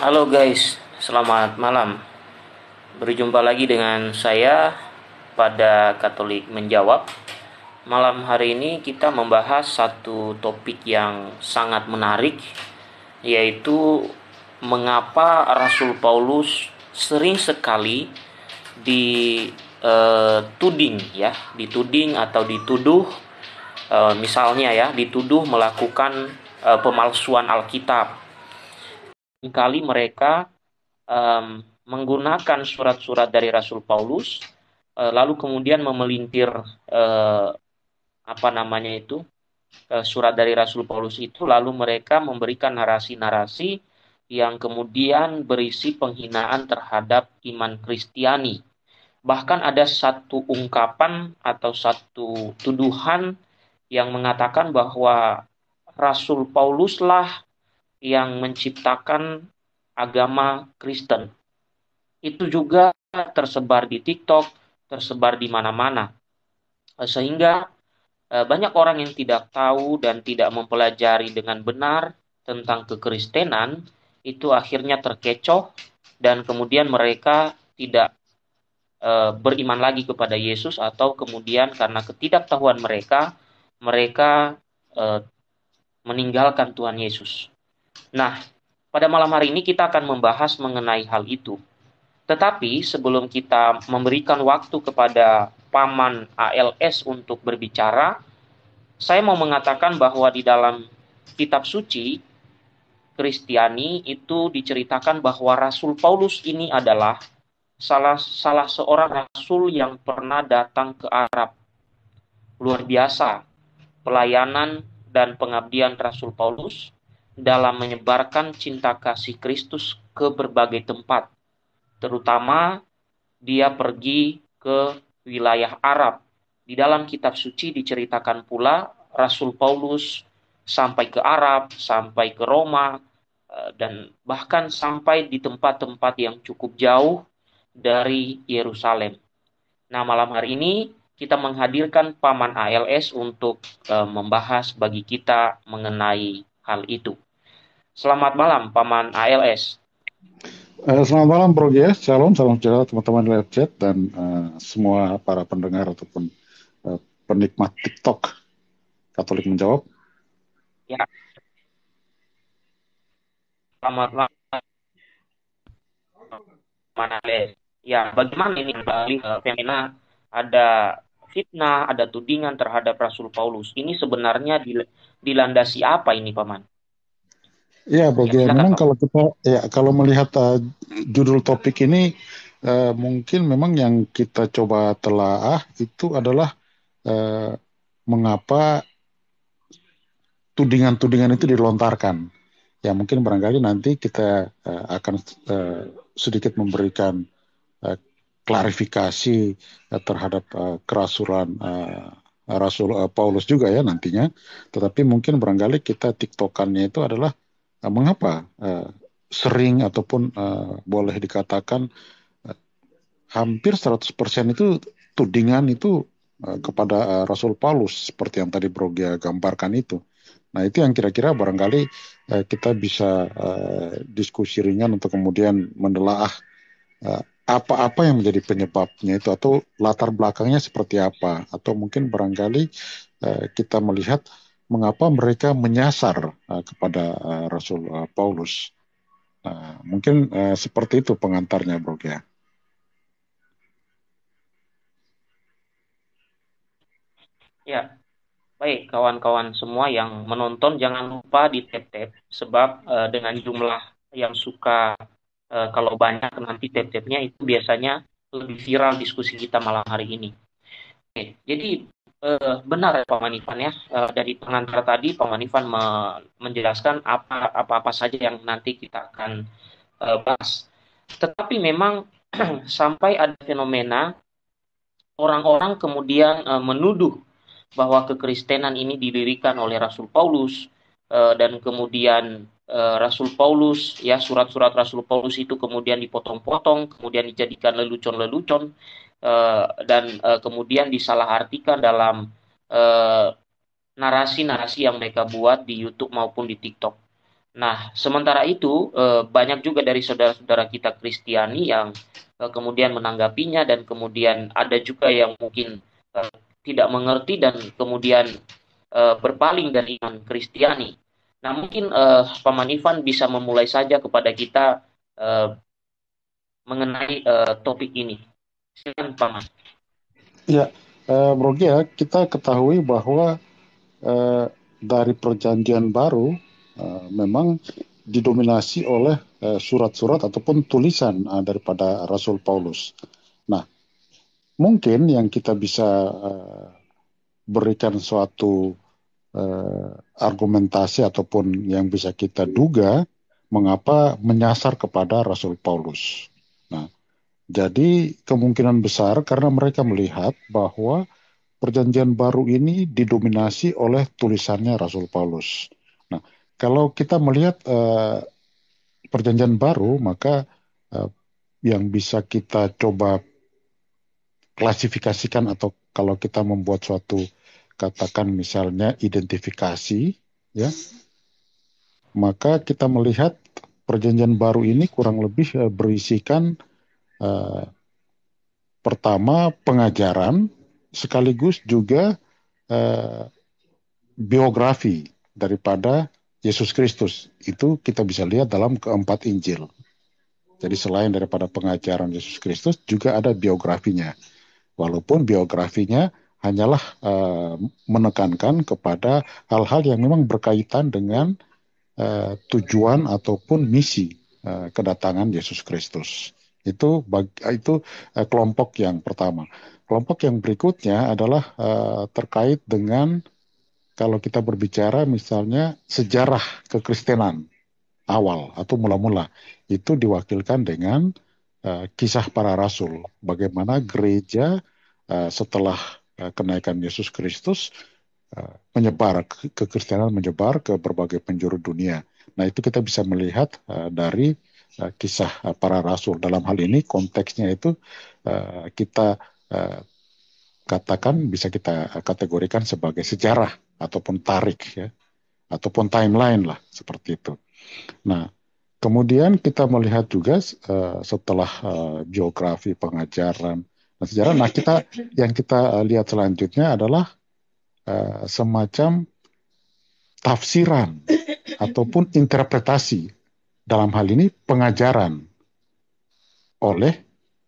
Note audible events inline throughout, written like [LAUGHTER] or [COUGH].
Halo guys, selamat malam. Berjumpa lagi dengan saya pada Katolik Menjawab. Malam hari ini kita membahas satu topik yang sangat menarik yaitu mengapa Rasul Paulus sering sekali dituding eh, ya, dituding atau dituduh eh, misalnya ya, dituduh melakukan eh, pemalsuan Alkitab seringkali mereka um, menggunakan surat-surat dari Rasul Paulus uh, lalu kemudian memelintir uh, apa namanya itu uh, surat dari Rasul Paulus itu lalu mereka memberikan narasi-narasi yang kemudian berisi penghinaan terhadap iman Kristiani. Bahkan ada satu ungkapan atau satu tuduhan yang mengatakan bahwa Rasul Pauluslah yang menciptakan agama Kristen. Itu juga tersebar di TikTok, tersebar di mana-mana. Eh, sehingga eh, banyak orang yang tidak tahu dan tidak mempelajari dengan benar tentang kekristenan itu akhirnya terkecoh dan kemudian mereka tidak eh, beriman lagi kepada Yesus atau kemudian karena ketidaktahuan mereka mereka meninggalkan Tuhan Yesus. Nah, pada malam hari ini kita akan membahas mengenai hal itu. Tetapi sebelum kita memberikan waktu kepada paman ALS untuk berbicara, saya mau mengatakan bahwa di dalam kitab suci Kristiani itu diceritakan bahwa Rasul Paulus ini adalah salah salah seorang rasul yang pernah datang ke Arab. Luar biasa pelayanan dan pengabdian Rasul Paulus dalam menyebarkan cinta kasih Kristus ke berbagai tempat, terutama dia pergi ke wilayah Arab. Di dalam kitab suci diceritakan pula Rasul Paulus sampai ke Arab, sampai ke Roma, eh, dan bahkan sampai di tempat-tempat yang cukup jauh dari Yerusalem. Nah, malam hari ini kita menghadirkan paman ALS untuk eh, membahas bagi kita mengenai hal itu. Selamat malam, Paman ALS. Eh, selamat malam, Bro Gies. Salam, salam sejahtera teman-teman di chat dan uh, semua para pendengar ataupun uh, penikmat TikTok. Katolik menjawab. Ya. Selamat malam. Mana Ya, bagaimana ini kembali uh, ada fitnah, ada tudingan terhadap Rasul Paulus. Ini sebenarnya di, dilandasi apa ini paman? Ya, bagaimana ya, kalau kita ya kalau melihat uh, judul topik ini uh, mungkin memang yang kita coba telaah itu adalah uh, mengapa tudingan-tudingan itu dilontarkan. Ya mungkin barangkali nanti kita uh, akan uh, sedikit memberikan uh, klarifikasi uh, terhadap uh, kerasulan uh, Rasul uh, Paulus juga ya nantinya. Tetapi mungkin barangkali kita tiktokannya itu adalah uh, mengapa uh, sering ataupun uh, boleh dikatakan uh, hampir 100% itu tudingan itu uh, kepada uh, Rasul Paulus seperti yang tadi Bro Gia gambarkan itu. Nah itu yang kira-kira barangkali uh, kita bisa uh, diskusi ringan untuk kemudian menelaah apa-apa yang menjadi penyebabnya itu atau latar belakangnya seperti apa atau mungkin barangkali eh, kita melihat mengapa mereka menyasar eh, kepada eh, Rasul Paulus. Nah, mungkin seperti itu pengantarnya, Bro ya. Ya, baik kawan-kawan semua yang menonton jangan lupa di tap-tap sebab dengan jumlah yang suka Eh, kalau banyak nanti tab-tabnya itu biasanya lebih viral diskusi kita malam hari ini. Oke, jadi uh, benar ya Pak Manifan ya uh, dari pengantar tadi Pak Manifan me menjelaskan apa apa saja yang nanti kita akan uh, bahas. Tetapi memang [CLEARS THROAT] sampai ada fenomena orang-orang kemudian uh, menuduh bahwa kekristenan ini didirikan oleh Rasul Paulus, Eh, dan kemudian eh, Rasul Paulus ya surat-surat Rasul Paulus itu kemudian dipotong-potong kemudian dijadikan lelucon-lelucon eh, dan kemudian disalahartikan dalam narasi-narasi yang mereka buat di YouTube maupun di TikTok. Nah, sementara itu banyak juga dari saudara-saudara kita Kristiani yang kemudian menanggapinya dan kemudian ada juga yang mungkin tidak mengerti dan kemudian uh, berpaling dari iman Kristiani. Nah mungkin uh, Paman Ivan bisa memulai saja kepada kita uh, mengenai uh, topik ini. Silakan Paman. Ya, uh, Bro Gia, kita ketahui bahwa uh, dari perjanjian baru uh, memang didominasi oleh surat-surat uh, ataupun tulisan uh, daripada Rasul Paulus. Nah, mungkin yang kita bisa uh, berikan suatu Eh, argumentasi ataupun yang bisa kita duga mengapa menyasar kepada Rasul Paulus. Nah, jadi kemungkinan besar karena mereka melihat bahwa perjanjian baru ini didominasi oleh tulisannya Rasul Paulus. Nah, kalau kita melihat eh, perjanjian baru, maka eh, yang bisa kita coba klasifikasikan atau kalau kita membuat suatu katakan misalnya identifikasi ya maka kita melihat perjanjian baru ini kurang lebih eh, berisikan eh, pertama pengajaran sekaligus juga eh, biografi daripada Yesus Kristus itu kita bisa lihat dalam keempat Injil. Jadi selain daripada pengajaran Yesus Kristus juga ada biografinya. Walaupun biografinya hanyalah uh, menekankan kepada hal-hal yang memang berkaitan dengan uh, tujuan ataupun misi uh, kedatangan Yesus Kristus. Itu bag, itu uh, kelompok yang pertama. Kelompok yang berikutnya adalah uh, terkait dengan kalau kita berbicara misalnya sejarah kekristenan awal atau mula-mula itu diwakilkan dengan uh, kisah para rasul bagaimana gereja uh, setelah Eh, kenaikan Yesus Kristus eh, menyebar kekristenan menyebar ke berbagai penjuru dunia. Nah, itu kita bisa melihat eh, dari kisah para rasul dalam hal ini konteksnya itu kita katakan bisa kita kategorikan sebagai sejarah ataupun tarik ya ataupun timeline lah seperti itu. Nah, kemudian kita melihat juga setelah geografi pengajaran Nah, sejarah. Nah, kita yang kita eh, lihat selanjutnya adalah uh, semacam tafsiran ataupun interpretasi dalam hal ini pengajaran oleh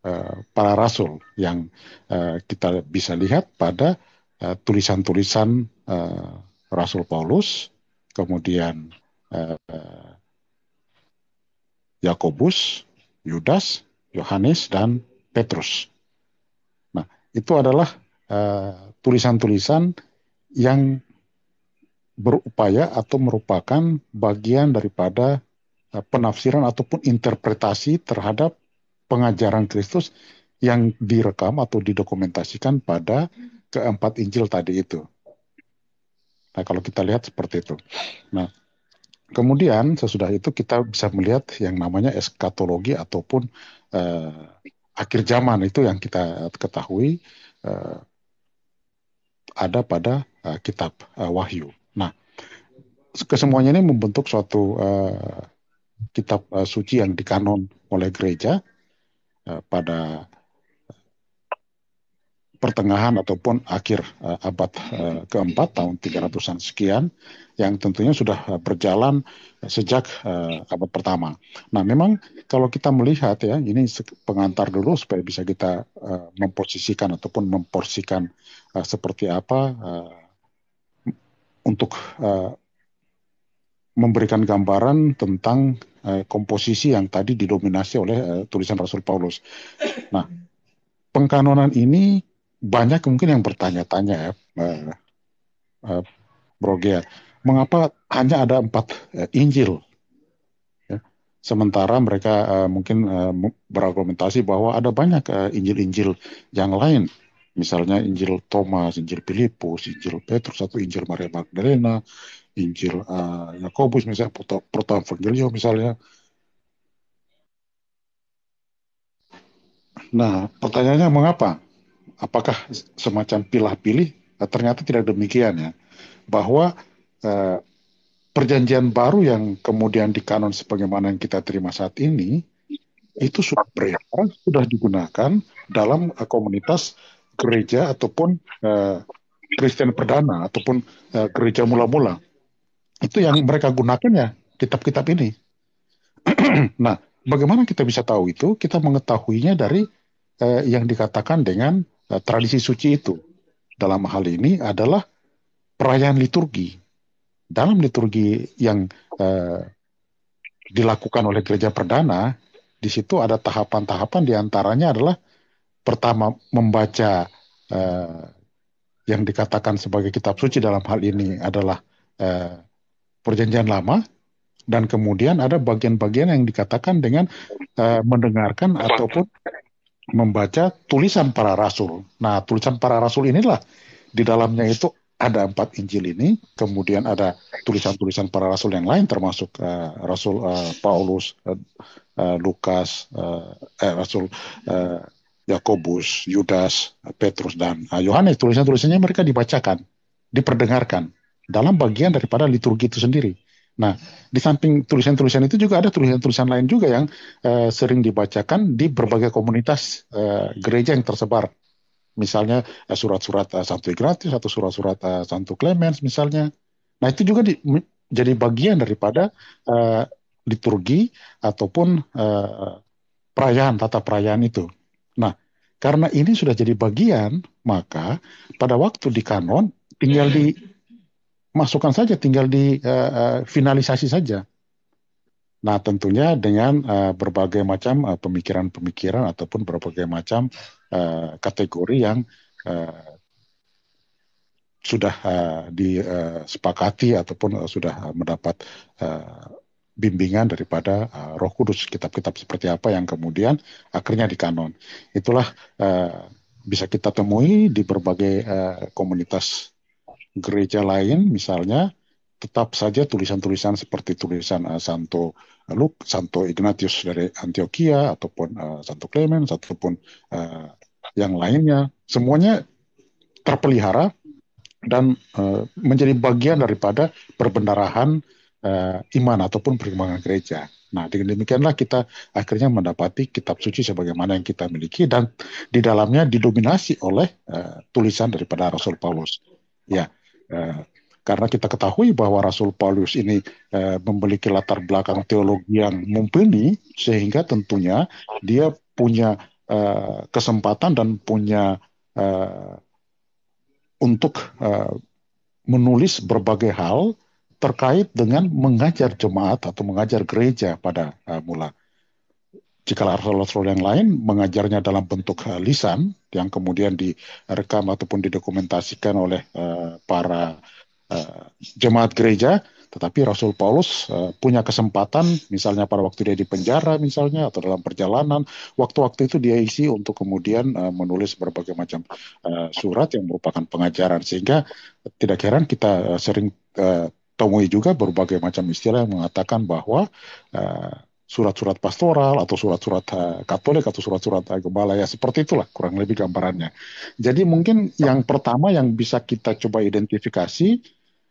uh, para rasul yang uh, kita bisa lihat pada tulisan-tulisan uh, Rasul Paulus, kemudian uh, Yakobus, Yudas, Yohanes dan Petrus itu adalah eh, tulisan-tulisan uh, yang berupaya atau merupakan bagian daripada uh, penafsiran ataupun interpretasi terhadap pengajaran Kristus yang direkam atau didokumentasikan pada keempat Injil tadi itu. Nah, kalau kita lihat seperti itu. Nah, kemudian sesudah itu kita bisa melihat yang namanya eskatologi ataupun eh, akhir zaman itu yang kita ketahui uh, ada pada uh, kitab uh, Wahyu. Nah, kesemuanya ini membentuk suatu uh, kitab uh, suci yang dikanon oleh gereja uh, pada pertengahan ataupun akhir uh, abad uh, keempat tahun 300-an sekian yang tentunya sudah eh, berjalan eh, sejak uh, abad pertama. Nah, memang kalau kita melihat ya, ini pengantar dulu supaya bisa kita uh, memposisikan ataupun memporsikan uh, seperti apa uh, untuk uh, memberikan gambaran tentang uh, komposisi yang tadi didominasi oleh uh, tulisan Rasul Paulus. Nah, pengkanonan ini banyak mungkin yang bertanya-tanya ya, uh, uh, Bro Gia mengapa hanya ada empat uh, Injil? Ya. Sementara mereka uh, mungkin uh, berargumentasi bahwa ada banyak injil Injil-Injil yang lain, misalnya Injil Thomas, Injil Filipus, Injil Petrus, satu Injil Maria Magdalena, Injil uh, Yakobus, misalnya Evangelio, misalnya. Nah, pertanyaannya mengapa? Apakah semacam pilah-pilih? Nah, ternyata tidak demikian ya. Bahwa Eh, perjanjian baru yang kemudian dikanon sebagaimana yang kita terima saat ini itu sudah beredar, sudah digunakan dalam uh, komunitas gereja ataupun uh, Kristen perdana ataupun uh, gereja mula-mula. Itu yang mereka gunakan ya kitab-kitab ini. [CLEARS THROAT] nah, bagaimana kita bisa tahu itu? Kita mengetahuinya dari uh, yang dikatakan dengan uh, tradisi suci itu. Dalam hal ini adalah perayaan liturgi dalam liturgi yang eh, dilakukan oleh gereja perdana di situ ada tahapan-tahapan diantaranya adalah pertama membaca eh, yang dikatakan sebagai kitab suci dalam hal ini adalah eh, perjanjian lama dan kemudian ada bagian-bagian yang dikatakan dengan eh, mendengarkan ataupun membaca tulisan para rasul. Nah, tulisan para rasul inilah di dalamnya itu ada empat Injil ini, kemudian ada tulisan-tulisan para rasul yang lain, termasuk uh, Rasul uh, Paulus, uh, uh, Lukas, uh, eh, Rasul eh, eh, eh, Yakobus, uh, Yudas, Petrus dan Yohanes. Tulisan-tulisannya mereka dibacakan, diperdengarkan dalam bagian daripada liturgi itu sendiri. Nah, di samping tulisan-tulisan itu juga ada tulisan-tulisan lain juga yang uh, sering dibacakan di berbagai komunitas uh, gereja yang tersebar misalnya eh, surat-surat uh, eh, Santo Ignatius atau surat-surat uh, Santo Clemens misalnya. Nah itu juga di, jadi bagian daripada uh, liturgi ataupun uh, perayaan tata perayaan itu. Nah karena ini sudah jadi bagian maka pada waktu di kanon tinggal dimasukkan saja, tinggal di uh, finalisasi saja. Nah tentunya dengan uh, berbagai macam pemikiran-pemikiran uh, ataupun berbagai macam uh, kategori yang uh, sudah uh, eh, disepakati ataupun uh, sudah mendapat uh, bimbingan daripada uh, Roh Kudus, kitab-kitab seperti apa yang kemudian akhirnya dikanon. Itulah uh, bisa kita temui di berbagai uh, komunitas gereja lain, misalnya tetap saja tulisan-tulisan seperti tulisan uh, Santo Luke Santo Ignatius dari Antioquia ataupun uh, Santo Clement ataupun uh, yang lainnya. Semuanya terpelihara dan uh, menjadi bagian daripada perbendarahan uh, iman ataupun perkembangan gereja. Nah, dengan demikianlah kita akhirnya mendapati kitab suci sebagaimana yang kita miliki dan di dalamnya didominasi oleh uh, tulisan daripada Rasul Paulus. Ya, uh, karena kita ketahui bahwa Rasul Paulus ini uh, memiliki latar belakang teologi yang mumpuni sehingga tentunya dia punya Eh, kesempatan dan punya uh, untuk uh, menulis berbagai hal terkait dengan mengajar jemaat atau mengajar gereja pada uh, mula. Jika rasul-rasul yang lain mengajarnya dalam bentuk uh, lisan yang kemudian direkam ataupun didokumentasikan oleh uh, para uh, jemaat gereja, tetapi Rasul Paulus eh, punya kesempatan, misalnya pada waktu dia di penjara, misalnya atau dalam perjalanan, waktu-waktu itu dia isi untuk kemudian eh, menulis berbagai macam eh, surat yang merupakan pengajaran, sehingga tidak heran kita sering uh, temui juga berbagai macam istilah yang mengatakan bahwa surat-surat pastoral atau surat-surat Katolik atau surat-surat uh, gembala ya seperti itulah kurang lebih gambarannya. Jadi mungkin yang pertama yang bisa kita coba identifikasi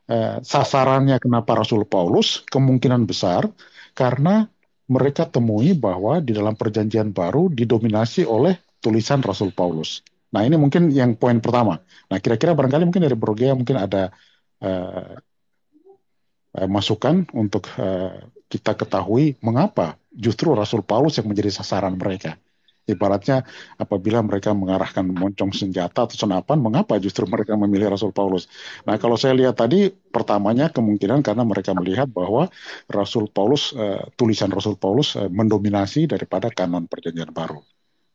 eh, sasarannya kenapa Rasul Paulus kemungkinan besar karena mereka temui bahwa di dalam perjanjian baru didominasi oleh tulisan Rasul Paulus. Nah ini mungkin yang poin pertama. Nah kira-kira barangkali mungkin dari Brogea mungkin ada eh, eh, masukan untuk eh, kita ketahui mengapa justru Rasul Paulus yang menjadi sasaran mereka. Ibaratnya apabila mereka mengarahkan moncong senjata atau senapan, mengapa justru mereka memilih Rasul Paulus? Nah kalau saya lihat tadi, pertamanya kemungkinan karena mereka melihat bahwa Rasul Paulus, uh, tulisan Rasul Paulus uh, mendominasi daripada kanon perjanjian baru.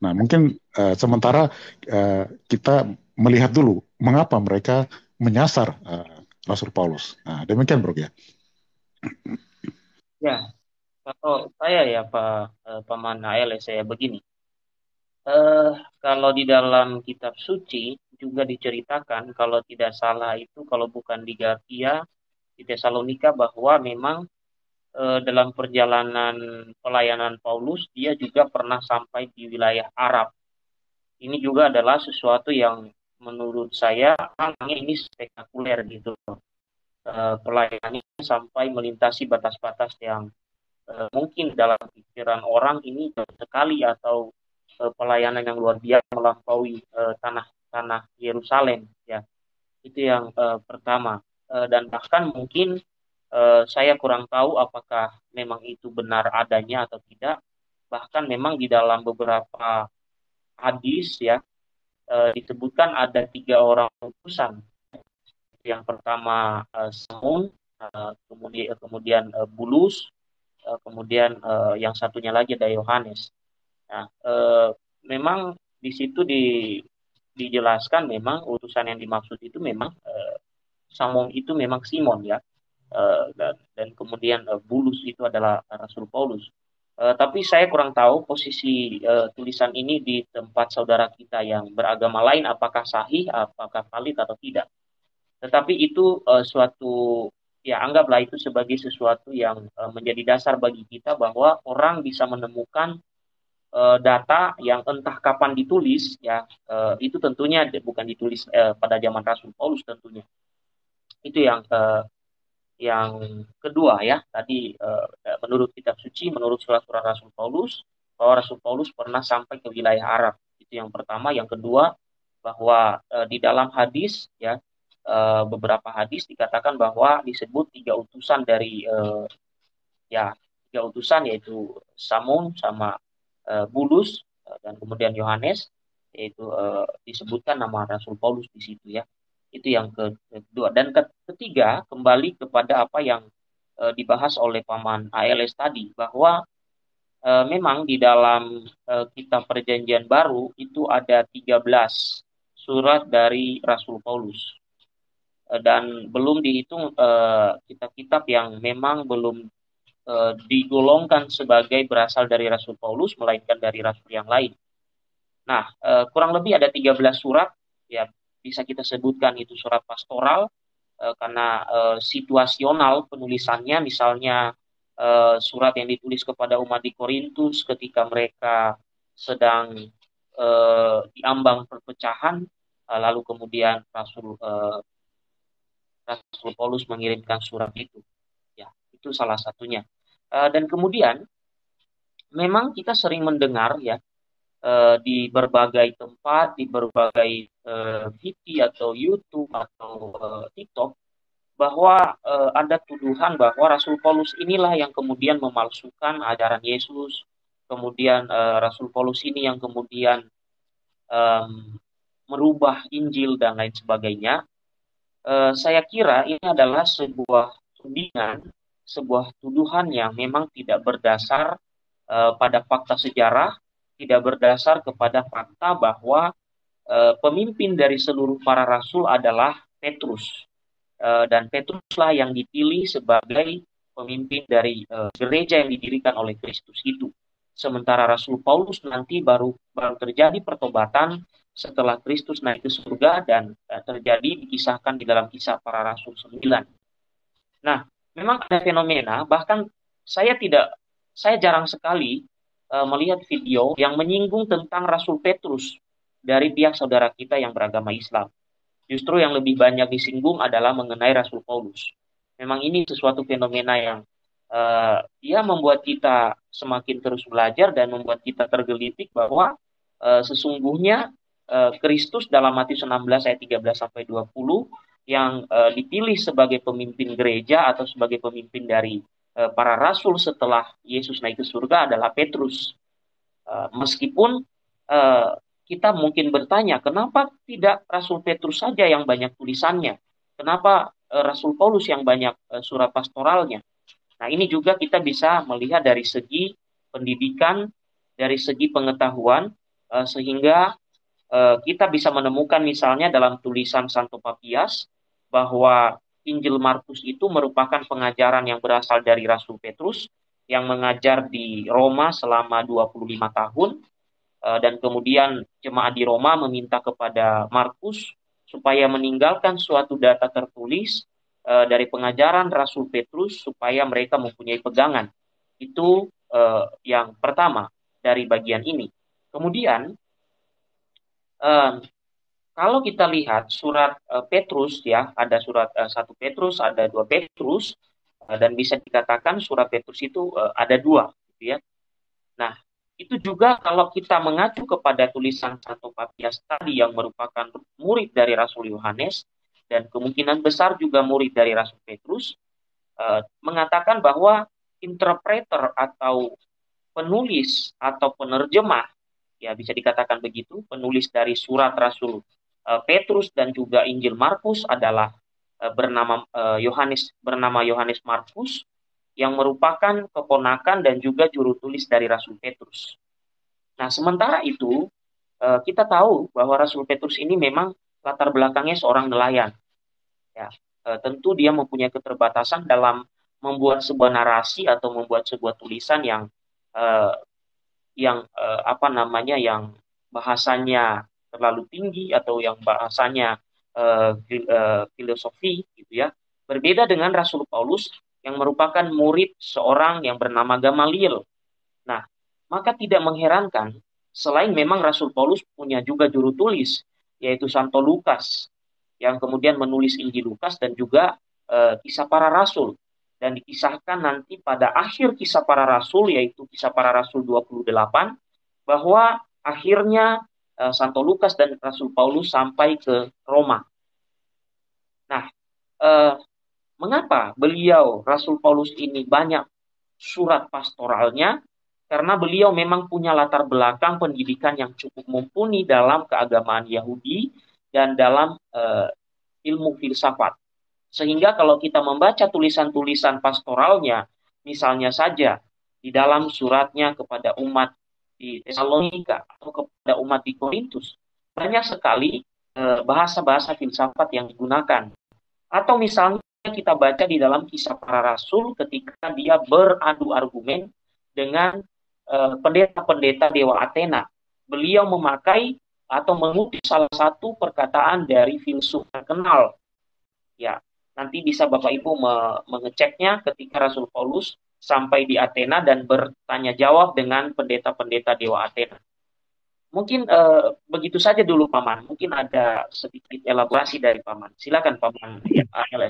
Nah mungkin uh, sementara uh, kita melihat dulu mengapa mereka menyasar uh, Rasul Paulus. Nah demikian Bro ya. Ya, kalau saya ya Pak Paman AL ya, saya begini, uh, kalau di dalam kitab suci juga diceritakan kalau tidak salah itu kalau bukan di Galatia di Tesalonika bahwa memang uh, dalam perjalanan pelayanan Paulus dia juga pernah sampai di wilayah Arab. Ini juga adalah sesuatu yang menurut saya ini spektakuler gitu. pelayanan eh, pelayanannya sampai melintasi batas-batas yang mungkin dalam pikiran orang ini sekali atau uh, pelayanan yang luar biasa melampaui eh, tanah-tanah uh, Yerusalem ya itu yang uh, pertama uh, dan bahkan mungkin uh, saya kurang tahu apakah memang itu benar adanya atau tidak bahkan memang di dalam beberapa hadis ya uh, disebutkan ada tiga orang utusan yang pertama uh, Samun, uh, kemudian kemudian uh, Bulus, uh, kemudian uh, yang satunya lagi ada Yohanes. Nah, e, memang di situ di, dijelaskan memang urusan yang dimaksud itu memang e, Samong itu memang Simon ya, e, dan, dan kemudian e, Bulus itu adalah Rasul Paulus. E, tapi saya kurang tahu posisi e, tulisan ini di tempat saudara kita yang beragama lain apakah sahih, apakah valid atau tidak. Tetapi itu e, suatu ya anggaplah itu sebagai sesuatu yang menjadi dasar bagi kita bahwa orang bisa menemukan uh, data yang entah kapan ditulis ya uh, itu tentunya bukan ditulis uh, pada zaman Rasul Paulus tentunya itu yang uh, yang kedua ya tadi uh, menurut kitab suci menurut surat surat Rasul Paulus bahwa Rasul Paulus pernah sampai ke wilayah Arab itu yang pertama yang kedua bahwa uh, di dalam hadis ya uh, beberapa hadis dikatakan bahwa disebut tiga utusan dari uh, ya tiga utusan yaitu Samun sama uh, Bulus eh, dan kemudian Yohanes yaitu uh, disebutkan nama Rasul Paulus di situ ya itu yang kedua dan ketiga kembali kepada apa yang uh, dibahas oleh paman ALS tadi bahwa uh, memang di dalam uh, kitab perjanjian baru itu ada 13 surat dari Rasul Paulus dan belum dihitung kitab-kitab yang memang belum e, digolongkan sebagai berasal dari Rasul Paulus melainkan dari rasul yang lain. Nah, e, kurang lebih ada 13 surat ya bisa kita sebutkan itu surat pastoral e, karena e, situasional penulisannya misalnya e, surat yang ditulis kepada umat di Korintus ketika mereka sedang e, diambang perpecahan e, lalu kemudian Rasul e, Rasul Paulus mengirimkan surat itu. Ya, itu salah satunya. Eh, dan kemudian memang kita sering mendengar ya eh, di berbagai tempat, di berbagai uh, eh, VT atau YouTube atau TikTok bahwa ada tuduhan bahwa Rasul Paulus inilah yang kemudian memalsukan ajaran Yesus, kemudian Rasul Paulus ini yang kemudian um, merubah Injil dan lain sebagainya. Uh, saya kira ini adalah sebuah tudingan sebuah tuduhan yang memang tidak berdasar uh, pada fakta sejarah, tidak berdasar kepada fakta bahwa uh, pemimpin dari seluruh para rasul adalah Petrus. Uh, dan Petruslah yang dipilih sebagai pemimpin dari uh, gereja yang didirikan oleh Kristus itu. Sementara Rasul Paulus nanti baru baru terjadi pertobatan setelah Kristus naik ke surga dan uh, terjadi dikisahkan di dalam kisah para rasul 9. Nah, memang ada fenomena bahkan saya tidak saya jarang sekali uh, melihat video yang menyinggung tentang Rasul Petrus dari pihak saudara kita yang beragama Islam. Justru yang lebih banyak disinggung adalah mengenai Rasul Paulus. Memang ini sesuatu fenomena yang uh, eh, ia ya membuat kita semakin terus belajar dan membuat kita tergelitik bahwa uh, sesungguhnya Kristus dalam Matius 16 ayat 13 sampai 20 yang uh, dipilih sebagai pemimpin gereja atau sebagai pemimpin dari uh, para rasul setelah Yesus naik ke surga adalah Petrus. Uh, meskipun uh, kita mungkin bertanya, kenapa tidak Rasul Petrus saja yang banyak tulisannya? Kenapa uh, Rasul Paulus yang banyak uh, surat pastoralnya? Nah, ini juga kita bisa melihat dari segi pendidikan, dari segi pengetahuan, uh, sehingga kita bisa menemukan misalnya dalam tulisan Santo Papias bahwa Injil Markus itu merupakan pengajaran yang berasal dari Rasul Petrus yang mengajar di Roma selama 25 tahun eh, dan kemudian jemaat di Roma meminta kepada Markus supaya meninggalkan suatu data tertulis eh, dari pengajaran Rasul Petrus supaya mereka mempunyai pegangan. Itu eh, yang pertama dari bagian ini. Kemudian kalau kita lihat surat uh, Petrus ya, ada surat uh, Petrus, ada dua Petrus uh, dan bisa dikatakan surat Petrus itu uh, ada dua gitu ya. Nah, itu juga kalau kita mengacu kepada tulisan satu Papias tadi yang merupakan murid dari Rasul Yohanes dan kemungkinan besar juga murid dari Rasul Petrus eh, mengatakan bahwa interpreter atau penulis atau penerjemah ya bisa dikatakan begitu penulis dari surat Rasul Eh, Petrus dan juga Injil Markus adalah eh, bernama eh, Yohanes bernama Yohanes Markus yang merupakan keponakan dan juga juru tulis dari Rasul Petrus. Nah, sementara itu kita tahu bahwa Rasul Petrus ini memang latar belakangnya seorang nelayan. Ya, tentu dia mempunyai keterbatasan dalam membuat sebuah narasi atau membuat sebuah tulisan yang yang apa namanya yang bahasanya terlalu tinggi atau yang bahasanya uh, filosofi gitu ya. Berbeda dengan Rasul Paulus yang merupakan murid seorang yang bernama Gamaliel. Nah, maka tidak mengherankan selain memang Rasul Paulus punya juga juru tulis yaitu Santo Lukas yang kemudian menulis Injil Lukas dan juga e, kisah para rasul dan dikisahkan nanti pada akhir kisah para rasul yaitu kisah para rasul 28 bahwa akhirnya Eh, Santo Lukas dan Rasul Paulus sampai ke Roma. Nah, eh, mengapa beliau Rasul Paulus ini banyak surat pastoralnya? Karena beliau memang punya latar belakang pendidikan yang cukup mumpuni dalam keagamaan Yahudi dan dalam eh, ilmu filsafat. Sehingga kalau kita membaca tulisan-tulisan pastoralnya, misalnya saja di dalam suratnya kepada umat di Tesalonika iya. atau kepada umat di Korintus, banyak sekali eh, bahasa-bahasa e, filsafat yang digunakan. Atau misalnya kita baca di dalam kisah para rasul ketika dia beradu argumen dengan eh, pendeta-pendeta dewa Athena. Beliau memakai atau mengutip salah satu perkataan dari filsuf terkenal. Ya, nanti bisa Bapak Ibu mengeceknya ketika Rasul Paulus sampai di Athena dan bertanya jawab dengan pendeta-pendeta dewa Athena. Mungkin eh, begitu saja dulu paman. Mungkin ada sedikit elaborasi dari paman. Silakan paman Ya, [CLEARS THROAT]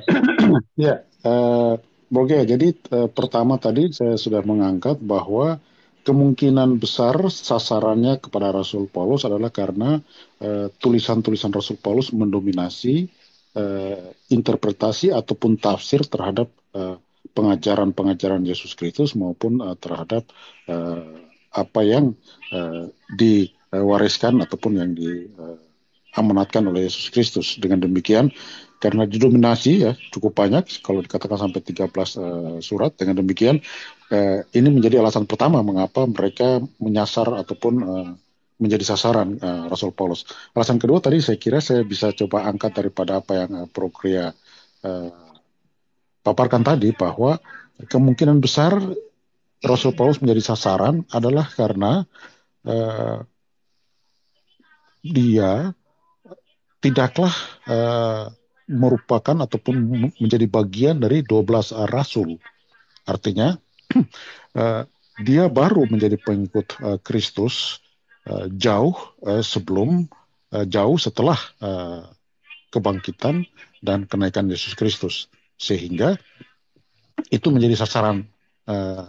ya eh, Oke, jadi uh, pertama tadi saya sudah mengangkat bahwa kemungkinan besar sasarannya kepada Rasul Paulus adalah karena eh, tulisan-tulisan uh, Rasul Paulus mendominasi uh, interpretasi ataupun tafsir terhadap uh, pengajaran-pengajaran Yesus Kristus maupun uh, terhadap uh, apa yang uh, diwariskan ataupun yang diamanatkan uh, oleh Yesus Kristus. Dengan demikian karena didominasi ya cukup banyak kalau dikatakan sampai 13 uh, surat dengan demikian uh, ini menjadi alasan pertama mengapa mereka menyasar ataupun uh, menjadi sasaran uh, Rasul Paulus. Alasan kedua tadi saya kira saya bisa coba angkat daripada apa yang uh, Prokria uh, paparkan tadi bahwa kemungkinan besar Rasul Paulus menjadi sasaran adalah karena uh, dia tidaklah uh, merupakan ataupun menjadi bagian dari 12 rasul. Artinya uh, [CLEARS THROAT] dia baru menjadi pengikut Kristus uh, jauh uh, sebelum uh, jauh setelah uh, kebangkitan dan kenaikan Yesus Kristus sehingga itu menjadi sasaran uh,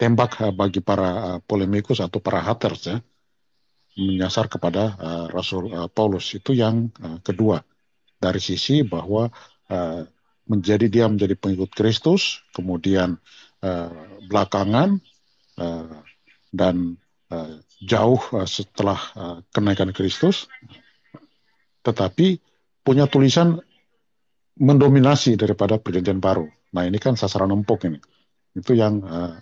tembak eh, bagi para uh, polemikus atau para haters ya menyasar kepada uh, Rasul uh, Paulus itu yang uh, kedua dari sisi bahwa uh, menjadi dia menjadi pengikut Kristus kemudian uh, belakangan uh, dan uh, jauh uh, setelah uh, kenaikan Kristus tetapi punya tulisan mendominasi daripada perjanjian baru. Nah ini kan sasaran empuk ini. Itu yang uh,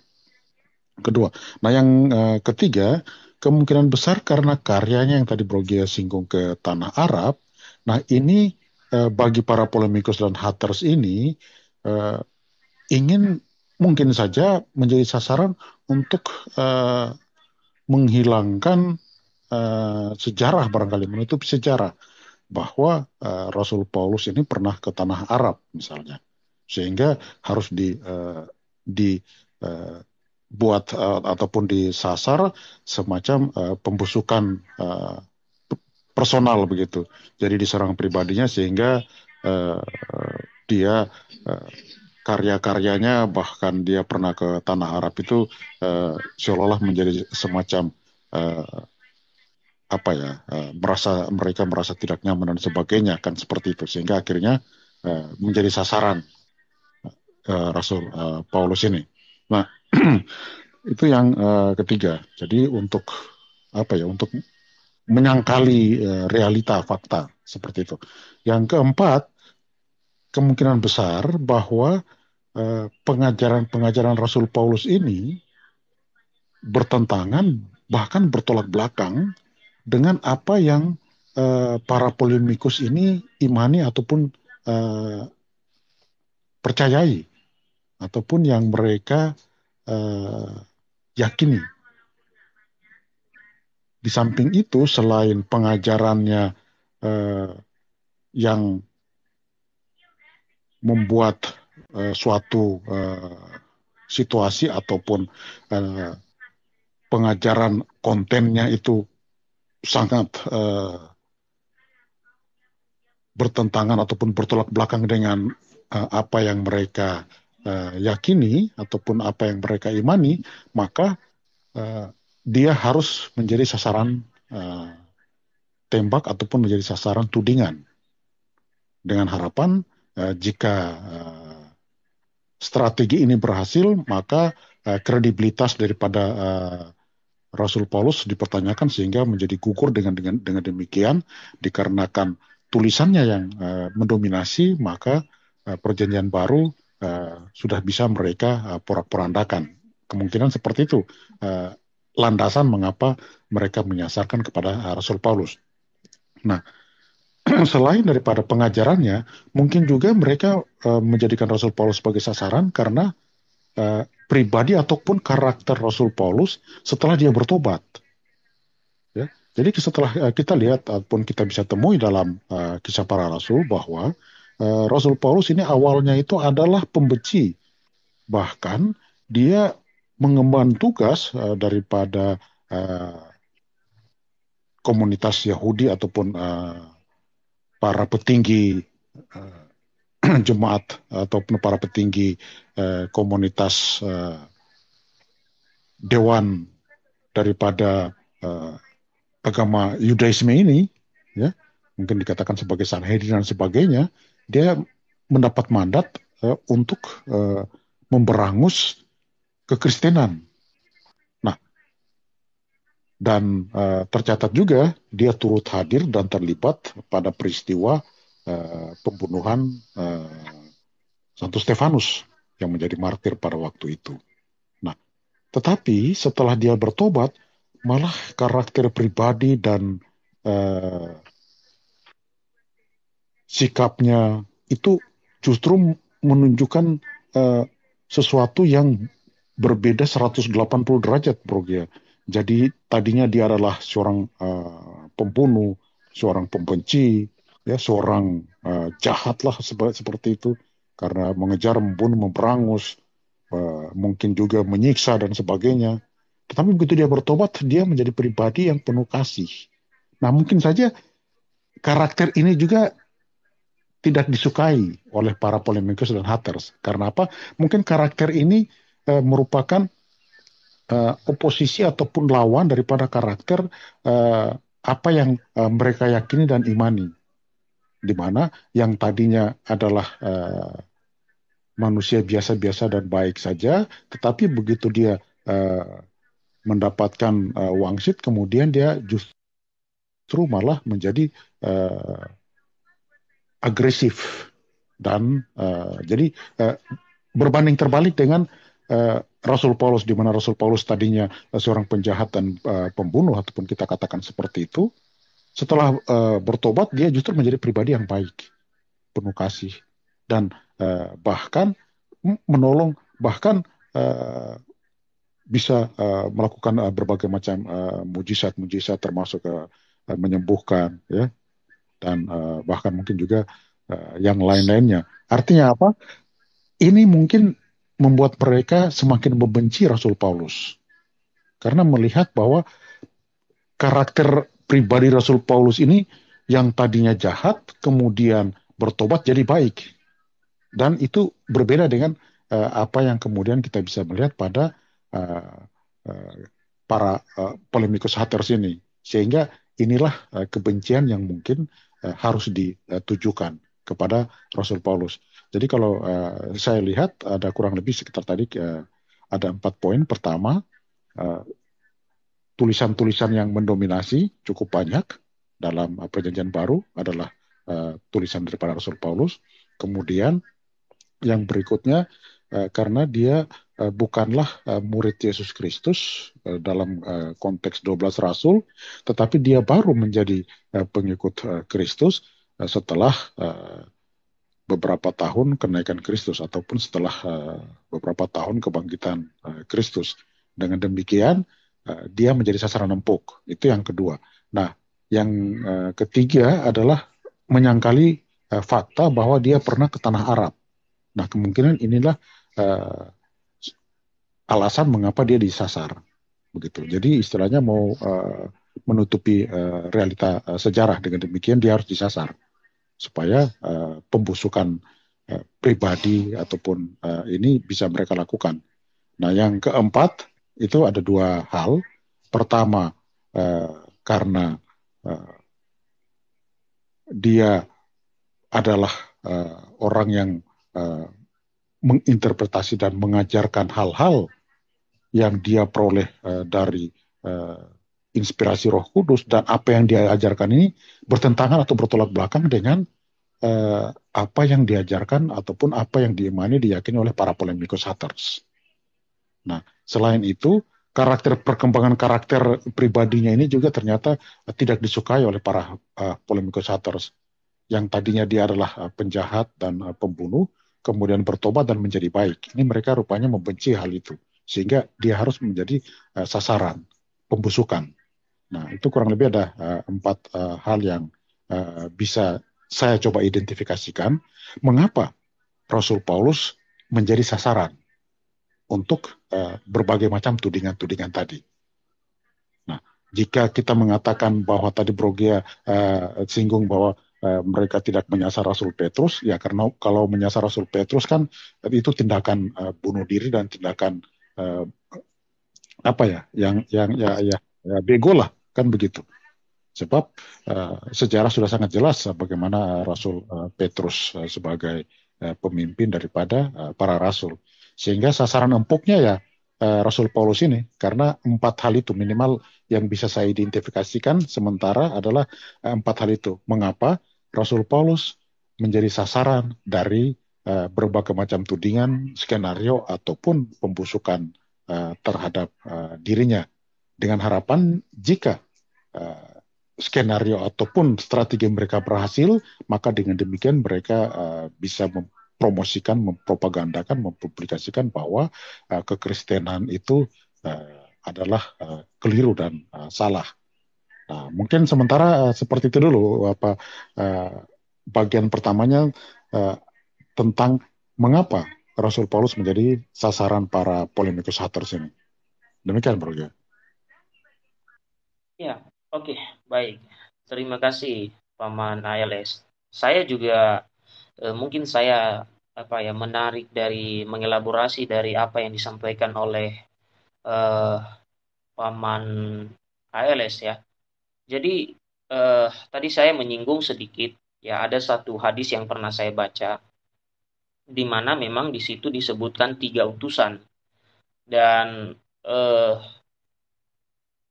kedua. Nah yang uh, ketiga kemungkinan besar karena karyanya yang tadi Brogia singgung ke tanah Arab. Nah ini uh, bagi para polemikus dan haters ini uh, ingin mungkin saja menjadi sasaran untuk uh, menghilangkan uh, sejarah barangkali menutup sejarah bahwa uh, Rasul Paulus ini pernah ke tanah Arab misalnya, sehingga harus di uh, eh, dibuat eh, uh, uh, ataupun disasar semacam uh, pembusukan uh, personal begitu. Jadi diserang pribadinya sehingga uh, dia uh, karya-karyanya bahkan dia pernah ke tanah Arab itu uh, seolah-olah menjadi semacam uh, apa ya uh, merasa mereka merasa tidak nyaman dan sebagainya akan seperti itu sehingga akhirnya uh, menjadi sasaran uh, Rasul uh, Paulus ini. Nah [CLEARS THROAT] itu yang uh, ketiga. Jadi untuk apa ya untuk menyangkali uh, realita fakta seperti itu. Yang keempat kemungkinan besar bahwa pengajaran-pengajaran uh, -pengajaran Rasul Paulus ini bertentangan bahkan bertolak belakang dengan apa yang uh, para polemikus ini imani ataupun uh, percayai ataupun yang mereka uh, yakini. Di samping itu, selain pengajarannya uh, yang membuat uh, suatu uh, situasi ataupun uh, pengajaran kontennya itu sangat uh, bertentangan ataupun bertolak belakang dengan uh, apa yang mereka uh, yakini ataupun apa yang mereka imani, maka uh, dia harus menjadi sasaran uh, tembak ataupun menjadi sasaran tudingan dengan harapan uh, jika uh, strategi ini berhasil maka uh, kredibilitas daripada uh, Rasul Paulus dipertanyakan sehingga menjadi gugur dengan dengan dengan demikian dikarenakan tulisannya yang uh, mendominasi maka uh, perjanjian baru uh, sudah bisa mereka uh, porak-porandakan. Kemungkinan seperti itu uh, landasan mengapa mereka menyasarkan kepada Rasul Paulus. Nah, [CLEARS THROAT] selain daripada pengajarannya, mungkin juga mereka uh, menjadikan Rasul Paulus sebagai sasaran karena uh, pribadi ataupun karakter Rasul Paulus setelah dia bertobat. Ya. Jadi setelah eh, kita lihat ataupun kita bisa temui dalam uh, kisah para rasul bahwa uh, Rasul Paulus ini awalnya itu adalah pembenci. Bahkan dia mengemban tugas uh, daripada uh, komunitas Yahudi ataupun uh, para petinggi uh, [CLEARS THROAT] jemaat ataupun para petinggi Eh, komunitas eh, dewan daripada eh, agama Yudaisme ini, ya mungkin dikatakan sebagai Sanhedrin dan sebagainya, dia mendapat mandat eh, untuk eh, memberangus kekristenan. Nah, dan eh, tercatat juga dia turut hadir dan terlibat pada peristiwa eh, pembunuhan eh, Santo Stefanus yang menjadi martir pada waktu itu. Nah, tetapi setelah dia bertobat, malah karakter pribadi dan eh, sikapnya itu justru menunjukkan eh, sesuatu yang berbeda 180 derajat, Bro. Ya. Jadi tadinya dia adalah seorang eh, pembunuh, seorang pembenci, ya seorang uh, jahat lah seperti itu karena mengejar, membunuh, memperangus, eh, mungkin juga menyiksa dan sebagainya. Tetapi begitu dia bertobat, dia menjadi pribadi yang penuh kasih. Nah mungkin saja karakter ini juga tidak disukai oleh para polemikus dan haters. Karena apa? Mungkin karakter ini eh, merupakan eh, oposisi ataupun lawan daripada karakter apa yang mereka yakini dan imani di mana yang tadinya adalah uh, manusia biasa-biasa dan baik saja, tetapi begitu dia uh, mendapatkan uh, eh, wangsit, kemudian dia justru malah menjadi uh, agresif dan uh, jadi uh, berbanding terbalik dengan uh, Rasul Paulus, di mana Rasul Paulus tadinya seorang penjahat dan uh, pembunuh, ataupun kita katakan seperti itu, setelah uh, bertobat dia justru menjadi pribadi yang baik, penuh kasih dan uh, bahkan menolong bahkan uh, bisa uh, melakukan uh, berbagai macam mujizat-mujizat uh, mujizat -mujizat, termasuk uh, menyembuhkan ya dan uh, bahkan mungkin juga uh, yang lain-lainnya. Artinya apa? Ini mungkin membuat mereka semakin membenci Rasul Paulus karena melihat bahwa karakter pribadi Rasul Paulus ini yang tadinya jahat kemudian bertobat jadi baik. Dan itu berbeda dengan uh, apa yang kemudian kita bisa melihat pada uh, uh, para uh, polemikus haters ini. Sehingga inilah uh, kebencian yang mungkin uh, harus ditujukan kepada Rasul Paulus. Jadi kalau uh, saya lihat ada kurang lebih sekitar tadi uh, ada empat poin. Pertama, uh, tulisan-tulisan yang mendominasi cukup banyak dalam uh, perjanjian baru adalah uh, tulisan daripada Rasul Paulus. Kemudian yang berikutnya uh, karena dia uh, bukanlah uh, murid Yesus Kristus uh, dalam uh, konteks 12 rasul, tetapi dia baru menjadi uh, pengikut uh, Kristus uh, setelah uh, beberapa tahun kenaikan Kristus ataupun setelah uh, beberapa tahun kebangkitan uh, Kristus. Dengan demikian, uh, Eh, dia menjadi sasaran empuk. Itu yang kedua. Nah, yang eh, ketiga adalah menyangkali eh, fakta bahwa dia pernah ke tanah Arab. Nah, kemungkinan inilah alasan mengapa dia disasar. Begitu. Jadi istilahnya mau menutupi realita sejarah dengan demikian dia harus disasar supaya pembusukan pribadi ataupun ini bisa mereka lakukan. Nah, yang keempat itu ada dua hal. Pertama, eh, karena eh, dia adalah eh, orang yang eh, menginterpretasi dan mengajarkan hal-hal yang dia peroleh eh, dari eh, inspirasi Roh Kudus dan apa yang dia ajarkan ini bertentangan atau bertolak belakang dengan eh, apa yang diajarkan ataupun apa yang diimani diyakini oleh para polemikus haters. Nah, Selain itu, karakter perkembangan karakter pribadinya ini juga ternyata eh, tidak disukai oleh para uh, eh, polemikus haters yang tadinya dia adalah eh, penjahat dan pembunuh kemudian bertobat dan menjadi baik ini mereka rupanya membenci hal itu sehingga dia harus menjadi uh, sasaran pembusukan nah itu kurang lebih ada uh, empat uh, hal yang uh, bisa saya coba identifikasikan mengapa Rasul Paulus menjadi sasaran untuk uh, berbagai macam tudingan-tudingan tadi. Nah, jika kita mengatakan bahwa tadi Brogia uh, eh, singgung bahwa uh, mereka tidak menyasar Rasul Petrus, ya karena kalau menyasar Rasul Petrus kan itu tindakan uh, bunuh diri dan tindakan uh, apa ya, yang yang ya ya, ya bego lah kan begitu. Sebab uh, sejarah sudah sangat jelas bagaimana Rasul uh, Petrus uh, sebagai uh, pemimpin daripada uh, para rasul. Sehingga sasaran empuknya ya eh, Rasul Paulus ini karena empat hal itu minimal yang bisa saya identifikasikan sementara adalah eh, empat hal itu. Mengapa Rasul Paulus menjadi sasaran dari eh, berbagai macam tudingan, skenario ataupun pembusukan terhadap dirinya dengan harapan jika skenario ataupun strategi mereka berhasil, maka dengan demikian mereka bisa mempromosikan, mempropagandakan, mempublikasikan bahwa uh, kekristenan itu uh, adalah uh, keliru dan uh, salah. Nah, mungkin sementara uh, seperti itu dulu apa uh, bagian pertamanya uh, tentang mengapa Rasul Paulus menjadi sasaran para polemikus haters ini. Demikian Bro ya. Ya, oke, okay, baik. Terima kasih Paman ALS. Saya juga eh, mungkin saya apa ya menarik dari mengelaborasi dari apa yang disampaikan oleh uh, paman ALS ya. Jadi uh, tadi saya menyinggung sedikit ya ada satu hadis yang pernah saya baca di mana memang di situ disebutkan tiga utusan dan uh,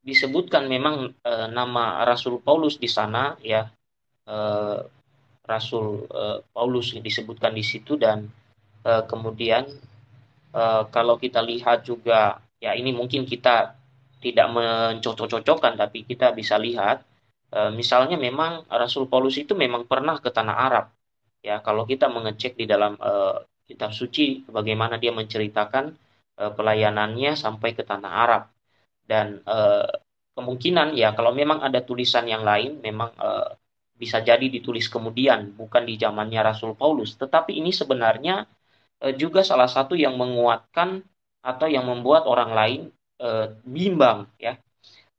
disebutkan memang uh, nama Rasul Paulus di sana ya uh, Rasul uh, Paulus disebutkan di situ dan uh, kemudian uh, kalau kita lihat juga ya ini mungkin kita tidak mencocok-cocokkan tapi kita bisa lihat uh, misalnya memang Rasul Paulus itu memang pernah ke tanah Arab ya kalau kita mengecek di dalam uh, kitab suci bagaimana dia menceritakan uh, pelayanannya sampai ke tanah Arab dan uh, kemungkinan ya kalau memang ada tulisan yang lain memang uh, bisa jadi ditulis kemudian, bukan di zamannya Rasul Paulus. Tetapi ini sebenarnya e, juga salah satu yang menguatkan atau yang membuat orang lain e, bimbang, ya.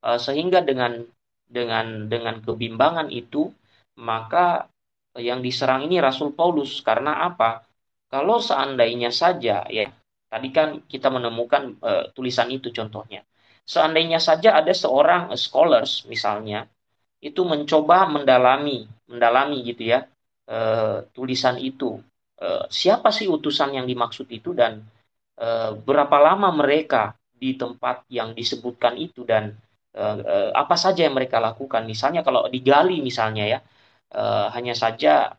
E, sehingga dengan dengan dengan kebimbangan itu, maka yang diserang ini Rasul Paulus karena apa? Kalau seandainya saja, ya tadi kan kita menemukan uh, tulisan itu contohnya. Seandainya saja ada seorang scholars misalnya itu mencoba mendalami, mendalami gitu ya e, tulisan itu. E, siapa sih utusan yang dimaksud itu dan e, berapa lama mereka di tempat yang disebutkan itu dan e, e, apa saja yang mereka lakukan? Misalnya kalau digali misalnya ya e, hanya saja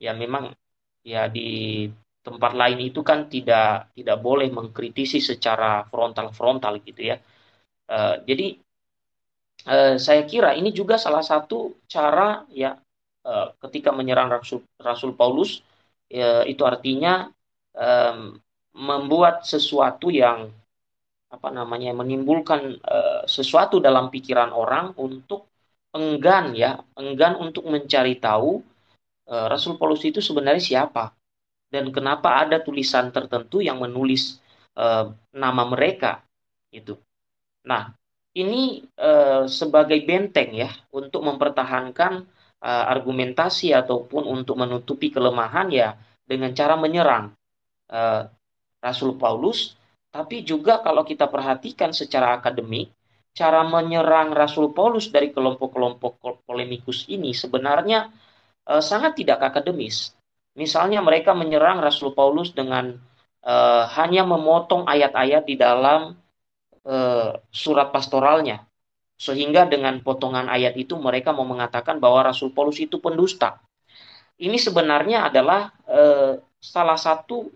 ya memang ya di tempat lain itu kan tidak tidak boleh mengkritisi secara frontal frontal gitu ya. Uh, jadi Eh, saya kira ini juga salah satu cara ya eh, ketika menyerang Rasul, Rasul Paulus eh, itu artinya membuat sesuatu yang apa namanya menimbulkan eh, sesuatu dalam pikiran orang untuk enggan ya enggan untuk mencari tahu Rasul Paulus itu sebenarnya siapa dan kenapa ada tulisan tertentu yang menulis nama mereka itu. Nah, ini uh, sebagai benteng ya untuk mempertahankan uh, argumentasi ataupun untuk menutupi kelemahan ya dengan cara menyerang uh, Rasul Paulus tapi juga kalau kita perhatikan secara akademik cara menyerang Rasul Paulus dari kelompok-kelompok polemikus ini sebenarnya uh, sangat tidak akademis misalnya mereka menyerang Rasul Paulus dengan uh, hanya memotong ayat-ayat di dalam Eh, surat pastoralnya. Sehingga dengan potongan ayat itu mereka mau mengatakan bahwa Rasul Paulus itu pendusta. Ini sebenarnya adalah e, salah satu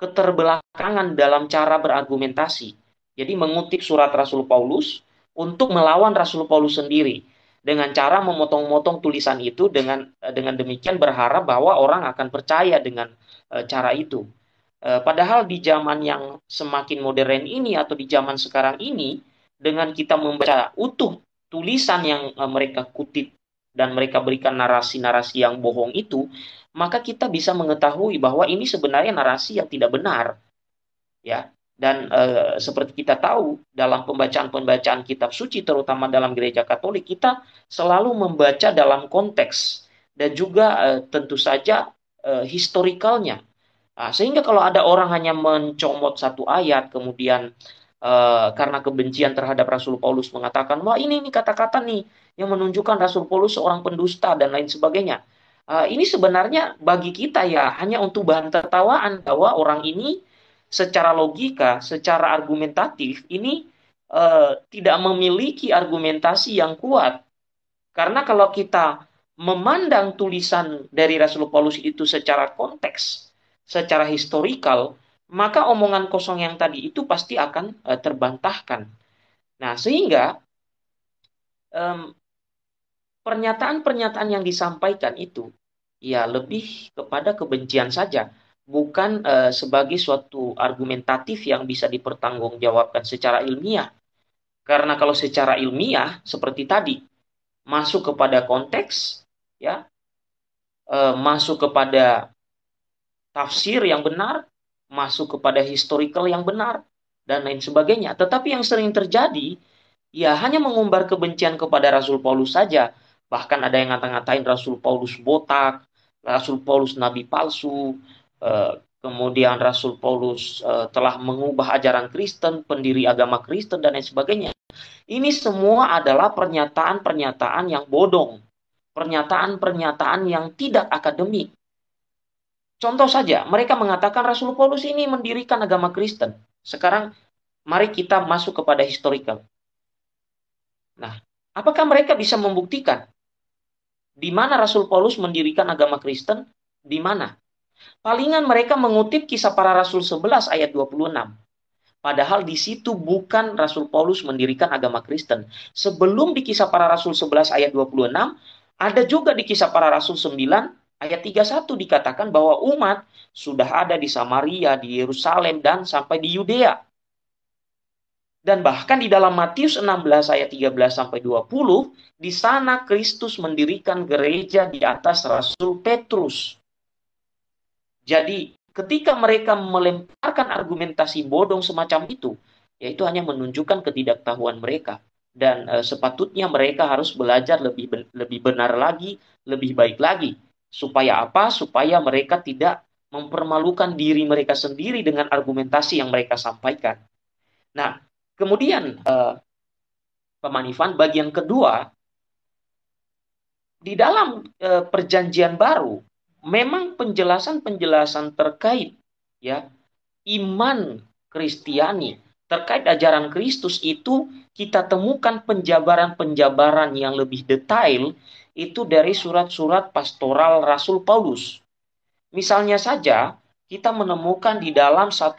keterbelakangan dalam cara berargumentasi. Jadi mengutip surat Rasul Paulus untuk melawan Rasul Paulus sendiri dengan cara memotong-motong tulisan itu dengan eh, dengan demikian berharap bahwa orang akan percaya dengan cara itu. Eh, padahal di zaman yang semakin modern ini atau di zaman sekarang ini, dengan kita membaca utuh tulisan yang eh, mereka kutip dan mereka berikan narasi-narasi yang bohong itu, maka kita bisa mengetahui bahwa ini sebenarnya narasi yang tidak benar, ya. Dan e, seperti kita tahu dalam pembacaan-pembacaan kitab suci, terutama dalam gereja Katolik, kita selalu membaca dalam konteks dan juga e, tentu saja e, historikalnya Nah, sehingga kalau ada orang hanya mencomot satu ayat, kemudian uh, karena kebencian terhadap Rasul Paulus mengatakan, wah ini nih kata-kata nih yang menunjukkan Rasul Paulus seorang pendusta dan lain sebagainya. Uh, ini sebenarnya bagi kita ya hanya untuk bahan tertawaan bahwa orang ini secara logika, secara argumentatif ini uh, tidak memiliki argumentasi yang kuat. Karena kalau kita memandang tulisan dari Rasul Paulus itu secara konteks, secara historikal, maka omongan kosong yang tadi itu pasti akan uh, terbantahkan. Nah, sehingga pernyataan-pernyataan yang disampaikan itu ya lebih kepada kebencian saja, bukan uh, sebagai suatu argumentatif yang bisa dipertanggungjawabkan secara ilmiah. Karena kalau secara ilmiah seperti tadi masuk kepada konteks, ya, uh, masuk kepada tafsir yang benar, masuk kepada historical yang benar, dan lain sebagainya. Tetapi yang sering terjadi, ya hanya mengumbar kebencian kepada Rasul Paulus saja. Bahkan ada yang ngata-ngatain Rasul Paulus botak, Rasul Paulus nabi palsu, eh, kemudian Rasul Paulus eh, telah mengubah ajaran Kristen, pendiri agama Kristen, dan lain sebagainya. Ini semua adalah pernyataan-pernyataan yang bodong, pernyataan-pernyataan yang tidak akademik, Contoh saja, mereka mengatakan Rasul Paulus ini mendirikan agama Kristen. Sekarang mari kita masuk kepada historical. Nah, apakah mereka bisa membuktikan di mana Rasul Paulus mendirikan agama Kristen? Di mana? Palingan mereka mengutip kisah para rasul 11 ayat 26. Padahal di situ bukan Rasul Paulus mendirikan agama Kristen. Sebelum di kisah para rasul 11 ayat 26, ada juga di kisah para rasul 9 ayat 31 dikatakan bahwa umat sudah ada di Samaria, di Yerusalem, dan sampai di Yudea. Dan bahkan di dalam Matius 16 ayat 13 sampai 20, di sana Kristus mendirikan gereja di atas Rasul Petrus. Jadi ketika mereka melemparkan argumentasi bodong semacam itu, yaitu hanya menunjukkan ketidaktahuan mereka dan e, sepatutnya mereka harus belajar lebih lebih benar lagi, lebih baik lagi Supaya apa? Supaya mereka tidak mempermalukan diri mereka sendiri dengan argumentasi yang mereka sampaikan. Nah, kemudian eh, pemanifan bagian kedua di dalam eh, perjanjian baru memang penjelasan-penjelasan terkait ya iman Kristiani terkait ajaran Kristus itu kita temukan penjabaran-penjabaran yang lebih detail itu dari surat-surat pastoral Rasul Paulus. Misalnya saja, kita menemukan di dalam 1,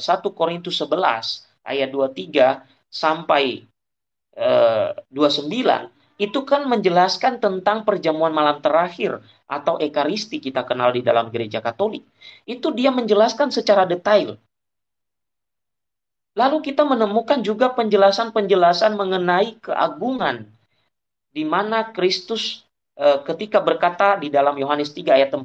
1 eh, eh, Korintus 11 ayat 23 sampai 29 eh, itu kan menjelaskan tentang perjamuan malam terakhir atau ekaristi kita kenal di dalam gereja Katolik. Itu dia menjelaskan secara detail. Lalu kita menemukan juga penjelasan-penjelasan mengenai keagungan di mana Kristus eh, ketika berkata di dalam Yohanes 3 ayat 14,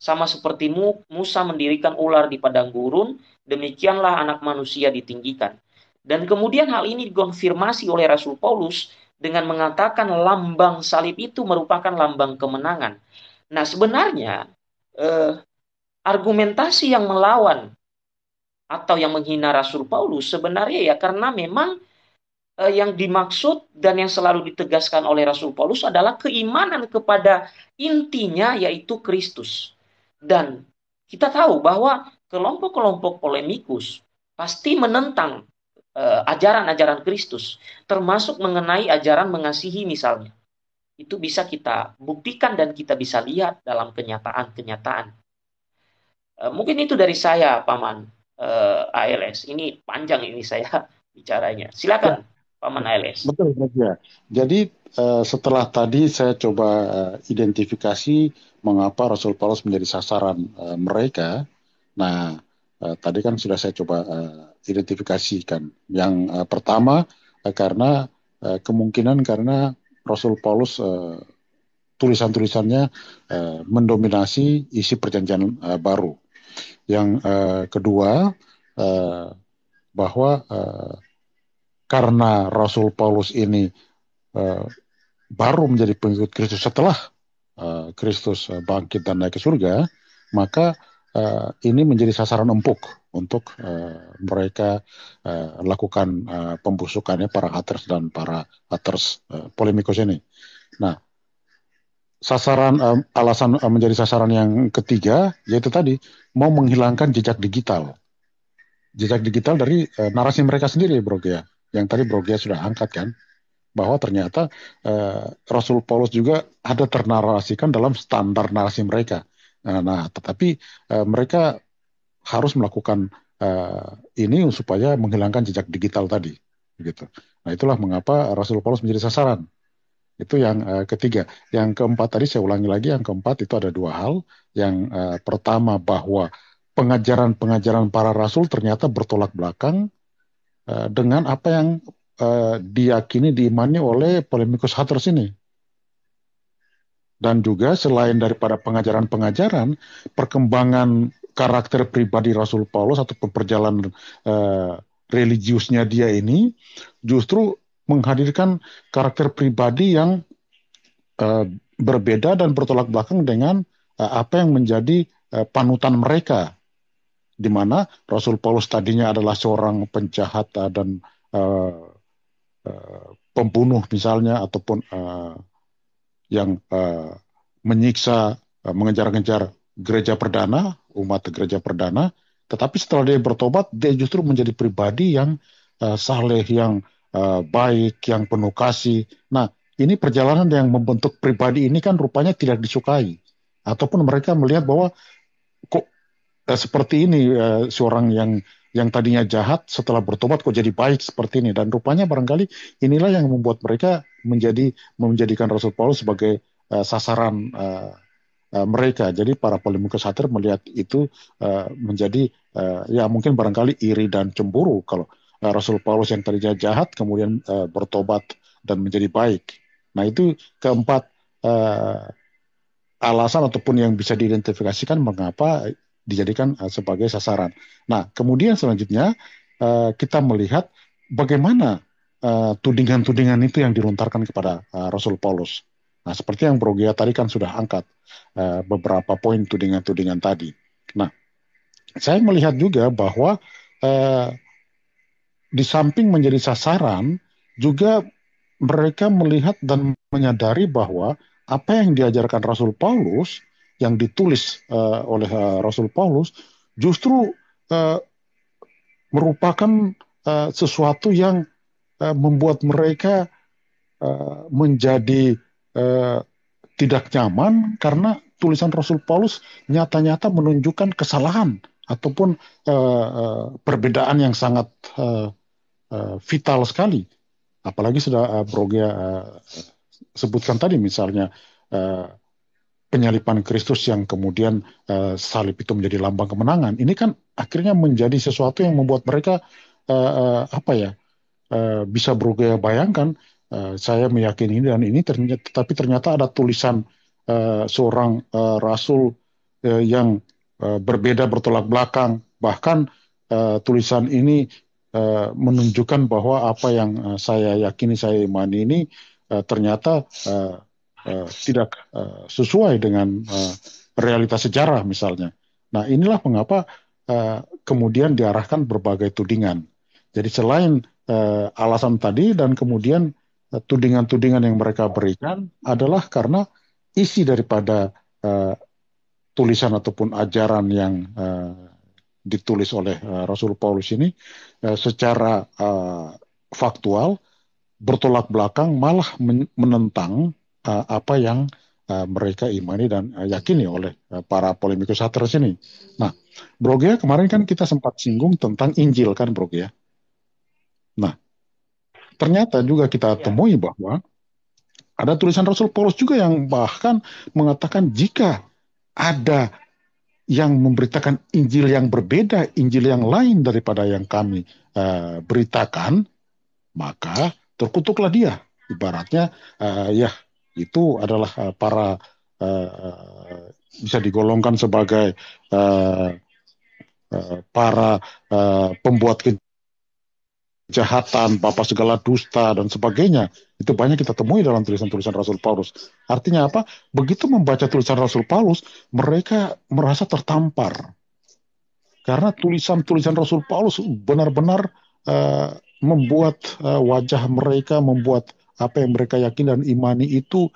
sama seperti Musa mendirikan ular di padang gurun, demikianlah anak manusia ditinggikan. Dan kemudian hal ini dikonfirmasi oleh Rasul Paulus dengan mengatakan lambang salib itu merupakan lambang kemenangan. Nah, sebenarnya eh, argumentasi yang melawan atau yang menghina Rasul Paulus sebenarnya ya karena memang Eh, yang dimaksud dan yang selalu ditegaskan oleh Rasul Paulus adalah keimanan kepada intinya yaitu Kristus. Dan kita tahu bahwa kelompok-kelompok polemikus pasti menentang eh, ajaran-ajaran eh, Kristus, termasuk mengenai ajaran mengasihi misalnya. Itu bisa kita buktikan dan kita bisa lihat dalam kenyataan-kenyataan. Eh, mungkin itu dari saya, Paman ALS. Ini panjang ini saya [LAUGHS] bicaranya. Silakan. Ya. Paman ya, Betul ya Jadi uh, setelah tadi saya coba uh, identifikasi mengapa Rasul Paulus menjadi sasaran uh, mereka. Nah, uh, tadi kan sudah saya coba uh, identifikasikan. Yang uh, pertama uh, karena uh, kemungkinan karena Rasul Paulus uh, tulisan-tulisannya uh, mendominasi isi perjanjian uh, baru. Yang uh, kedua uh, bahwa uh, karena Rasul Paulus ini uh, baru menjadi pengikut Kristus setelah eh, Kristus uh, bangkit dan naik ke surga, maka uh, ini menjadi sasaran empuk untuk uh, mereka uh, lakukan uh, pembusukannya para haters dan para haters uh, polemikus ini. Nah, sasaran um, alasan um, menjadi sasaran yang ketiga yaitu tadi mau menghilangkan jejak digital jejak digital dari uh, narasi mereka sendiri bro ya yang tadi Brogia sudah angkat kan bahwa ternyata eh, Rasul Paulus juga ada ternarasikan dalam standar narasi mereka. Nah, nah tetapi eh, mereka harus melakukan eh, ini supaya menghilangkan jejak digital tadi, gitu. Nah itulah mengapa Rasul Paulus menjadi sasaran. Itu yang eh, ketiga. Yang keempat tadi saya ulangi lagi, yang keempat itu ada dua hal. Yang eh, pertama bahwa pengajaran-pengajaran para rasul ternyata bertolak belakang Eh, dengan apa yang uh, diyakini diimani oleh polemikus haters ini. Dan juga selain daripada pengajaran-pengajaran, perkembangan karakter pribadi Rasul Paulus atau perjalanan uh, religiusnya dia ini justru menghadirkan karakter pribadi yang uh, berbeda dan bertolak belakang dengan uh, apa yang menjadi uh, panutan mereka di mana Rasul Paulus tadinya adalah seorang penjahat dan uh, uh, pembunuh misalnya ataupun uh, yang uh, menyiksa uh, mengejar-ngejar gereja perdana umat gereja perdana tetapi setelah dia bertobat dia justru menjadi pribadi yang uh, saleh yang uh, baik yang penuh kasih nah ini perjalanan yang membentuk pribadi ini kan rupanya tidak disukai ataupun mereka melihat bahwa kok Eh, seperti ini eh, seorang yang yang tadinya jahat setelah bertobat kok jadi baik seperti ini dan rupanya barangkali inilah yang membuat mereka menjadi menjadikan Rasul Paulus sebagai uh, sasaran uh, uh, mereka jadi para polemik satir melihat itu uh, menjadi uh, ya mungkin barangkali iri dan cemburu kalau uh, Rasul Paulus yang tadinya jahat kemudian uh, bertobat dan menjadi baik nah itu keempat uh, alasan ataupun yang bisa diidentifikasikan mengapa dijadikan uh, sebagai sasaran. Nah, kemudian selanjutnya uh, kita melihat bagaimana tudingan eh, tudingan-tudingan itu yang dilontarkan kepada uh, Rasul Paulus. Nah, seperti yang Bro Gia tadi kan sudah angkat uh, beberapa poin tudingan-tudingan tadi. Nah, saya melihat juga bahwa uh, di samping menjadi sasaran, juga mereka melihat dan menyadari bahwa apa yang diajarkan Rasul Paulus yang ditulis uh, oleh uh, Rasul Paulus justru uh, merupakan uh, sesuatu yang uh, membuat mereka uh, menjadi uh, tidak nyaman karena tulisan Rasul Paulus nyata-nyata menunjukkan kesalahan ataupun uh, uh, perbedaan yang sangat uh, uh, vital sekali. Apalagi sudah uh, Brogia uh, sebutkan tadi misalnya uh, penyalipan Kristus yang kemudian uh, salib itu menjadi lambang kemenangan ini kan akhirnya menjadi sesuatu yang membuat mereka uh, uh, apa ya uh, bisa berubah bayangkan uh, saya meyakini ini dan ini ternyata, tapi ternyata ada tulisan uh, seorang uh, rasul uh, yang uh, berbeda bertolak belakang bahkan uh, tulisan ini uh, menunjukkan bahwa apa yang uh, saya yakini saya imani ini uh, ternyata uh, Eh, tidak uh, sesuai dengan uh, eh, realitas sejarah misalnya. Nah inilah mengapa uh, kemudian diarahkan berbagai tudingan. Jadi selain uh, alasan tadi dan kemudian tudingan-tudingan uh, yang mereka berikan adalah karena isi daripada uh, tulisan ataupun ajaran yang uh, ditulis oleh uh, Rasul Paulus ini uh, secara uh, faktual bertolak belakang malah menentang uh, apa yang uh, mereka imani dan uh, yakini oleh uh, para polemikus haters ini. Nah, Brogia kemarin kan kita sempat singgung tentang Injil kan Brogia. Nah, ternyata juga kita ya. temui bahwa ada tulisan Rasul Paulus juga yang bahkan mengatakan jika ada yang memberitakan Injil yang berbeda, Injil yang lain daripada yang kami uh, beritakan, maka terkutuklah dia. Ibaratnya, uh, ya itu adalah uh, para uh, bisa digolongkan sebagai uh, uh, para uh, pembuat kejahatan, papa segala dusta dan sebagainya. Itu banyak kita temui dalam tulisan-tulisan Rasul Paulus. Artinya apa? Begitu membaca tulisan Rasul Paulus, mereka merasa tertampar. Karena tulisan-tulisan Rasul Paulus benar-benar uh, membuat uh, wajah mereka, membuat apa yang mereka yakini dan imani itu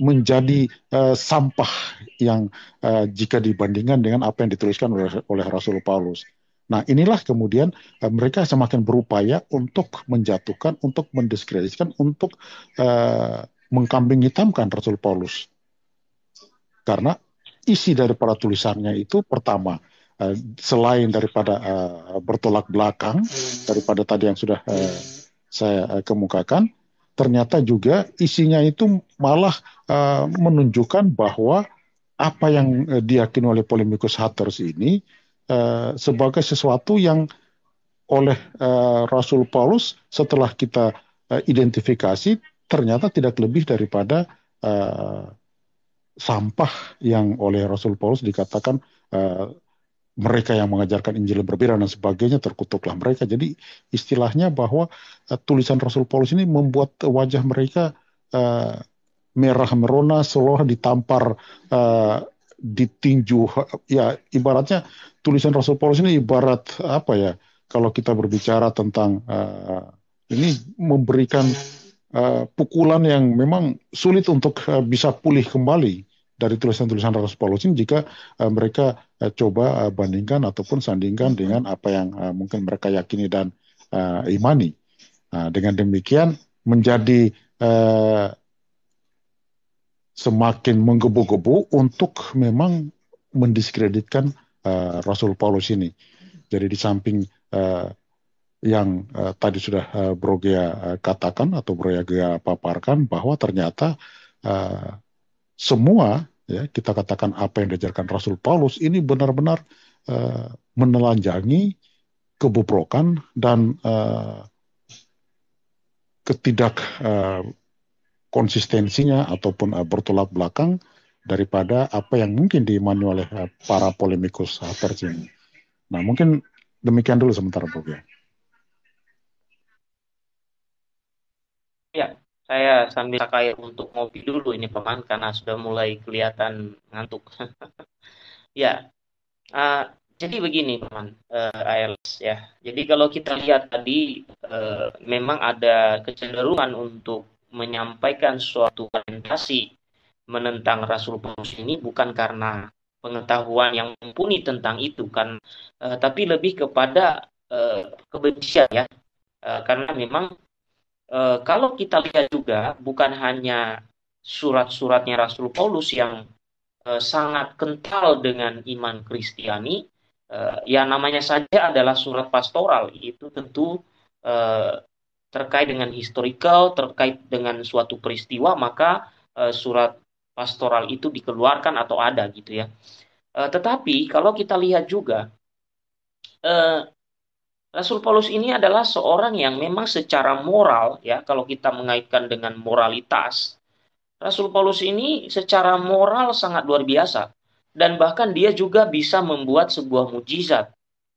menjadi uh, sampah yang uh, jika dibandingkan dengan apa yang dituliskan oleh, oleh Rasul Paulus. Nah, inilah kemudian uh, mereka semakin berupaya untuk menjatuhkan, untuk mendiskreditkan, untuk uh, mengkambing hitamkan Rasul Paulus. Karena isi dari para tulisannya itu pertama, selain daripada uh, bertolak belakang daripada tadi yang sudah uh, saya uh, kemukakan, ternyata juga isinya itu malah uh, menunjukkan bahwa apa yang uh, diyakini oleh polemikus haters ini uh, sebagai sesuatu yang oleh uh, Rasul Paulus setelah kita uh, identifikasi ternyata tidak lebih daripada uh, sampah yang oleh Rasul Paulus dikatakan uh, mereka yang mengajarkan Injil berbeda dan sebagainya terkutuklah mereka. Jadi istilahnya bahwa Eh, tulisan Rasul Paulus ini membuat wajah mereka uh, merah merona seolah ditampar uh, ditinju ya ibaratnya tulisan Rasul Paulus ini ibarat apa ya kalau kita berbicara tentang uh, ini memberikan uh, pukulan yang memang sulit untuk uh, bisa pulih kembali dari tulisan-tulisan Rasul Paulus ini jika uh, mereka uh, coba uh, bandingkan ataupun sandingkan dengan apa yang uh, mungkin mereka yakini dan uh, imani. Nah, dengan demikian menjadi eh, semakin menggebu-gebu untuk memang mendiskreditkan eh, Rasul Paulus ini. Jadi di samping eh, yang eh, tadi sudah eh, Brogia eh, katakan atau Brogia paparkan bahwa ternyata eh, semua ya kita katakan apa yang diajarkan Rasul Paulus ini benar-benar eh, menelanjangi kebobrokan dan eh, ketidak uh, konsistensinya ataupun uh, bertolak belakang daripada apa yang mungkin diimani oleh uh, para polemikus uh, Nah, mungkin demikian dulu sementara, ya. Bro. Ya. saya sambil sakai untuk ngopi dulu ini paman karena sudah mulai kelihatan ngantuk. [LAUGHS] ya, uh, jadi begini teman uh, ALS ya. Jadi kalau kita lihat tadi uh, memang ada kecenderungan untuk menyampaikan suatu orientasi menentang Rasul Paulus ini bukan karena pengetahuan yang mumpuni tentang itu kan, uh, tapi lebih kepada uh, kebencian ya. Uh, karena memang uh, kalau kita lihat juga bukan hanya surat-suratnya Rasul Paulus yang sangat kental dengan iman Kristiani, Eh, ya namanya saja adalah surat pastoral itu tentu uh, terkait dengan historical terkait dengan suatu peristiwa maka uh, surat pastoral itu dikeluarkan atau ada gitu ya uh, tetapi kalau kita lihat juga Rasul Paulus ini adalah seorang yang memang secara moral ya kalau kita mengaitkan dengan moralitas Rasul Paulus ini secara moral sangat luar biasa dan bahkan dia juga bisa membuat sebuah mujizat.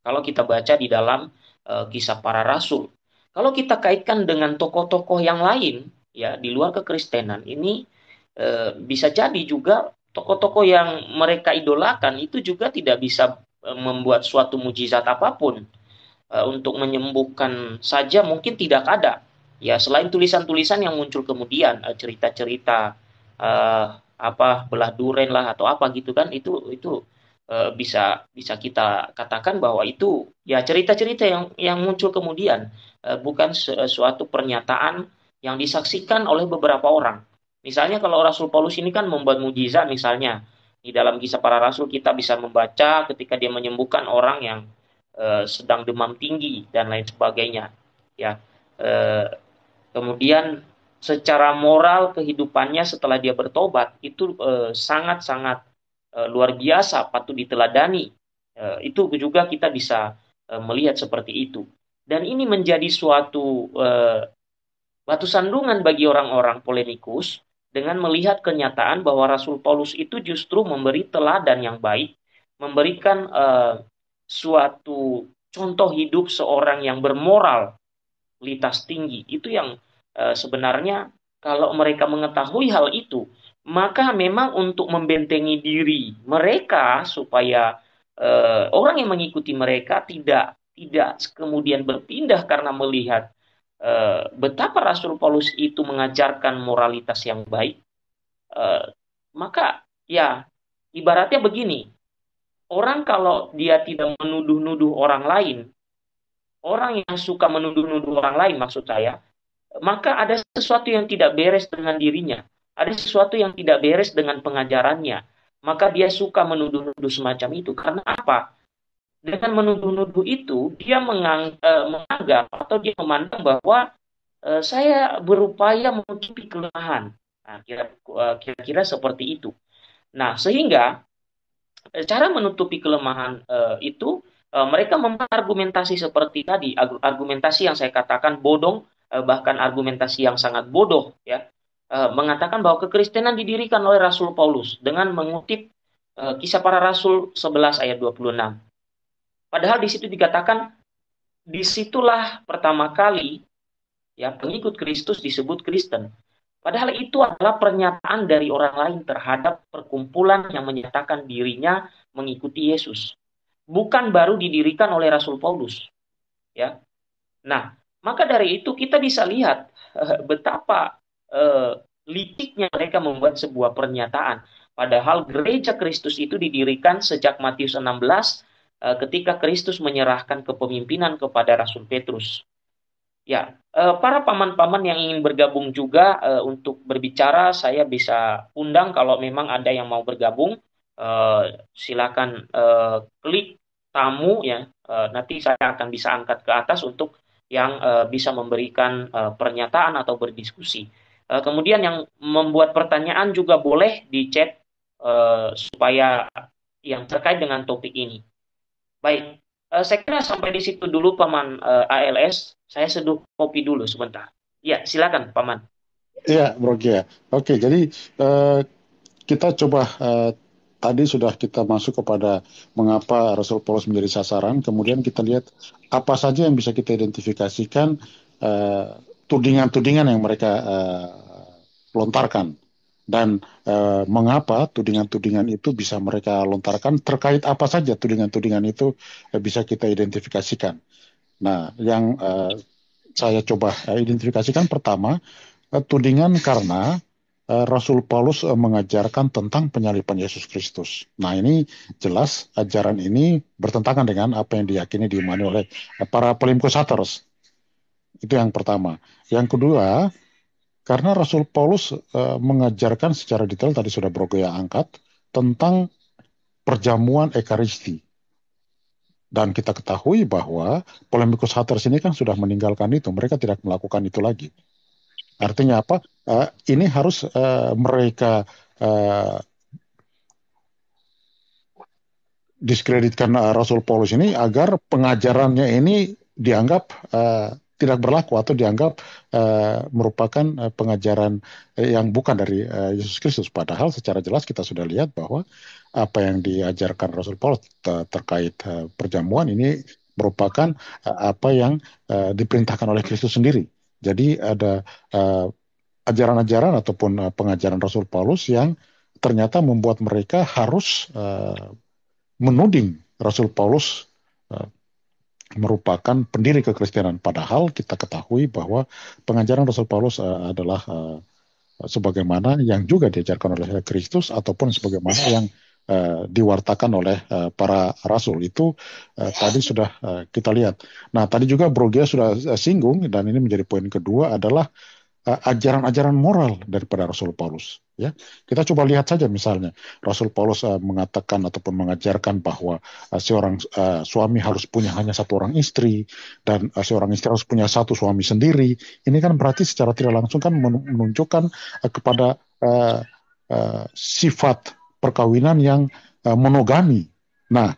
Kalau kita baca di dalam e, kisah para rasul, kalau kita kaitkan dengan tokoh-tokoh yang lain ya di luar kekristenan ini e, bisa jadi juga tokoh-tokoh yang mereka idolakan itu juga tidak bisa eh, membuat suatu mujizat apapun e, untuk menyembuhkan saja mungkin tidak ada ya selain tulisan-tulisan yang muncul kemudian cerita-cerita uh, apa belah duren lah atau apa gitu kan itu itu e, bisa bisa kita katakan bahwa itu ya cerita-cerita yang yang muncul kemudian e, bukan eh, suatu pernyataan yang disaksikan oleh beberapa orang. Misalnya kalau Rasul Paulus ini kan membuat mujizat misalnya di dalam kisah para rasul kita bisa membaca ketika dia menyembuhkan orang yang e, sedang demam tinggi dan lain sebagainya ya e, kemudian secara moral kehidupannya setelah dia bertobat itu eh, sangat-sangat e, e, luar biasa patut diteladani. e, itu juga kita bisa melihat seperti itu. Dan ini menjadi suatu batu sandungan bagi orang-orang polemikus dengan melihat kenyataan bahwa Rasul Paulus itu justru memberi teladan yang baik, memberikan suatu contoh hidup seorang yang bermoral litas tinggi. Itu yang Eh, sebenarnya kalau mereka mengetahui hal itu, maka memang untuk membentengi diri mereka supaya e, orang yang mengikuti mereka tidak tidak kemudian berpindah karena melihat e, betapa Rasul Paulus itu mengajarkan moralitas yang baik, e, maka ya ibaratnya begini, orang kalau dia tidak menuduh-nuduh orang lain, orang yang suka menuduh-nuduh orang lain maksud saya, maka ada sesuatu yang tidak beres dengan dirinya, ada sesuatu yang tidak beres dengan pengajarannya. Maka dia suka menuduh-nuduh semacam itu karena apa? Dengan menuduh-nuduh itu dia mengang, eh, menganggap atau dia memandang bahwa eh, saya berupaya menutupi kelemahan. Nah, kira eh, kira-kira seperti itu. Nah, sehingga cara menutupi kelemahan uh, itu uh, mereka mengargumentasi seperti tadi argumentasi yang saya katakan bodong Eh, bahkan argumentasi yang sangat bodoh ya eh, mengatakan bahwa kekristenan didirikan oleh Rasul Paulus dengan mengutip eh, kisah para rasul 11 ayat 26. Padahal di situ dikatakan disitulah pertama kali ya pengikut Kristus disebut Kristen. Padahal itu adalah pernyataan dari orang lain terhadap perkumpulan yang menyatakan dirinya mengikuti Yesus. Bukan baru didirikan oleh Rasul Paulus. Ya. Nah, maka dari itu kita bisa lihat eh, betapa eh, litiknya mereka membuat sebuah pernyataan. Padahal gereja Kristus itu didirikan sejak Matius 16 eh, ketika Kristus menyerahkan kepemimpinan kepada Rasul Petrus. Ya, eh, para paman-paman yang ingin bergabung juga eh, untuk berbicara, saya bisa undang kalau memang ada yang mau bergabung, silakan klik tamu ya. nanti saya akan bisa angkat ke atas untuk yang uh, bisa memberikan uh, pernyataan atau berdiskusi. Uh, kemudian yang membuat pertanyaan juga boleh di chat uh, supaya yang terkait dengan topik ini. Baik, uh, saya kira sampai di situ dulu paman uh, ALS. Saya seduh kopi dulu sebentar. Ya, silakan paman. Ya, Bro Oke, jadi uh, kita coba uh, tadi sudah kita masuk kepada mengapa Rasul Paulus menjadi sasaran. Kemudian kita lihat apa saja yang bisa kita identifikasikan uh, tudingan-tudingan yang mereka uh, lontarkan dan uh, mengapa tudingan-tudingan itu bisa mereka lontarkan terkait apa saja tudingan-tudingan itu uh, bisa kita identifikasikan. Nah, yang uh, saya coba identifikasikan pertama uh, tudingan karena Eh, Rasul Paulus eh, mengajarkan tentang penyaliban Yesus Kristus. Nah ini jelas ajaran ini bertentangan dengan apa yang diyakini diimani oleh eh, para polemikus haters. Itu yang pertama. Yang kedua, karena Rasul Paulus mengajarkan secara detail tadi sudah Brogoya angkat tentang perjamuan Ekaristi. Dan kita ketahui bahwa polemikus haters ini kan sudah meninggalkan itu, mereka tidak melakukan itu lagi. Artinya apa? Uh, ini harus uh, mereka uh, diskreditkan uh, Rasul Paulus ini agar pengajarannya ini dianggap uh, tidak berlaku atau dianggap uh, merupakan uh, pengajaran yang bukan dari uh, Yesus Kristus. Padahal secara jelas kita sudah lihat bahwa apa yang diajarkan Rasul Paulus terkait uh, perjamuan ini merupakan uh, apa yang uh, diperintahkan oleh Kristus sendiri. Jadi ada uh, ajaran-ajaran ataupun uh, pengajaran Rasul Paulus yang ternyata membuat mereka harus uh, menuding Rasul Paulus uh, merupakan pendiri kekristenan. Padahal kita ketahui bahwa pengajaran Rasul Paulus uh, adalah uh, sebagaimana yang juga diajarkan oleh Kristus ataupun sebagaimana yang Eh, diwartakan oleh uh, para rasul itu uh, tadi sudah uh, kita lihat. Nah tadi juga Brogia sudah singgung dan ini menjadi poin kedua adalah ajaran-ajaran uh, moral daripada Rasul Paulus. Ya kita coba lihat saja misalnya Rasul Paulus uh, mengatakan ataupun mengajarkan bahwa uh, seorang uh, suami harus punya hanya satu orang istri dan uh, seorang istri harus punya satu suami sendiri. Ini kan berarti secara tidak langsung kan menunjukkan uh, kepada uh, uh, sifat perkawinan yang uh, monogami. Nah,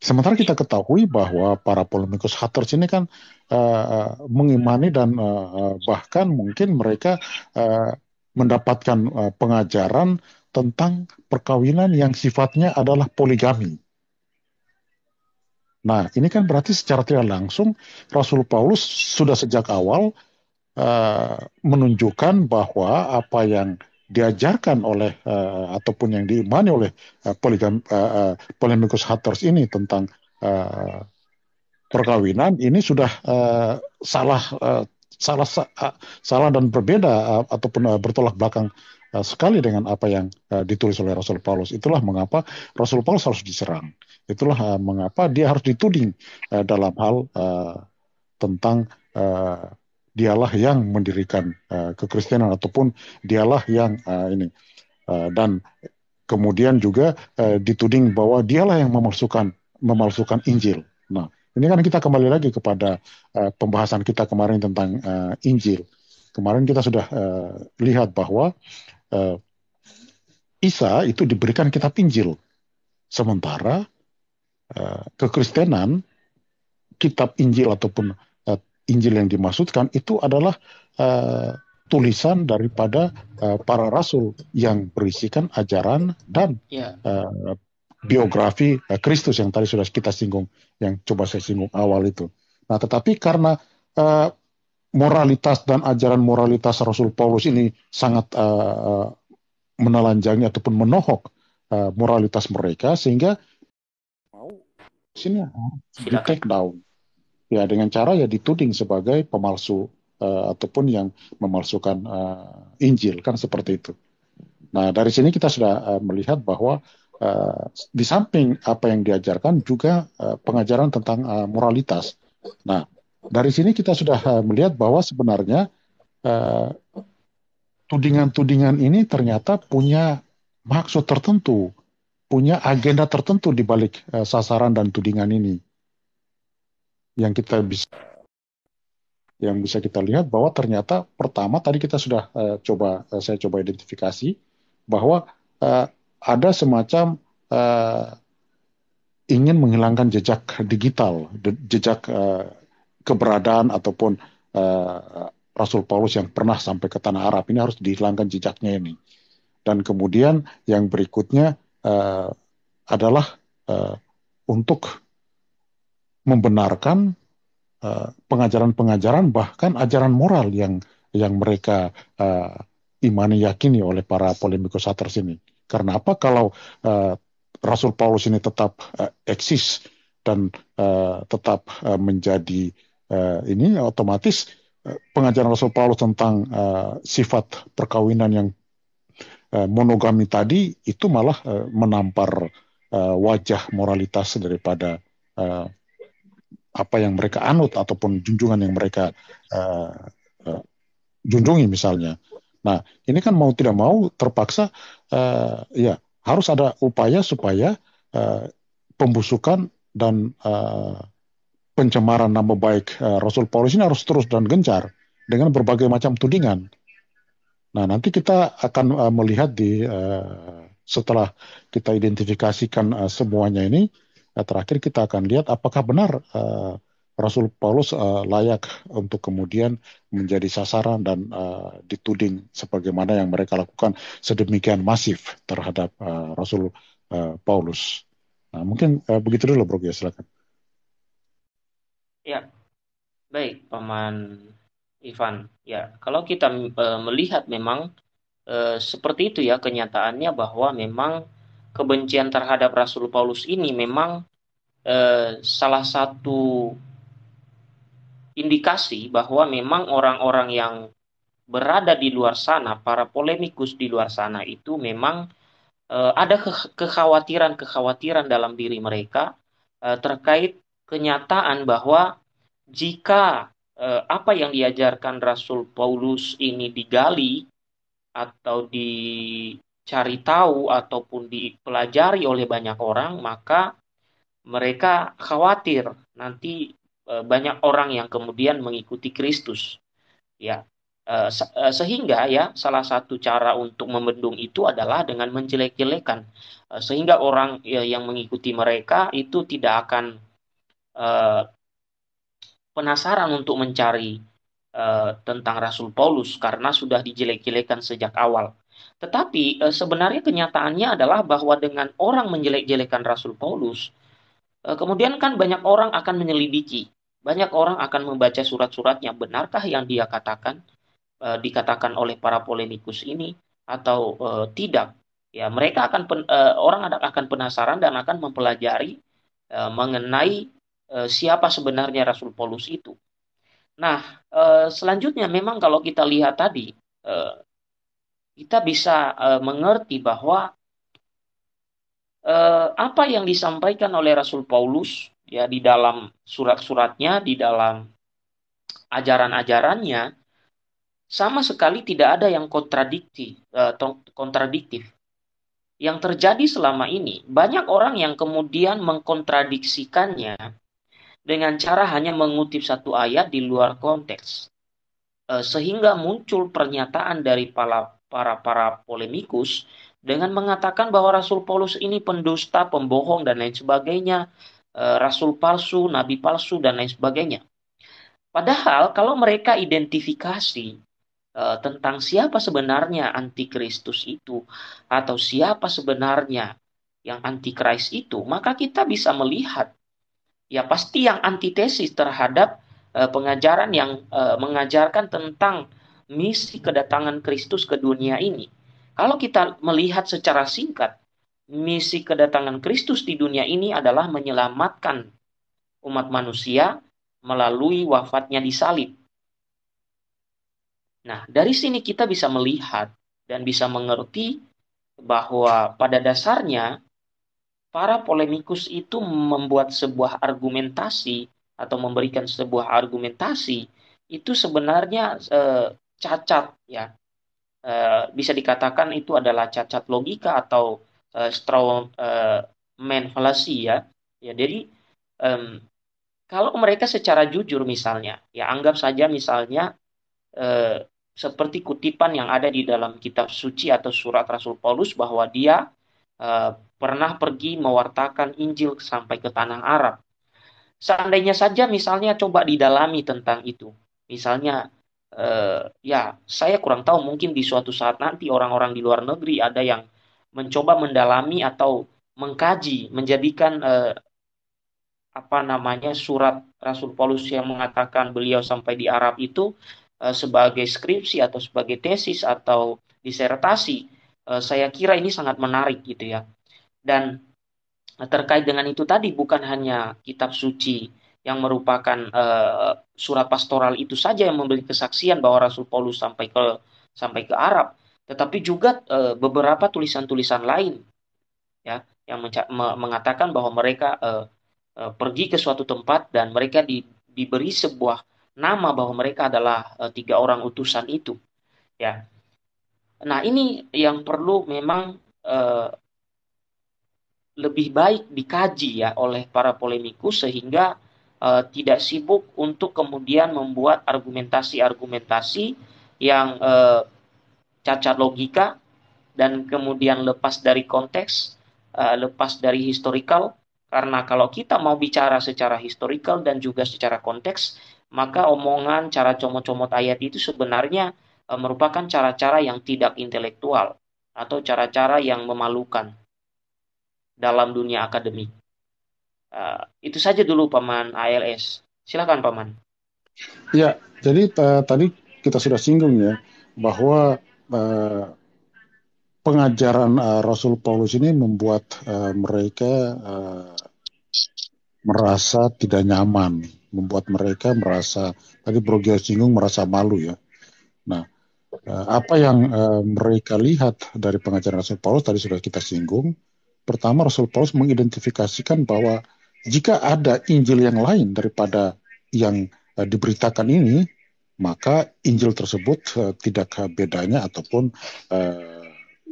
sementara kita ketahui bahwa para polemikus haters ini kan uh, mengimani dan uh, bahkan mungkin mereka uh, mendapatkan uh, pengajaran tentang perkawinan yang sifatnya adalah poligami. Nah, ini kan berarti secara tidak langsung Rasul Paulus sudah sejak awal uh, menunjukkan bahwa apa yang diajarkan oleh uh, ataupun yang diimani oleh uh, poligam uh, uh, polemikus haters ini tentang uh, perkawinan ini sudah uh, salah uh, salah uh, salah dan berbeda uh, ataupun uh, bertolak belakang uh, sekali dengan apa yang uh, ditulis oleh Rasul Paulus. Itulah mengapa Rasul Paulus harus diserang. Itulah uh, mengapa dia harus dituding uh, dalam hal uh, tentang uh, dialah yang mendirikan uh, kekristenan ataupun dialah yang uh, ini uh, dan kemudian juga uh, dituding bahwa dialah yang memalsukan memalsukan Injil. Nah, ini kan kita kembali lagi kepada uh, pembahasan kita kemarin tentang uh, Injil. Kemarin kita sudah uh, lihat bahwa uh, Isa itu diberikan kitab Injil. Sementara uh, kekristenan kitab Injil ataupun Injil yang dimaksudkan itu adalah uh, tulisan daripada uh, para rasul yang berisikan ajaran dan uh, biografi Kristus yang tadi sudah kita singgung, yang coba saya singgung awal itu. Nah, tetapi karena uh, moralitas dan ajaran moralitas Rasul Paulus ini sangat uh, menelanjangi ataupun menohok uh, moralitas mereka, sehingga mau sini ya, di take down ya dengan cara ya dituding sebagai pemalsu uh, ataupun yang memalsukan uh, Injil kan seperti itu. Nah dari sini kita sudah uh, melihat bahwa uh, di samping apa yang diajarkan juga uh, pengajaran tentang uh, moralitas. Nah dari sini kita sudah uh, melihat bahwa sebenarnya uh, tudingan-tudingan ini ternyata punya maksud tertentu, punya agenda tertentu di balik uh, sasaran dan tudingan ini yang kita bisa yang bisa kita lihat bahwa ternyata pertama tadi kita sudah uh, coba uh, saya coba identifikasi bahwa uh, ada semacam uh, ingin menghilangkan jejak digital jejak uh, keberadaan ataupun uh, Rasul Paulus yang pernah sampai ke tanah Arab ini harus dihilangkan jejaknya ini dan kemudian yang berikutnya uh, adalah uh, untuk membenarkan eh, pengajaran-pengajaran uh, bahkan ajaran moral yang yang mereka uh, imani yakini oleh para polemikus haters ini. Karena apa? Kalau uh, Rasul Paulus ini tetap uh, eksis dan uh, tetap uh, menjadi uh, ini otomatis uh, pengajaran Rasul Paulus tentang uh, sifat perkawinan yang uh, monogami tadi itu malah uh, menampar uh, wajah moralitas daripada uh, apa yang mereka anut ataupun junjungan yang mereka uh, uh, junjungi misalnya. Nah ini kan mau tidak mau terpaksa uh, ya harus ada upaya supaya uh, pembusukan dan uh, pencemaran nama baik uh, Rasul Paulus ini harus terus dan gencar dengan berbagai macam tudingan. Nah nanti kita akan uh, melihat di uh, setelah kita identifikasikan uh, semuanya ini Nah, terakhir kita akan lihat apakah benar uh, Rasul Paulus uh, layak untuk kemudian menjadi sasaran dan uh, dituding sebagaimana yang mereka lakukan sedemikian masif terhadap uh, Rasul uh, Paulus. Nah, mungkin uh, begitu dulu, Bro. Ya, silakan. Ya, baik, Paman Ivan. Ya, kalau kita uh, melihat memang uh, seperti itu ya kenyataannya bahwa memang kebencian terhadap Rasul Paulus ini memang eh, salah satu indikasi bahwa memang orang-orang yang berada di luar sana, para polemikus di luar sana itu memang eh, ada kekhawatiran-kekhawatiran dalam diri mereka eh, terkait kenyataan bahwa jika eh, apa yang diajarkan Rasul Paulus ini digali atau di dicari tahu ataupun dipelajari oleh banyak orang, maka mereka khawatir nanti e, banyak orang yang kemudian mengikuti Kristus. Ya, e, e, sehingga ya salah satu cara untuk membendung itu adalah dengan menjelek-jelekan sehingga orang ya, yang mengikuti mereka itu tidak akan penasaran untuk mencari tentang Rasul Paulus karena sudah dijelek-jelekan sejak awal tetapi eh, sebenarnya kenyataannya adalah bahwa dengan orang menjelek-jelekan Rasul Paulus, eh, kemudian kan banyak orang akan menyelidiki, banyak orang akan membaca surat-suratnya, benarkah yang dia katakan eh, dikatakan oleh para polemikus ini atau tidak? Ya, mereka akan orang akan penasaran dan akan mempelajari mengenai siapa sebenarnya Rasul Paulus itu. Nah, selanjutnya memang kalau kita lihat tadi kita bisa e, mengerti bahwa e, apa yang disampaikan oleh Rasul Paulus ya di dalam surat-suratnya, di dalam ajaran-ajarannya sama sekali tidak ada yang kontradiktif, e, eh, kontradiktif. Yang terjadi selama ini banyak orang yang kemudian mengkontradiksikannya dengan cara hanya mengutip satu ayat di luar konteks sehingga muncul pernyataan dari para para polemikus dengan mengatakan bahwa Rasul Paulus ini pendusta, pembohong dan lain sebagainya, e, rasul palsu, nabi palsu dan lain sebagainya. Padahal kalau mereka identifikasi e, tentang siapa sebenarnya antikristus itu atau siapa sebenarnya yang antikris itu, maka kita bisa melihat ya pasti yang antitesis terhadap e, pengajaran yang mengajarkan tentang misi kedatangan Kristus ke dunia ini. Kalau kita melihat secara singkat, misi kedatangan Kristus di dunia ini adalah menyelamatkan umat manusia melalui wafatnya di salib. Nah, dari sini kita bisa melihat dan bisa mengerti bahwa pada dasarnya para polemikus itu membuat sebuah argumentasi atau memberikan sebuah argumentasi itu sebenarnya eh, cacat ya e, bisa dikatakan itu adalah cacat logika atau e, straw e, man fallacy ya ya jadi e, kalau mereka secara jujur misalnya ya anggap saja misalnya e, seperti kutipan yang ada di dalam kitab suci atau surat Rasul Paulus bahwa dia e, pernah pergi mewartakan Injil sampai ke tanah Arab. Seandainya saja misalnya coba didalami tentang itu. Misalnya uh, ya saya kurang tahu mungkin di suatu saat nanti orang-orang di luar negeri ada yang mencoba mendalami atau mengkaji menjadikan uh, apa namanya surat Rasul Paulus yang mengatakan beliau sampai di Arab itu uh, sebagai skripsi atau sebagai tesis atau disertasi uh, saya kira ini sangat menarik gitu ya dan terkait dengan itu tadi bukan hanya kitab suci yang merupakan uh, surat pastoral itu saja yang memberi kesaksian bahwa Rasul Paulus sampai ke sampai ke Arab, tetapi juga uh, beberapa tulisan-tulisan lain ya yang mengatakan bahwa mereka uh, uh, pergi ke suatu tempat dan mereka di diberi sebuah nama bahwa mereka adalah uh, tiga orang utusan itu ya. Nah, ini yang perlu memang uh, lebih baik dikaji ya oleh para polemikus sehingga uh, tidak sibuk untuk kemudian membuat argumentasi-argumentasi yang uh, cacat logika dan kemudian lepas dari konteks, uh, lepas dari historikal Karena kalau kita mau bicara secara historikal dan juga secara konteks, maka omongan cara comot-comot ayat itu sebenarnya uh, merupakan cara-cara yang tidak intelektual atau cara-cara yang memalukan dalam dunia akademik. Uh, itu saja dulu paman ALS. Silakan paman. Ya, jadi tadi kita sudah singgung ya bahwa uh, pengajaran uh, Rasul Paulus ini membuat uh, mereka uh, merasa tidak nyaman, membuat mereka merasa tadi Bro Gio singgung merasa malu ya. Nah, apa yang uh, mereka lihat dari pengajaran Rasul Paulus tadi sudah kita singgung. Pertama Rasul Paulus mengidentifikasikan bahwa jika ada Injil yang lain daripada yang uh, diberitakan ini, maka Injil tersebut uh, tidak bedanya ataupun uh,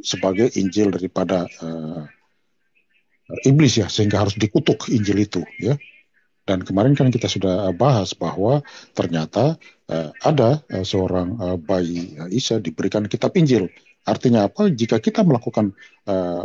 sebagai Injil daripada uh, iblis ya, sehingga harus dikutuk Injil itu ya. Dan kemarin kan kita sudah bahas bahwa ternyata uh, ada uh, seorang uh, bayi uh, Isa diberikan kitab Injil. Artinya apa? Jika kita melakukan uh,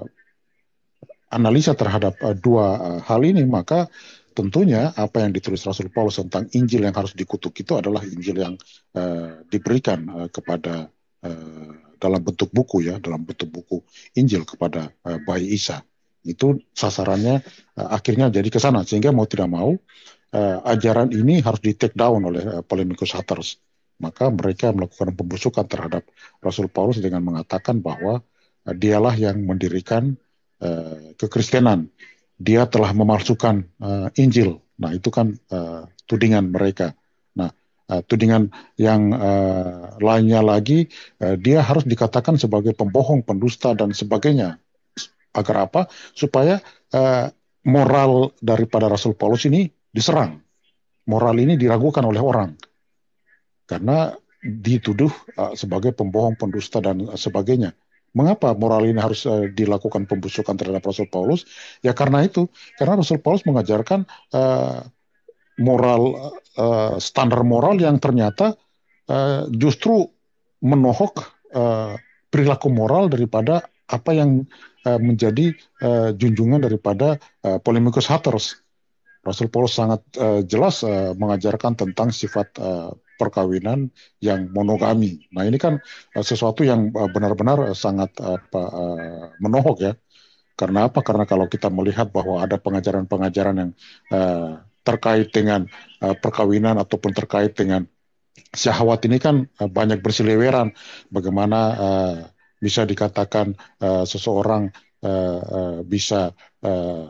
analisa terhadap uh, dua uh, hal ini maka tentunya apa yang ditulis Rasul Paulus tentang Injil yang harus dikutuk itu adalah Injil yang uh, diberikan uh, kepada uh, dalam bentuk buku ya dalam bentuk buku Injil kepada uh, bayi Isa itu sasarannya uh, akhirnya jadi ke sana sehingga mau tidak mau uh, ajaran ini harus di take down oleh uh, polemikus haters maka mereka melakukan pembusukan terhadap Rasul Paulus dengan mengatakan bahwa dialah yang mendirikan uh, kekristenan, dia telah memalsukan uh, Injil. Nah, itu kan uh, tudingan mereka. Nah, uh, tudingan yang uh, lainnya lagi, uh, dia harus dikatakan sebagai pembohong, pendusta, dan sebagainya. Agar apa? Supaya uh, moral daripada Rasul Paulus ini diserang. Moral ini diragukan oleh orang. Karena dituduh uh, sebagai pembohong, pendusta, dan uh, sebagainya. Mengapa moral ini harus uh, dilakukan pembusukan terhadap Rasul Paulus? Ya karena itu, karena Rasul Paulus mengajarkan uh, moral uh, standar moral yang ternyata uh, justru menohok uh, perilaku moral daripada apa yang uh, menjadi uh, junjungan daripada uh, polemikus haters. Rasul Paulus sangat uh, jelas uh, mengajarkan tentang sifat uh, perkawinan yang monogami. Nah ini kan eh, sesuatu yang eh, benar-benar eh, sangat apa, menohok ya. Karena apa? Karena kalau kita melihat bahwa ada pengajaran-pengajaran yang uh, terkait dengan uh, perkawinan ataupun terkait dengan syahwat ini kan uh, banyak berseliweran. Bagaimana uh, bisa dikatakan uh, seseorang uh, bisa uh,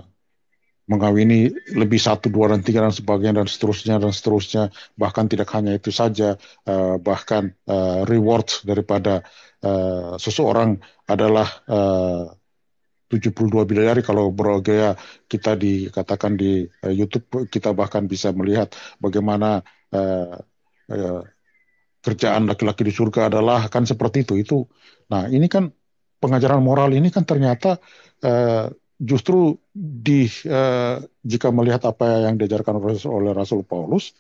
mengawini lebih satu dua dan tiga dan sebagainya dan seterusnya dan seterusnya bahkan tidak hanya itu saja uh, bahkan uh, eh, reward daripada uh, seseorang adalah uh, 72 bidadari kalau bergaya kita dikatakan di uh, YouTube kita bahkan bisa melihat bagaimana uh, uh, kerjaan laki-laki di surga adalah kan seperti itu itu nah ini kan pengajaran moral ini kan ternyata uh, justru di uh, jika melihat apa yang diajarkan oleh Rasul Paulus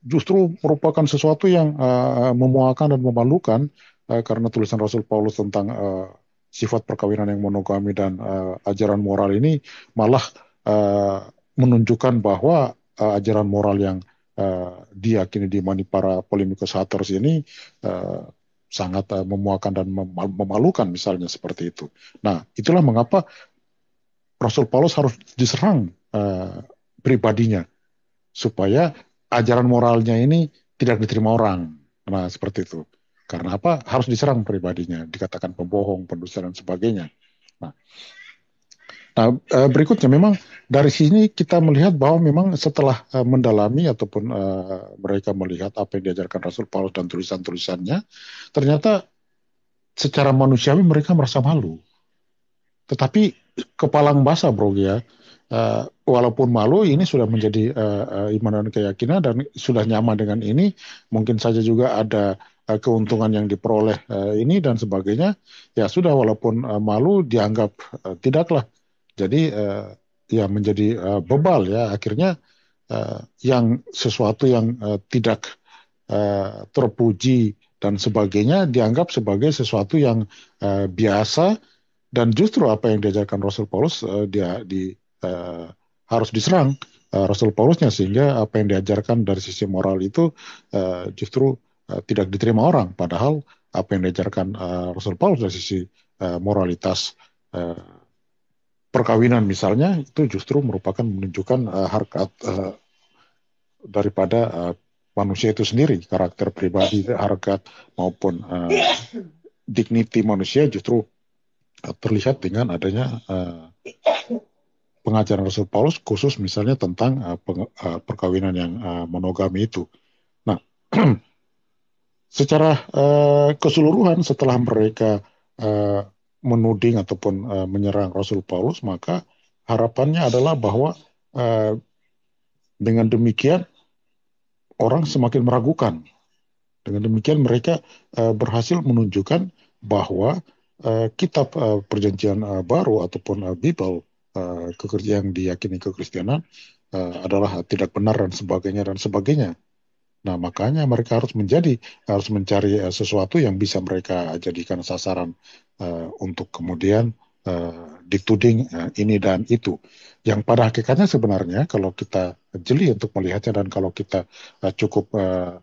justru merupakan sesuatu yang uh, memuakan dan memalukan uh, karena tulisan Rasul Paulus tentang uh, sifat perkawinan yang monogami dan uh, ajaran moral ini malah uh, menunjukkan bahwa uh, ajaran moral yang Uh, diyakini dimani para polemikus haters ini uh, sangat uh, memuakan dan memalukan misalnya seperti itu. Nah, itulah mengapa Rasul Paulus harus diserang uh, pribadinya supaya ajaran moralnya ini tidak diterima orang. Nah, seperti itu. Karena apa? Harus diserang pribadinya, dikatakan pembohong, pendusta dan sebagainya. Nah, Nah, eh, berikutnya memang dari sini kita melihat bahwa memang setelah eh, mendalami ataupun uh, mereka melihat apa yang diajarkan Rasul Paulus dan tulisan-tulisannya, ternyata secara manusiawi mereka merasa malu. Tetapi kepalang basah bro ya, uh, walaupun malu ini sudah menjadi uh, uh, iman dan keyakinan dan sudah nyaman dengan ini, mungkin saja juga ada uh, keuntungan yang diperoleh uh, ini dan sebagainya. Ya sudah walaupun uh, malu dianggap uh, tidaklah. Jadi uh, ya menjadi uh, bebal ya akhirnya uh, yang sesuatu yang uh, tidak uh, terpuji dan sebagainya dianggap sebagai sesuatu yang uh, biasa dan justru apa yang diajarkan Rasul Paulus uh, dia di uh, harus diserang uh, Rasul Paulusnya sehingga apa yang diajarkan dari sisi moral itu uh, justru uh, tidak diterima orang padahal apa yang diajarkan uh, Rasul Paulus dari sisi uh, moralitas uh, perkawinan misalnya itu justru merupakan menunjukkan uh, harkat uh, daripada uh, manusia itu sendiri karakter pribadi harkat maupun uh, dignity manusia justru Eh, terlihat dengan adanya uh, pengajaran Rasul Paulus khusus misalnya tentang uh, peng, uh, perkawinan yang uh, monogami itu. Nah, [CLEARS THROAT] secara uh, keseluruhan setelah mereka uh, menuding ataupun uh, menyerang Rasul Paulus, maka harapannya adalah bahwa uh, dengan demikian orang semakin meragukan. Dengan demikian mereka uh, berhasil menunjukkan bahwa Eh, kitab uh, perjanjian uh, baru ataupun uh, Bible uh, yang diyakini kekristenan uh, adalah tidak benar dan sebagainya dan sebagainya. Nah, makanya mereka harus menjadi harus mencari uh, sesuatu yang bisa mereka jadikan sasaran uh, untuk kemudian uh, dituding uh, ini dan itu. Yang pada hakikatnya sebenarnya kalau kita jeli untuk melihatnya dan kalau kita uh, cukup uh,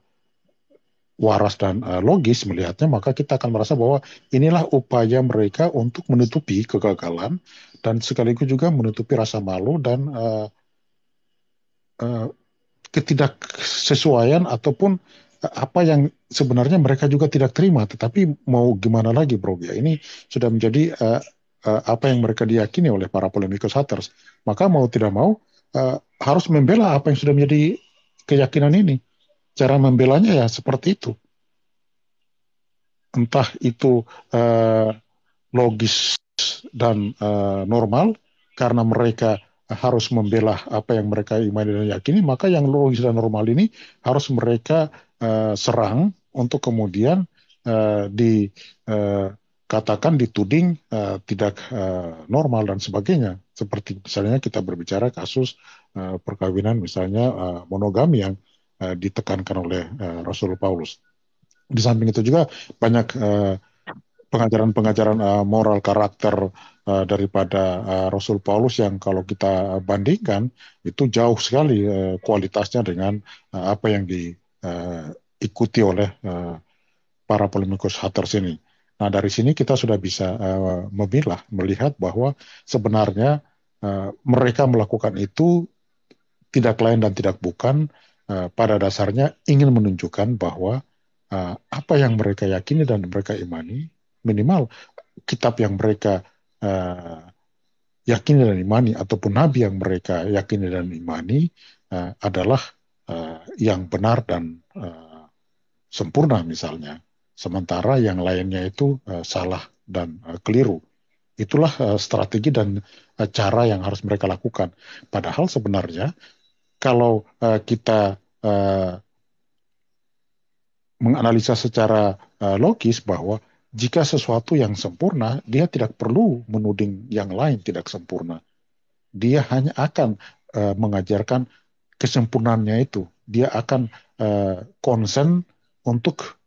waras dan uh, logis melihatnya, maka kita akan merasa bahwa inilah upaya mereka untuk menutupi kegagalan dan sekaligus juga menutupi rasa malu dan uh, uh, ketidaksesuaian ataupun apa yang sebenarnya mereka juga tidak terima. Tetapi mau gimana lagi, Bro? Ya ini sudah menjadi uh, uh, apa yang mereka diyakini oleh para polemikus haters. Maka mau tidak mau uh, harus membela apa yang sudah menjadi keyakinan ini cara membelanya ya seperti itu. Entah itu eh, logis dan eh, normal karena mereka harus membela apa yang mereka imani dan yakini, maka yang logis dan normal ini harus mereka eh, serang untuk kemudian eh, dikatakan eh, dituding uh, tidak uh, normal dan sebagainya. Seperti misalnya kita berbicara kasus uh, perkawinan misalnya uh, monogami yang uh, ditekankan oleh uh, eh, Rasul Paulus. Di samping itu juga banyak eh, pengajaran-pengajaran uh, moral karakter uh, daripada uh, Rasul Paulus yang kalau kita bandingkan itu jauh sekali uh, kualitasnya dengan uh, apa yang diikuti uh, oleh uh, para polemikus haters ini. Nah dari sini kita sudah bisa uh, memilah melihat bahwa sebenarnya uh, mereka melakukan itu tidak lain dan tidak bukan Eh, pada dasarnya ingin menunjukkan bahwa eh, apa yang mereka yakini dan mereka imani, minimal kitab yang mereka eh, yakini dan imani ataupun nabi yang mereka yakini dan imani adalah yang benar dan sempurna misalnya, sementara yang lainnya itu salah dan keliru. Itulah strategi dan cara yang harus mereka lakukan. Padahal sebenarnya kalau uh, kita uh, menganalisa secara uh, logis bahwa jika sesuatu yang sempurna, dia tidak perlu menuding yang lain tidak sempurna. Dia hanya akan uh, mengajarkan kesempurnaannya itu. Dia akan uh, konsen untuk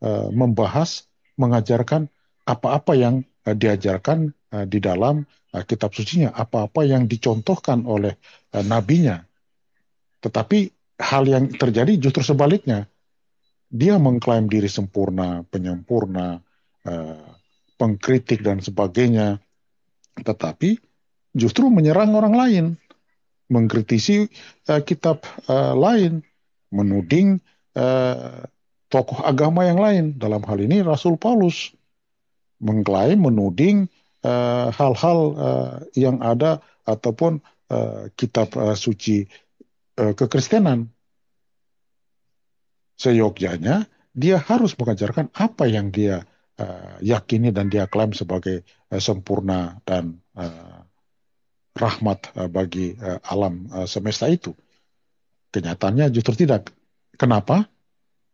uh, membahas, mengajarkan apa-apa yang uh, diajarkan uh, di dalam uh, kitab sucinya, apa-apa yang dicontohkan oleh uh, nabinya. Tetapi hal yang terjadi justru sebaliknya. Dia mengklaim diri sempurna, penyempurna, eh, pengkritik dan sebagainya. Tetapi justru menyerang orang lain, mengkritisi eh, kitab eh, lain, menuding tokoh agama yang lain. Dalam hal ini Rasul Paulus mengklaim, menuding hal-hal yang ada ataupun kitab suci e, kekristenan. Seyogyanya dia harus mengajarkan apa yang dia e, yakini dan dia klaim sebagai e, sempurna dan e, rahmat e, bagi e, alam e, semesta itu. Kenyataannya justru tidak. Kenapa?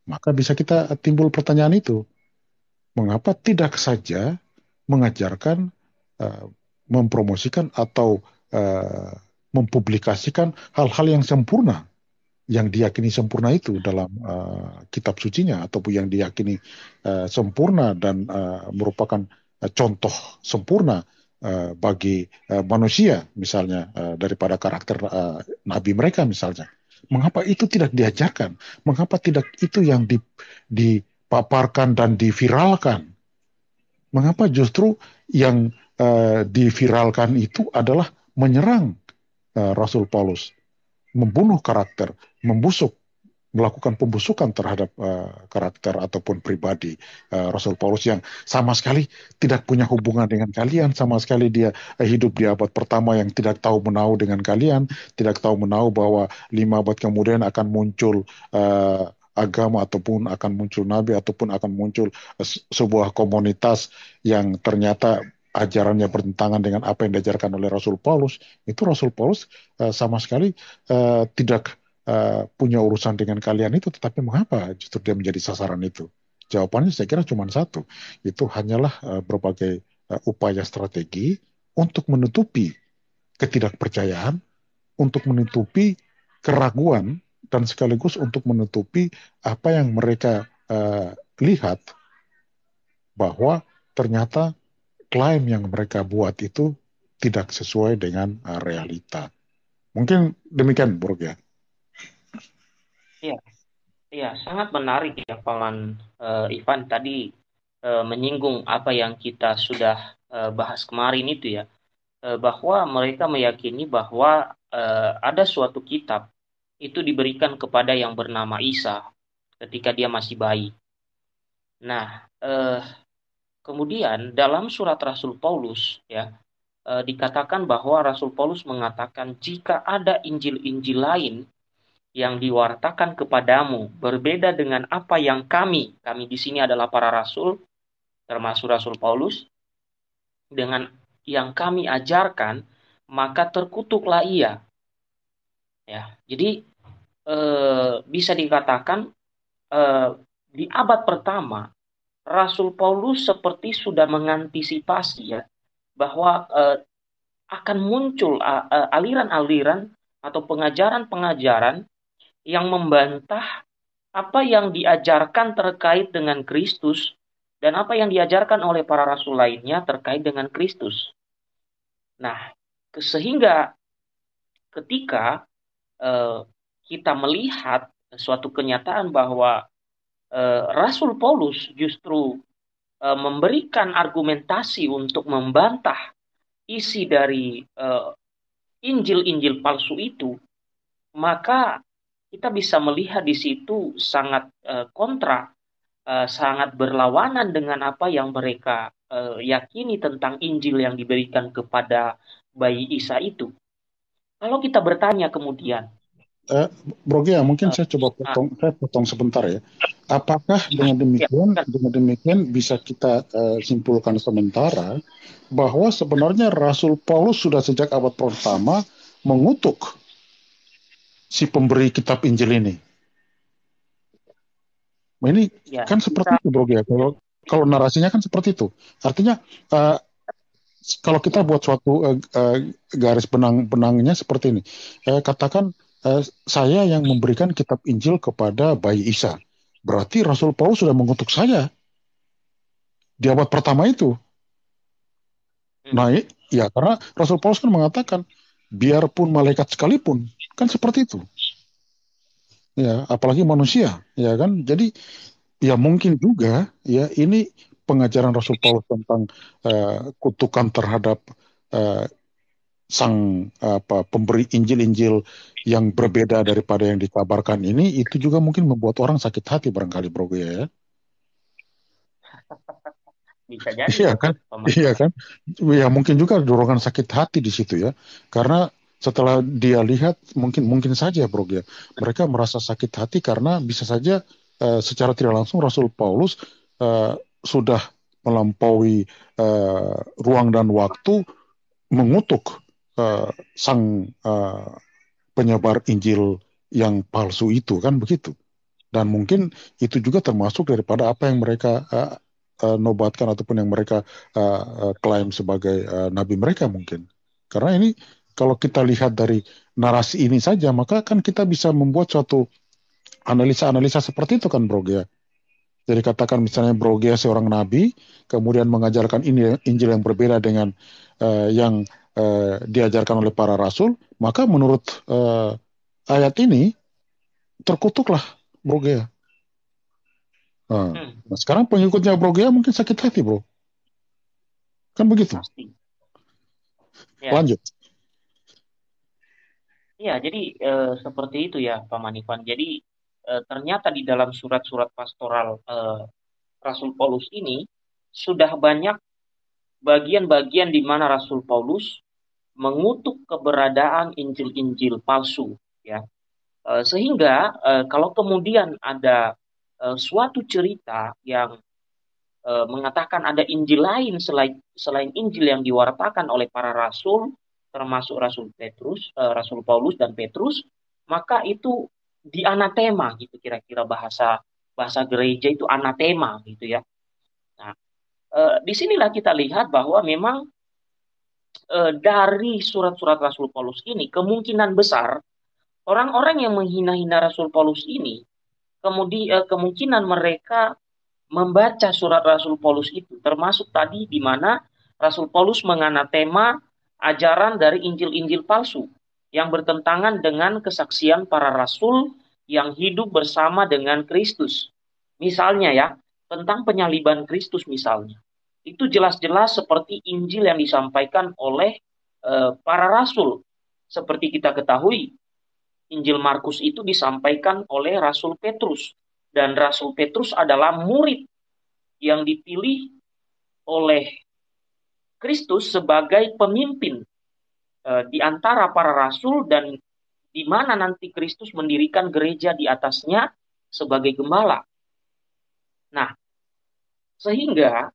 Maka bisa kita timbul pertanyaan itu. Mengapa tidak saja mengajarkan, mempromosikan atau mempublikasikan hal-hal yang sempurna yang diyakini sempurna itu dalam uh, kitab sucinya ataupun yang diyakini uh, sempurna dan uh, merupakan uh, contoh sempurna uh, bagi uh, manusia misalnya uh, daripada karakter uh, nabi mereka misalnya mengapa itu tidak diajarkan mengapa tidak itu yang di, dipaparkan dan diviralkan mengapa justru yang uh, diviralkan itu adalah menyerang Eh, Rasul Paulus membunuh karakter, membusuk, melakukan pembusukan terhadap uh, karakter ataupun pribadi uh, Rasul Paulus yang sama sekali tidak punya hubungan dengan kalian, sama sekali dia hidup di abad pertama yang tidak tahu menahu dengan kalian, tidak tahu menahu bahwa lima abad kemudian akan muncul uh, agama ataupun akan muncul nabi ataupun akan muncul sebuah komunitas yang ternyata ajarannya bertentangan dengan apa yang diajarkan oleh Rasul Paulus, itu Rasul Paulus uh, sama sekali uh, tidak uh, punya urusan dengan kalian itu, tetapi mengapa justru dia menjadi sasaran itu? Jawabannya saya kira cuma satu, itu hanyalah uh, berbagai uh, upaya strategi untuk menutupi ketidakpercayaan, untuk menutupi keraguan dan sekaligus untuk menutupi apa yang mereka uh, lihat bahwa ternyata klaim yang mereka buat itu tidak sesuai dengan uh, realita. Mungkin demikian, Buruk ya. Iya, ya, sangat menarik ya paman uh, Ivan tadi uh, menyinggung apa yang kita sudah uh, bahas kemarin itu ya uh, bahwa mereka meyakini bahwa uh, ada suatu kitab itu diberikan kepada yang bernama Isa ketika dia masih bayi. Nah, eh, Kemudian dalam surat Rasul Paulus ya e, dikatakan bahwa Rasul Paulus mengatakan jika ada Injil-injil lain yang diwartakan kepadamu berbeda dengan apa yang kami kami di sini adalah para rasul termasuk Rasul Paulus dengan yang kami ajarkan maka terkutuklah ia ya jadi e, bisa dikatakan e, di abad pertama Rasul Paulus seperti sudah mengantisipasi ya bahwa eh, akan muncul eh, aliran-aliran atau pengajaran-pengajaran yang membantah apa yang diajarkan terkait dengan Kristus dan apa yang diajarkan oleh para rasul lainnya terkait dengan Kristus. Nah, sehingga ketika eh, kita melihat suatu kenyataan bahwa Eh, Rasul Paulus justru eh, memberikan argumentasi untuk membantah isi dari eh, Injil-Injil palsu itu, maka kita bisa melihat di situ sangat kontra, sangat berlawanan dengan apa yang mereka yakini tentang Injil yang diberikan kepada bayi Isa itu. Kalau kita bertanya kemudian, eh, Bro Gia, ya, mungkin uh, saya coba ah. potong, uh, saya potong sebentar ya. Apakah ah, dengan ya. demikian, ya. dengan demikian bisa kita uh, simpulkan sementara bahwa sebenarnya Rasul Paulus sudah sejak abad pertama mengutuk si pemberi kitab Injil ini. Ini ya, kan seperti kita... itu, Bro Gia. Ya. Kalau kalau narasinya kan seperti itu. Artinya uh, kalau kita buat suatu uh, uh, garis benang benangnya seperti ini, uh, katakan Eh, saya yang memberikan kitab Injil kepada bayi Isa. Berarti Rasul Paulus sudah mengutuk saya di abad pertama itu. Hmm. Naik, ya karena Rasul Paulus kan mengatakan biarpun malaikat sekalipun kan seperti itu. Ya, apalagi manusia, ya kan? Jadi ya mungkin juga ya ini pengajaran Rasul Paulus tentang uh, kutukan terhadap uh, sang apa pemberi Injil-Injil yang berbeda daripada yang dikabarkan ini itu juga mungkin membuat orang sakit hati barangkali Bro ya. Bisa jadi. Iya kan? Pemerintah. Iya kan? Ya mungkin juga dorongan sakit hati di situ ya. Karena setelah dia lihat mungkin mungkin saja Bro ya. Mereka merasa sakit hati karena bisa saja uh, secara tidak langsung Rasul Paulus uh, sudah melampaui uh, ruang dan waktu mengutuk Eh, sang uh, penyebar Injil yang palsu itu kan begitu. Dan mungkin itu juga termasuk daripada apa yang mereka uh, uh, nobatkan ataupun yang mereka uh, uh, klaim sebagai uh, nabi mereka mungkin. Karena ini kalau kita lihat dari narasi ini saja maka kan kita bisa membuat suatu analisa-analisa seperti itu kan Bro ya. Jadi katakan misalnya Brogia seorang nabi, kemudian mengajarkan ini Injil yang berbeda dengan uh, yang Eh, diajarkan oleh para rasul, maka menurut uh, ayat ini terkutuklah Brogea. Nah, hmm. nah, sekarang pengikutnya Brogea mungkin sakit hati, bro. Kan begitu. Ya. Lanjut. Iya, jadi e, seperti itu ya, Pak Manifan. Jadi e, ternyata di dalam surat-surat pastoral e, Rasul Paulus ini sudah banyak bagian-bagian di mana Rasul Paulus mengutuk keberadaan Injil-Injil palsu ya. E, sehingga e, kalau kemudian ada e, suatu cerita yang mengatakan ada Injil lain selain selain Injil yang diwartakan oleh para rasul termasuk Rasul Petrus, Rasul Paulus dan Petrus, maka itu di dianatema gitu kira-kira bahasa bahasa gereja itu anatema gitu ya. Nah, disinilah kita lihat bahwa memang uh, dari surat-surat Rasul Paulus ini kemungkinan besar orang-orang yang menghina-hina Rasul Paulus ini kemudian uh, eh, kemungkinan mereka membaca surat Rasul Paulus itu termasuk tadi di mana Rasul Paulus mengana tema ajaran dari Injil-Injil palsu yang bertentangan dengan kesaksian para rasul yang hidup bersama dengan Kristus. Misalnya ya, tentang penyaliban Kristus misalnya itu jelas-jelas seperti Injil yang disampaikan oleh e, para rasul. Seperti kita ketahui, Injil Markus itu disampaikan oleh Rasul Petrus dan Rasul Petrus adalah murid yang dipilih oleh Kristus sebagai pemimpin e, di antara para rasul dan di mana nanti Kristus mendirikan gereja di atasnya sebagai gembala. Nah, sehingga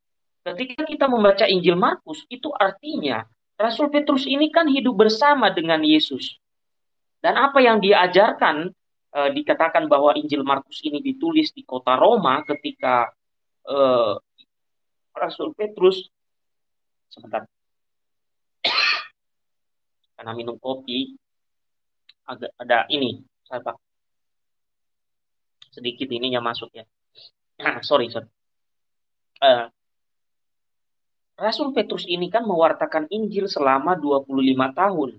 Ketika kita membaca Injil Markus, itu artinya Rasul Petrus ini kan hidup bersama dengan Yesus. Dan apa yang diajarkan e, eh, dikatakan bahwa Injil Markus ini ditulis di kota Roma ketika e, Rasul Petrus sebentar karena minum kopi agak ada ini saya pak sedikit ininya masuk ya. [CLEARS THROAT] sorry, sorry. Uh, Rasul Petrus ini kan mewartakan Injil selama 25 tahun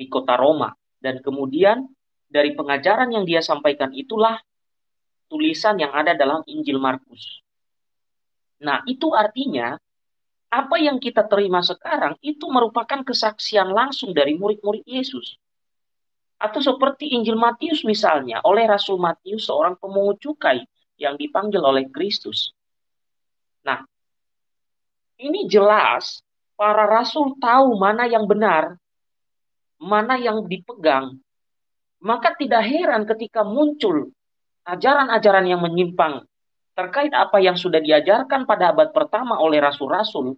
di kota Roma. Dan kemudian dari pengajaran yang dia sampaikan itulah tulisan yang ada dalam Injil Markus. Nah itu artinya apa yang kita terima sekarang itu merupakan kesaksian langsung dari murid-murid Yesus. Atau seperti Injil Matius misalnya, oleh Rasul Matius seorang pemungut cukai yang dipanggil oleh Kristus. Nah, ini jelas para rasul tahu mana yang benar, mana yang dipegang. Maka tidak heran ketika muncul ajaran-ajaran yang menyimpang terkait apa yang sudah diajarkan pada abad pertama oleh rasul-rasul.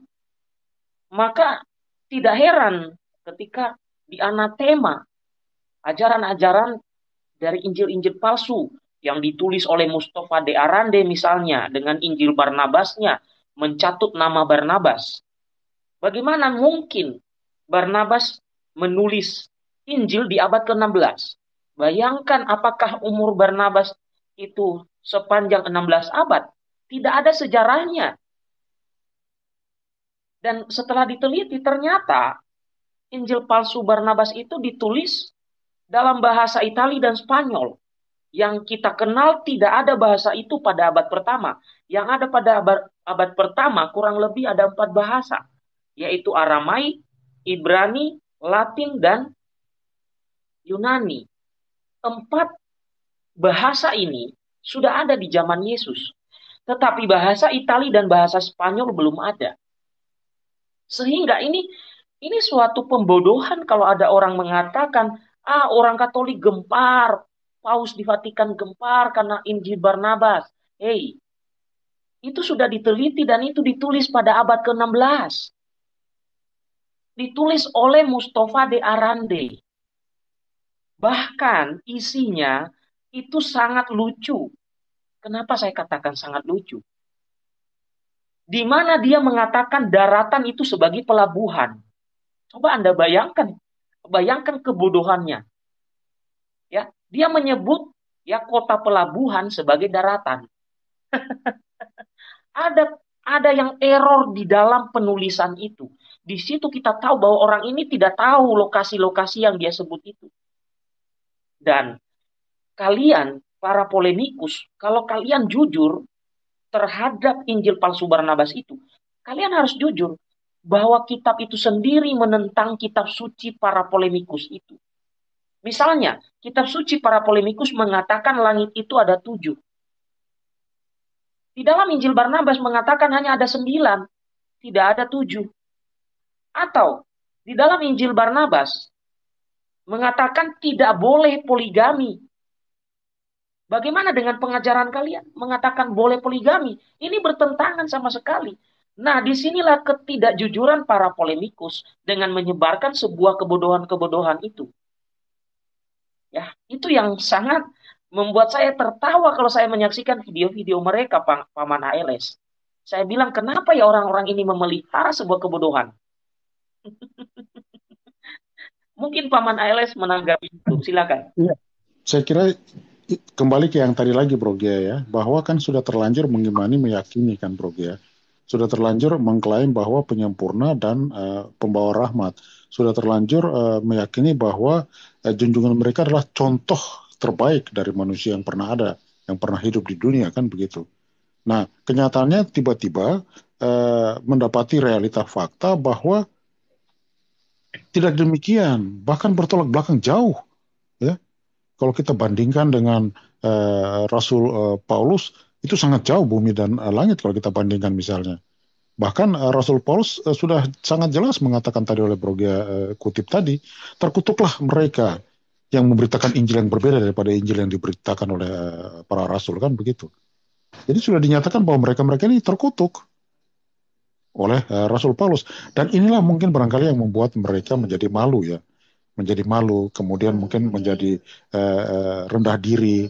Maka tidak heran ketika di anatema ajaran-ajaran dari Injil-Injil palsu yang ditulis oleh Mustafa de Arande misalnya dengan Injil Barnabasnya mencatut nama Barnabas. Bagaimana mungkin Barnabas menulis Injil di abad ke-16? Bayangkan apakah umur Barnabas itu sepanjang 16 abad? Tidak ada sejarahnya. Dan setelah diteliti ternyata Injil palsu Barnabas itu ditulis dalam bahasa Italia dan Spanyol yang kita kenal tidak ada bahasa itu pada abad pertama. Yang ada pada abad, abad pertama kurang lebih ada empat bahasa, yaitu Aramai, Ibrani, Latin, dan Yunani. Empat bahasa ini sudah ada di zaman Yesus. Tetapi bahasa Itali dan bahasa Spanyol belum ada. Sehingga ini ini suatu pembodohan kalau ada orang mengatakan, ah orang Katolik gempar, Paus di Vatikan gempar karena Injil Barnabas. Hei, itu sudah diteliti dan itu ditulis pada abad ke-16. Ditulis oleh Mustafa de Arande. Bahkan isinya itu sangat lucu. Kenapa saya katakan sangat lucu? Di mana dia mengatakan daratan itu sebagai pelabuhan. Coba Anda bayangkan, bayangkan kebodohannya. Ya, dia menyebut ya kota pelabuhan sebagai daratan. [LAUGHS] Ada ada yang error di dalam penulisan itu. Di situ kita tahu bahwa orang ini tidak tahu lokasi-lokasi yang dia sebut itu. Dan kalian, para polemikus, kalau kalian jujur terhadap Injil palsu Barnabas itu, kalian harus jujur bahwa kitab itu sendiri menentang kitab suci para polemikus itu. Misalnya, kitab suci para polemikus mengatakan langit itu ada tujuh. Di dalam Injil Barnabas mengatakan hanya ada sembilan, tidak ada tujuh. Atau di dalam Injil Barnabas mengatakan tidak boleh poligami. Bagaimana dengan pengajaran kalian mengatakan boleh poligami? Ini bertentangan sama sekali. Nah, disinilah ketidakjujuran para polemikus dengan menyebarkan sebuah kebodohan-kebodohan itu. Ya, itu yang sangat membuat saya tertawa kalau saya menyaksikan video-video mereka paman ALS. Saya bilang kenapa ya orang-orang ini memelihara sebuah kebodohan? [LAUGHS] Mungkin paman ALS menanggapi itu, silakan. Iya. Saya kira kembali ke yang tadi lagi Bro Gia ya, bahwa kan sudah terlanjur mengimani meyakini kan Bro Gia. Sudah terlanjur mengklaim bahwa penyempurna dan uh, pembawa rahmat. Sudah terlanjur uh, meyakini bahwa uh, junjungan mereka adalah contoh terbaik dari manusia yang pernah ada, yang pernah hidup di dunia kan begitu. Nah, kenyataannya tiba-tiba eh, mendapati realita fakta bahwa tidak demikian, bahkan bertolak belakang jauh. Ya, kalau kita bandingkan dengan eh, Rasul eh, Paulus itu sangat jauh bumi dan eh, langit kalau kita bandingkan misalnya. Bahkan eh, Rasul Paulus eh, sudah sangat jelas mengatakan tadi oleh Brogia eh, kutip tadi, terkutuklah mereka yang memberitakan Injil yang berbeda daripada Injil yang diberitakan oleh eh, para rasul kan begitu. Jadi sudah dinyatakan bahwa mereka-mereka ini terkutuk oleh uh, Rasul Paulus dan inilah mungkin barangkali yang membuat mereka menjadi malu ya, menjadi malu, kemudian mungkin menjadi uh, rendah diri.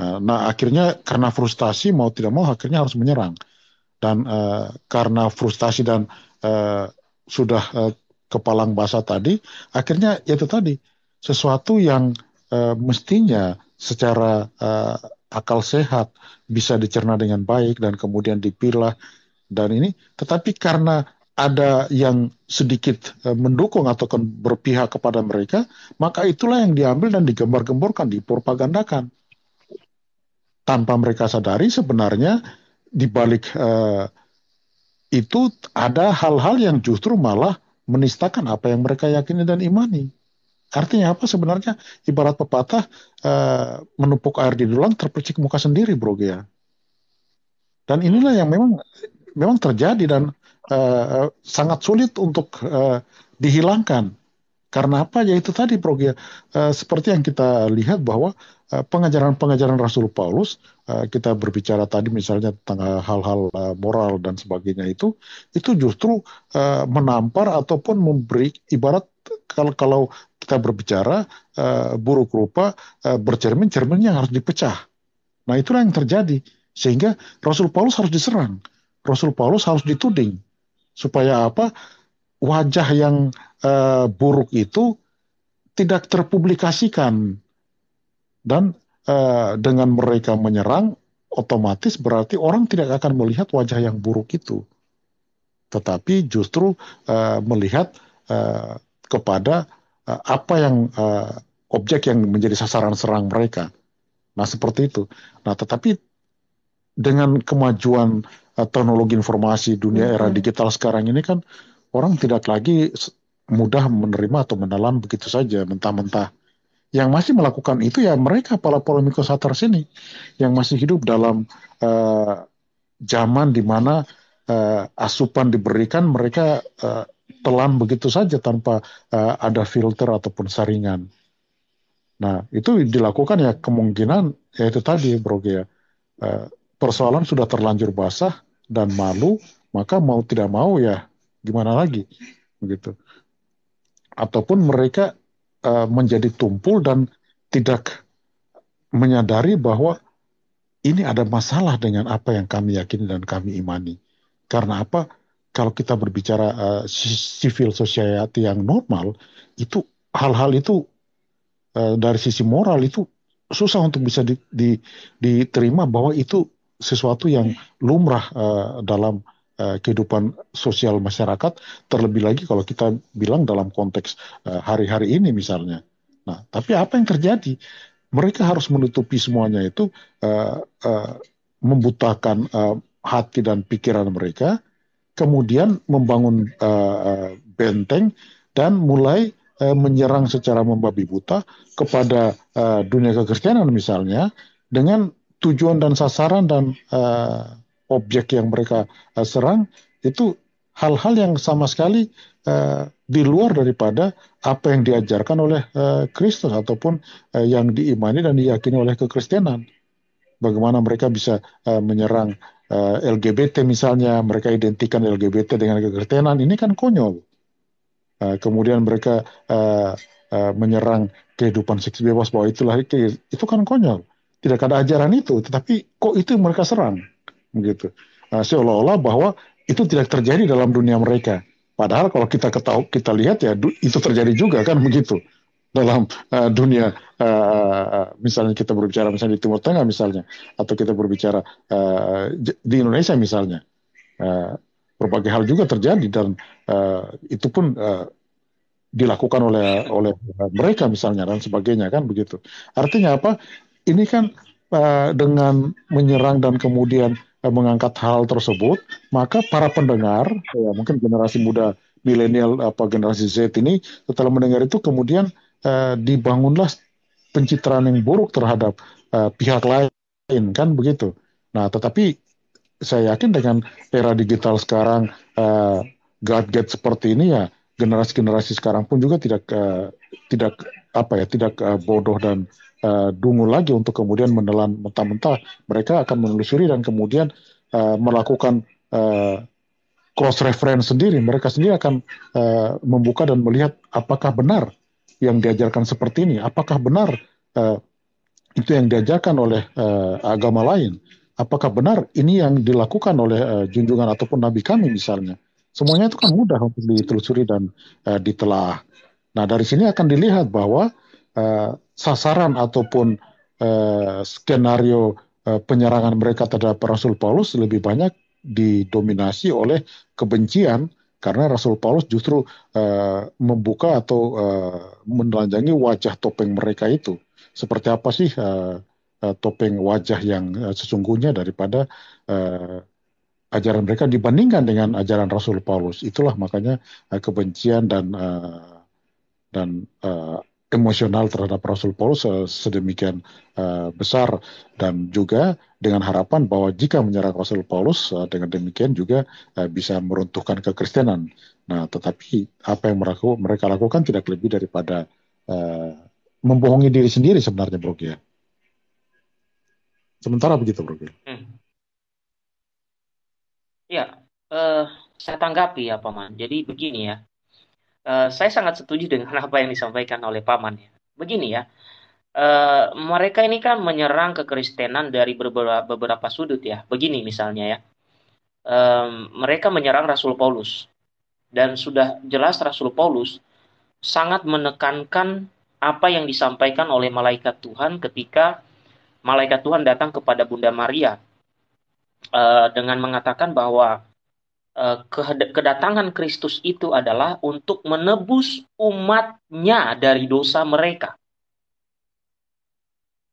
Uh, nah akhirnya karena frustasi mau tidak mau akhirnya harus menyerang dan uh, karena frustasi dan uh, sudah uh, kepalang basah tadi, akhirnya ya itu tadi sesuatu yang uh, mestinya secara uh, akal sehat bisa dicerna dengan baik dan kemudian dipilah dan ini tetapi karena ada yang sedikit eh, mendukung atau kan berpihak kepada mereka maka itulah yang diambil dan digembar-gemborkan dipropagandakan tanpa mereka sadari sebenarnya di balik uh, itu ada hal-hal yang justru malah menistakan apa yang mereka yakini dan imani. Artinya apa sebenarnya? Ibarat pepatah uh, menumpuk air di dulang terpercik muka sendiri, Bro ya. Dan inilah yang memang memang terjadi dan uh, sangat sulit untuk uh, dihilangkan. Karena apa? Ya itu tadi, Bro ya. Uh, seperti yang kita lihat bahwa pengajaran-pengajaran Rasul Paulus, kita berbicara tadi misalnya tentang hal-hal moral dan sebagainya itu, itu justru menampar ataupun memberi ibarat kalau kita berbicara uh, buruk rupa uh, bercermin cermin yang harus dipecah. Nah itulah yang terjadi sehingga Rasul Paulus harus diserang, Rasul Paulus harus dituding supaya apa wajah yang uh, buruk itu tidak terpublikasikan dan uh, dengan mereka menyerang otomatis berarti orang tidak akan melihat wajah yang buruk itu tetapi justru uh, melihat uh, kepada uh, apa yang uh, objek yang menjadi sasaran serang mereka. Nah, seperti itu. Nah, tetapi dengan kemajuan uh, teknologi informasi dunia era digital sekarang ini kan orang tidak lagi mudah menerima atau menelan begitu saja mentah-mentah. Yang masih melakukan itu ya mereka para polemikus sini ini yang masih hidup dalam uh, zaman di mana uh, asupan diberikan mereka ditelan begitu saja tanpa uh, ada filter ataupun saringan. Nah, itu dilakukan ya kemungkinan ya itu tadi Bro ya. Uh, persoalan sudah terlanjur basah dan malu, maka mau tidak mau ya gimana lagi begitu. Ataupun mereka uh, menjadi tumpul dan tidak menyadari bahwa ini ada masalah dengan apa yang kami yakini dan kami imani. Karena apa? kalau kita berbicara uh, civil society yang normal itu hal-hal itu uh, dari sisi moral itu susah untuk bisa di, di, diterima bahwa itu sesuatu yang lumrah uh, dalam uh, kehidupan sosial masyarakat terlebih lagi kalau kita bilang dalam konteks hari-hari uh, ini misalnya. Nah, tapi apa yang terjadi? Mereka harus menutupi semuanya itu uh, uh, membutakan uh, hati dan pikiran mereka kemudian membangun uh, benteng dan mulai uh, menyerang secara membabi buta kepada uh, dunia kekristenan misalnya dengan tujuan dan sasaran dan uh, objek yang mereka uh, serang itu hal-hal yang sama sekali uh, di luar daripada apa yang diajarkan oleh uh, Kristus ataupun uh, yang diimani dan diyakini oleh kekristenan. Bagaimana mereka bisa uh, menyerang uh, eh, LGBT misalnya mereka identikan LGBT dengan kegertenan ini kan konyol. Uh, kemudian mereka uh, uh, menyerang kehidupan seks bebas bahwa itulah itu kan konyol. Tidak ada ajaran itu, tetapi kok itu mereka serang begitu. Uh, seolah-olah bahwa itu tidak terjadi dalam dunia mereka. Padahal kalau kita ketahui kita lihat ya itu terjadi juga kan begitu dalam uh, dunia uh, misalnya kita berbicara misalnya di Timur Tengah misalnya atau kita berbicara uh, di Indonesia misalnya uh, berbagai hal juga terjadi dan uh, itu pun uh, dilakukan oleh oleh mereka misalnya dan sebagainya kan begitu artinya apa ini kan uh, dengan menyerang dan kemudian uh, mengangkat hal tersebut maka para pendengar ya, mungkin generasi muda milenial apa generasi Z ini setelah mendengar itu kemudian Eh, dibangunlah pencitraan yang buruk terhadap uh, pihak lain kan begitu. Nah, tetapi saya yakin dengan era digital sekarang uh, gadget seperti ini ya generasi-generasi sekarang pun juga tidak uh, tidak apa ya tidak uh, bodoh dan uh, dungu lagi untuk kemudian menelan mentah-mentah. Mereka akan menelusuri dan kemudian uh, melakukan uh, cross reference sendiri mereka sendiri akan uh, membuka dan melihat apakah benar yang diajarkan seperti ini? Apakah benar uh, itu yang diajarkan oleh uh, agama lain? Apakah benar ini yang dilakukan oleh uh, junjungan ataupun nabi kami misalnya? Semuanya itu kan mudah untuk ditelusuri dan uh, ditelaah. Nah dari sini akan dilihat bahwa uh, sasaran ataupun uh, skenario uh, penyerangan mereka terhadap Rasul Paulus lebih banyak didominasi oleh kebencian karena Rasul Paulus justru uh, membuka atau uh, menelanjangi wajah topeng mereka itu. Seperti apa sih uh, topeng wajah yang sesungguhnya daripada uh, ajaran mereka dibandingkan dengan ajaran Rasul Paulus. Itulah makanya uh, kebencian dan uh, dan emosional terhadap Rasul Paulus sedemikian uh, besar dan juga dengan harapan bahwa jika menyerang Rasul Paulus uh, dengan demikian juga uh, bisa meruntuhkan kekristenan. Nah, tetapi apa yang mereka, mereka lakukan tidak lebih daripada uh, membohongi diri sendiri sebenarnya, Bro ya. Sementara begitu, Bro. Hmm. Ya, uh, saya tanggapi ya, Paman. Jadi begini ya, Eh, saya sangat setuju dengan [LAUGHS] apa yang disampaikan oleh Paman ya. Begini ya, uh, mereka ini kan menyerang kekristenan dari beberapa, beberapa sudut ya. Begini misalnya ya, um, mereka menyerang Rasul Paulus dan sudah jelas Rasul Paulus sangat menekankan apa yang disampaikan oleh malaikat Tuhan ketika malaikat Tuhan datang kepada Bunda Maria uh, dengan mengatakan bahwa Eh, kedatangan Kristus itu adalah untuk menebus umatnya dari dosa mereka.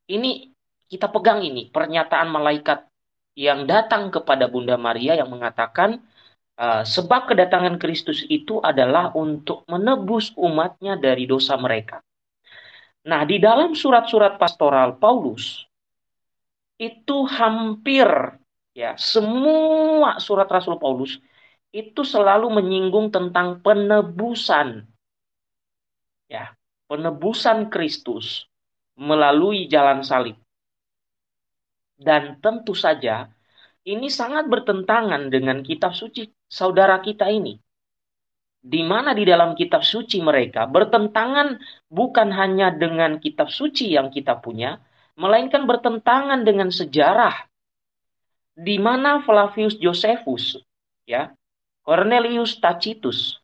Ini kita pegang ini pernyataan malaikat yang datang kepada Bunda Maria yang mengatakan eh, sebab kedatangan Kristus itu adalah untuk menebus umatnya dari dosa mereka. Nah, di dalam surat-surat pastoral Paulus itu hampir ya semua surat Rasul Paulus itu selalu menyinggung tentang penebusan. Ya, penebusan Kristus melalui jalan salib. Dan tentu saja ini sangat bertentangan dengan kitab suci saudara kita ini. Di mana di dalam kitab suci mereka bertentangan bukan hanya dengan kitab suci yang kita punya, melainkan bertentangan dengan sejarah. Di mana Flavius Josephus ya Cornelius Tacitus,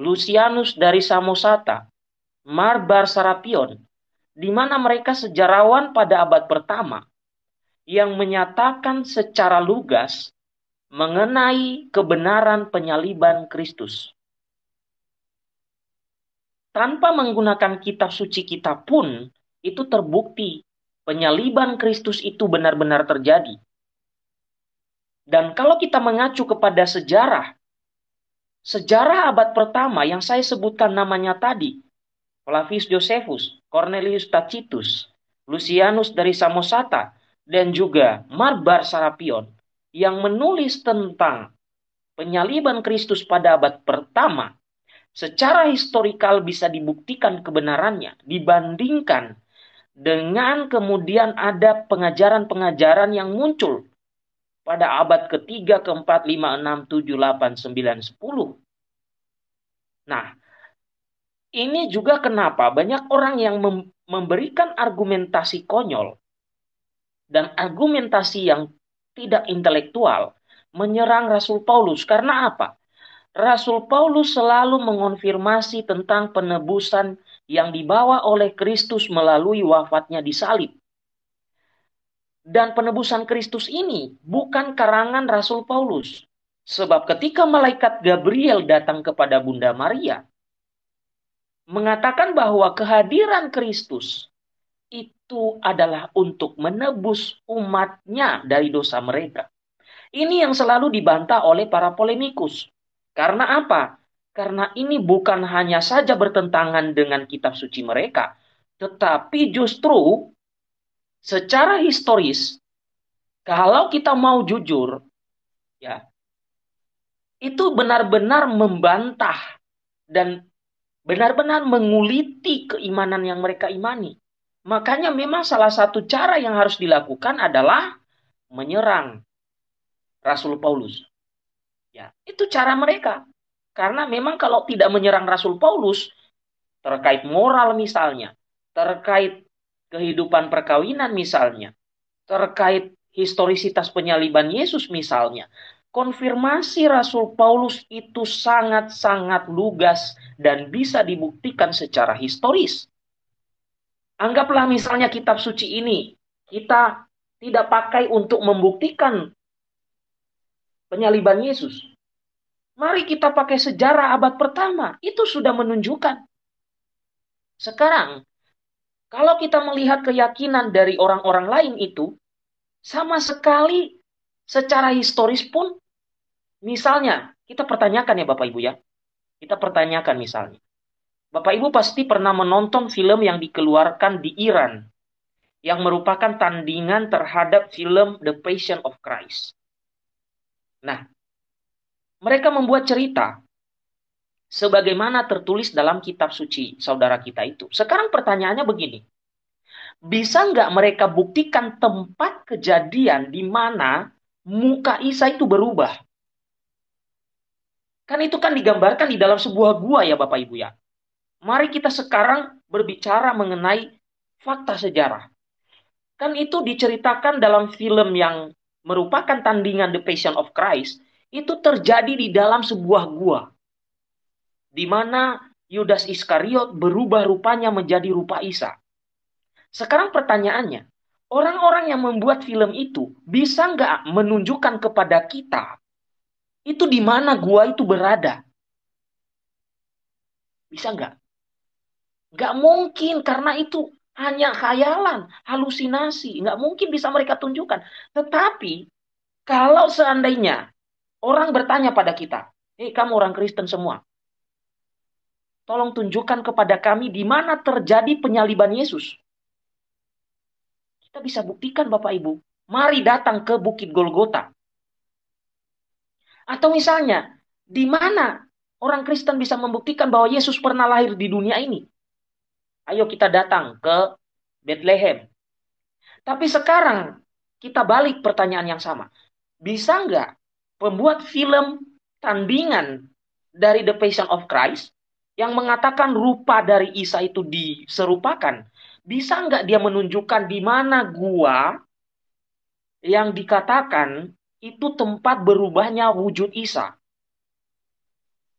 Lucianus dari Samosata, Marbar Sarapion, di mana mereka sejarawan pada abad pertama yang menyatakan secara lugas mengenai kebenaran penyaliban Kristus. Tanpa menggunakan kitab suci kita pun, itu terbukti penyaliban Kristus itu benar-benar terjadi. Dan kalau kita mengacu kepada sejarah Sejarah abad pertama yang saya sebutkan namanya tadi, Flavius Josephus, Cornelius Tacitus, Lucianus dari Samosata, dan juga Marbar Sarapion yang menulis tentang penyaliban Kristus pada abad pertama secara historikal bisa dibuktikan kebenarannya dibandingkan dengan kemudian ada pengajaran-pengajaran yang muncul pada abad ketiga, keempat, lima, enam, tujuh, delapan, sembilan, sepuluh. Nah, ini juga kenapa banyak orang yang memberikan argumentasi konyol dan argumentasi yang tidak intelektual menyerang Rasul Paulus. Karena apa? Rasul Paulus selalu mengonfirmasi tentang penebusan yang dibawa oleh Kristus melalui wafatnya di salib dan penebusan Kristus ini bukan karangan Rasul Paulus. Sebab ketika malaikat Gabriel datang kepada Bunda Maria, mengatakan bahwa kehadiran Kristus itu adalah untuk menebus umatnya dari dosa mereka. Ini yang selalu dibantah oleh para polemikus. Karena apa? Karena ini bukan hanya saja bertentangan dengan kitab suci mereka, tetapi justru secara historis kalau kita mau jujur ya itu benar-benar membantah dan benar-benar menguliti keimanan yang mereka imani. Makanya memang salah satu cara yang harus dilakukan adalah menyerang Rasul Paulus. Ya, itu cara mereka. Karena memang kalau tidak menyerang Rasul Paulus terkait moral misalnya, terkait kehidupan perkawinan misalnya, terkait historisitas penyaliban Yesus misalnya, konfirmasi Rasul Paulus itu sangat-sangat lugas dan bisa dibuktikan secara historis. Anggaplah misalnya kitab suci ini kita tidak pakai untuk membuktikan penyaliban Yesus. Mari kita pakai sejarah abad pertama. Itu sudah menunjukkan. Sekarang kalau kita melihat keyakinan dari orang-orang lain itu, sama sekali secara historis pun, misalnya, kita pertanyakan ya Bapak Ibu ya, kita pertanyakan misalnya, Bapak Ibu pasti pernah menonton film yang dikeluarkan di Iran, yang merupakan tandingan terhadap film The Passion of Christ. Nah, mereka membuat cerita sebagaimana tertulis dalam kitab suci saudara kita itu. Sekarang pertanyaannya begini, bisa nggak mereka buktikan tempat kejadian di mana muka Isa itu berubah? Kan itu kan digambarkan di dalam sebuah gua ya Bapak Ibu ya. Mari kita sekarang berbicara mengenai fakta sejarah. Kan itu diceritakan dalam film yang merupakan tandingan The Passion of Christ, itu terjadi di dalam sebuah gua di mana Yudas Iskariot berubah rupanya menjadi rupa Isa. Sekarang pertanyaannya, orang-orang yang membuat film itu bisa nggak menunjukkan kepada kita itu di mana gua itu berada? Bisa nggak? Nggak mungkin karena itu hanya khayalan, halusinasi. Nggak mungkin bisa mereka tunjukkan. Tetapi kalau seandainya orang bertanya pada kita, hei eh, kamu orang Kristen semua, Tolong tunjukkan kepada kami di mana terjadi penyaliban Yesus. Kita bisa buktikan Bapak Ibu. Mari datang ke Bukit Golgota. Atau misalnya, di mana orang Kristen bisa membuktikan bahwa Yesus pernah lahir di dunia ini? Ayo kita datang ke Bethlehem. Tapi sekarang kita balik pertanyaan yang sama. Bisa nggak pembuat film tandingan dari The Passion of Christ yang mengatakan rupa dari Isa itu diserupakan, bisa nggak dia menunjukkan di mana gua yang dikatakan itu tempat berubahnya wujud Isa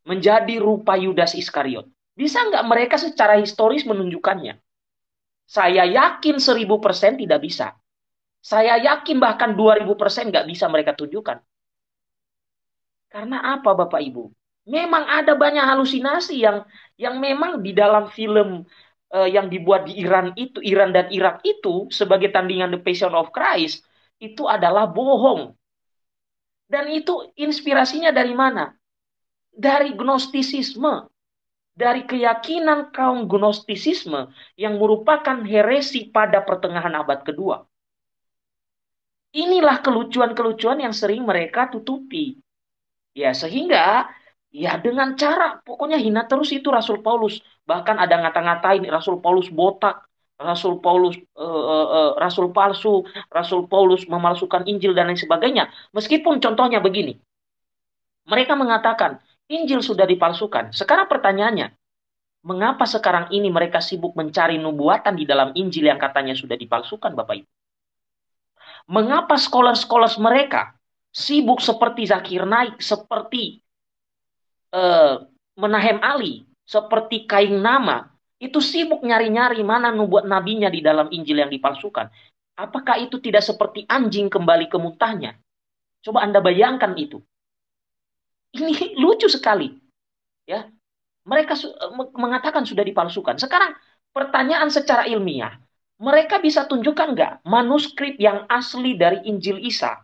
menjadi rupa Yudas Iskariot? Bisa nggak mereka secara historis menunjukkannya? Saya yakin seribu persen tidak bisa. Saya yakin bahkan dua ribu persen nggak bisa mereka tunjukkan. Karena apa Bapak Ibu? memang ada banyak halusinasi yang yang memang di dalam film uh, yang dibuat di Iran itu Iran dan Irak itu sebagai tandingan The Passion of Christ itu adalah bohong. Dan itu inspirasinya dari mana? Dari gnostisisme, dari keyakinan kaum gnostisisme yang merupakan heresi pada pertengahan abad kedua. Inilah kelucuan-kelucuan yang sering mereka tutupi. Ya, sehingga Ya dengan cara pokoknya hina terus itu Rasul Paulus. Bahkan ada ngata-ngatain Rasul Paulus botak, Rasul Paulus uh, uh, Rasul palsu, Rasul Paulus memalsukan Injil dan lain sebagainya. Meskipun contohnya begini. Mereka mengatakan Injil sudah dipalsukan. Sekarang pertanyaannya, mengapa sekarang ini mereka sibuk mencari nubuatan di dalam Injil yang katanya sudah dipalsukan, Bapak Ibu? Mengapa sekolah-sekolah mereka sibuk seperti Zakir Naik, seperti Eh, menahem Ali, seperti kain nama, itu sibuk nyari-nyari mana nubuat nabinya di dalam Injil yang dipalsukan. Apakah itu tidak seperti anjing kembali ke mutahnya? Coba Anda bayangkan itu. Ini [LAUGHS] lucu sekali. Ya. Mereka eh, mengatakan sudah dipalsukan. Sekarang pertanyaan secara ilmiah. Mereka bisa tunjukkan nggak manuskrip yang asli dari Injil Isa?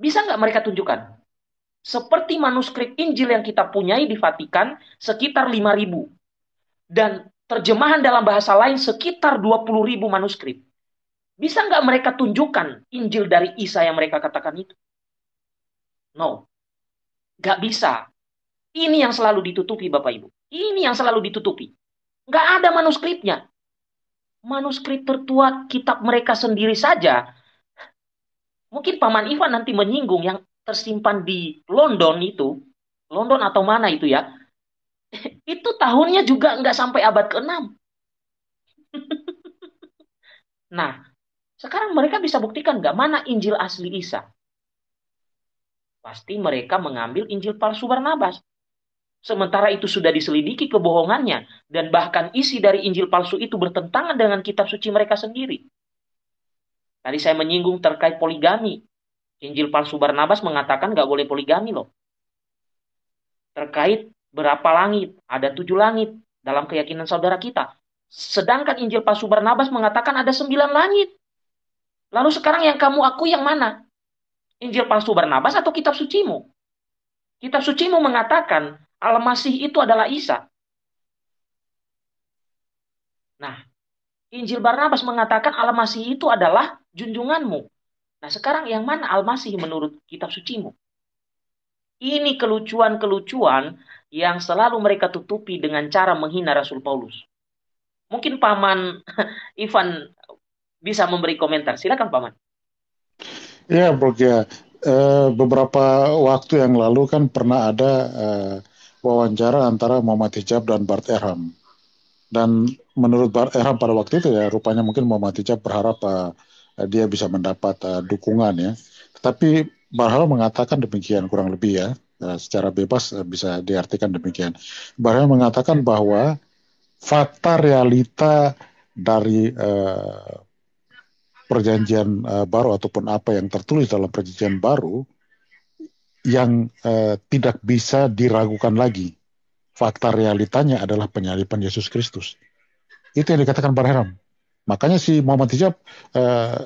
Bisa nggak mereka tunjukkan? seperti manuskrip Injil yang kita punyai di Vatikan sekitar 5000 dan terjemahan dalam bahasa lain sekitar 20.000 manuskrip. Bisa nggak mereka tunjukkan Injil dari Isa yang mereka katakan itu? No. Nggak bisa. Ini yang selalu ditutupi Bapak Ibu. Ini yang selalu ditutupi. Nggak ada manuskripnya. Manuskrip tertua kitab mereka sendiri saja. Mungkin Paman Ivan nanti menyinggung yang tersimpan di London itu, London atau mana itu ya, [LAUGHS] itu tahunnya juga nggak sampai abad ke-6. [LAUGHS] nah, sekarang mereka bisa buktikan nggak mana Injil asli Isa. Pasti mereka mengambil Injil palsu Barnabas. Sementara itu sudah diselidiki kebohongannya dan bahkan isi dari Injil palsu itu bertentangan dengan kitab suci mereka sendiri. Tadi saya menyinggung terkait poligami. Injil palsu Barnabas mengatakan gak boleh poligami loh. Terkait berapa langit, ada tujuh langit dalam keyakinan saudara kita. Sedangkan Injil palsu Barnabas mengatakan ada sembilan langit. Lalu sekarang yang kamu aku yang mana? Injil palsu Barnabas atau kitab sucimu? Kitab sucimu mengatakan Al-Masih itu adalah Isa. Nah, Injil Barnabas mengatakan Al-Masih itu adalah junjunganmu. Nah sekarang yang mana Al-Masih menurut kitab sucimu? Ini kelucuan-kelucuan yang selalu mereka tutupi dengan cara menghina Rasul Paulus. Mungkin Paman [LAUGHS] Ivan bisa memberi komentar. Silakan Paman. Ya, Bro, ya. Eh, beberapa waktu yang lalu kan pernah ada eh, wawancara antara Muhammad Hijab dan Bart Erham. Dan menurut Bart Erham pada waktu itu ya, rupanya mungkin Muhammad Hijab berharap eh, Eh, dia bisa mendapat uh, dukungan ya. Tetapi Barhal mengatakan demikian kurang lebih ya, uh, secara bebas uh, bisa diartikan demikian. Barhal mengatakan bahwa fakta realita dari uh, perjanjian uh, baru ataupun apa yang tertulis dalam perjanjian baru yang uh, tidak bisa diragukan lagi. Fakta realitanya adalah penyaliban Yesus Kristus. Itu yang dikatakan Barham. Makanya si Muhammad Hijab eh,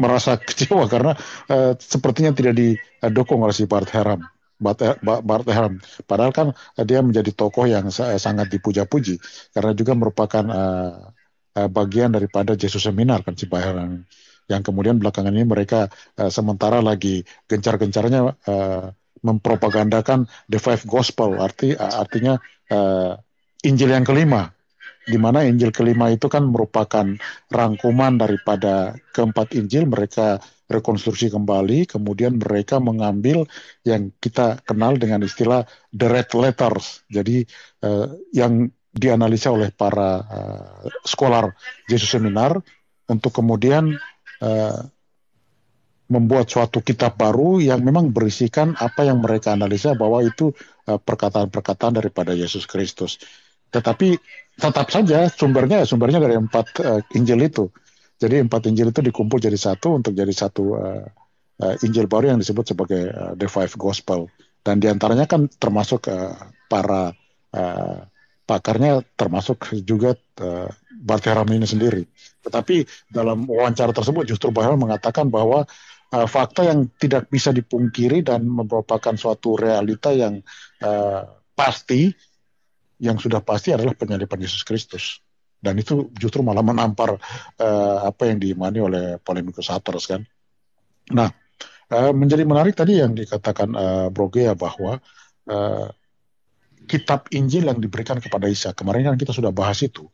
merasa [LAUGHS] kecewa karena eh, sepertinya tidak didukung oleh si Bart Haram. Bart Haram. Padahal kan dia menjadi tokoh yang sangat dipuja-puji karena juga merupakan uh, bagian daripada Jesus Seminar kan si Bart Haram, Yang kemudian belakangan ini mereka uh, sementara lagi gencar-gencarnya uh, mempropagandakan the five gospel arti artinya uh, Injil yang kelima di mana Injil kelima itu kan merupakan rangkuman daripada keempat Injil mereka rekonstruksi kembali kemudian mereka mengambil yang kita kenal dengan istilah the red letters jadi eh, yang dianalisa oleh para eh, scholar Yesus seminar untuk kemudian eh, membuat suatu kitab baru yang memang berisikan apa yang mereka analisa bahwa itu eh, perkataan-perkataan daripada Yesus Kristus tetapi tetap saja sumbernya ya, sumbernya dari empat uh, Injil itu. Jadi empat Injil itu dikumpul jadi satu untuk jadi satu uh, uh, Injil baru yang disebut sebagai uh, the five gospel. Dan diantaranya kan termasuk uh, para uh, pakarnya termasuk juga uh, ini sendiri. Tetapi dalam wawancara tersebut justru Bahel mengatakan bahwa uh, fakta yang tidak bisa dipungkiri dan merupakan suatu realita yang uh, pasti yang sudah pasti adalah penyalipan Yesus Kristus dan itu justru malah menampar uh, apa yang diimani oleh polemikus Sartres kan. Nah, uh, menjadi menarik tadi yang dikatakan uh, Brogea bahwa uh, kitab Injil yang diberikan kepada Isa kemarin kan kita sudah bahas itu.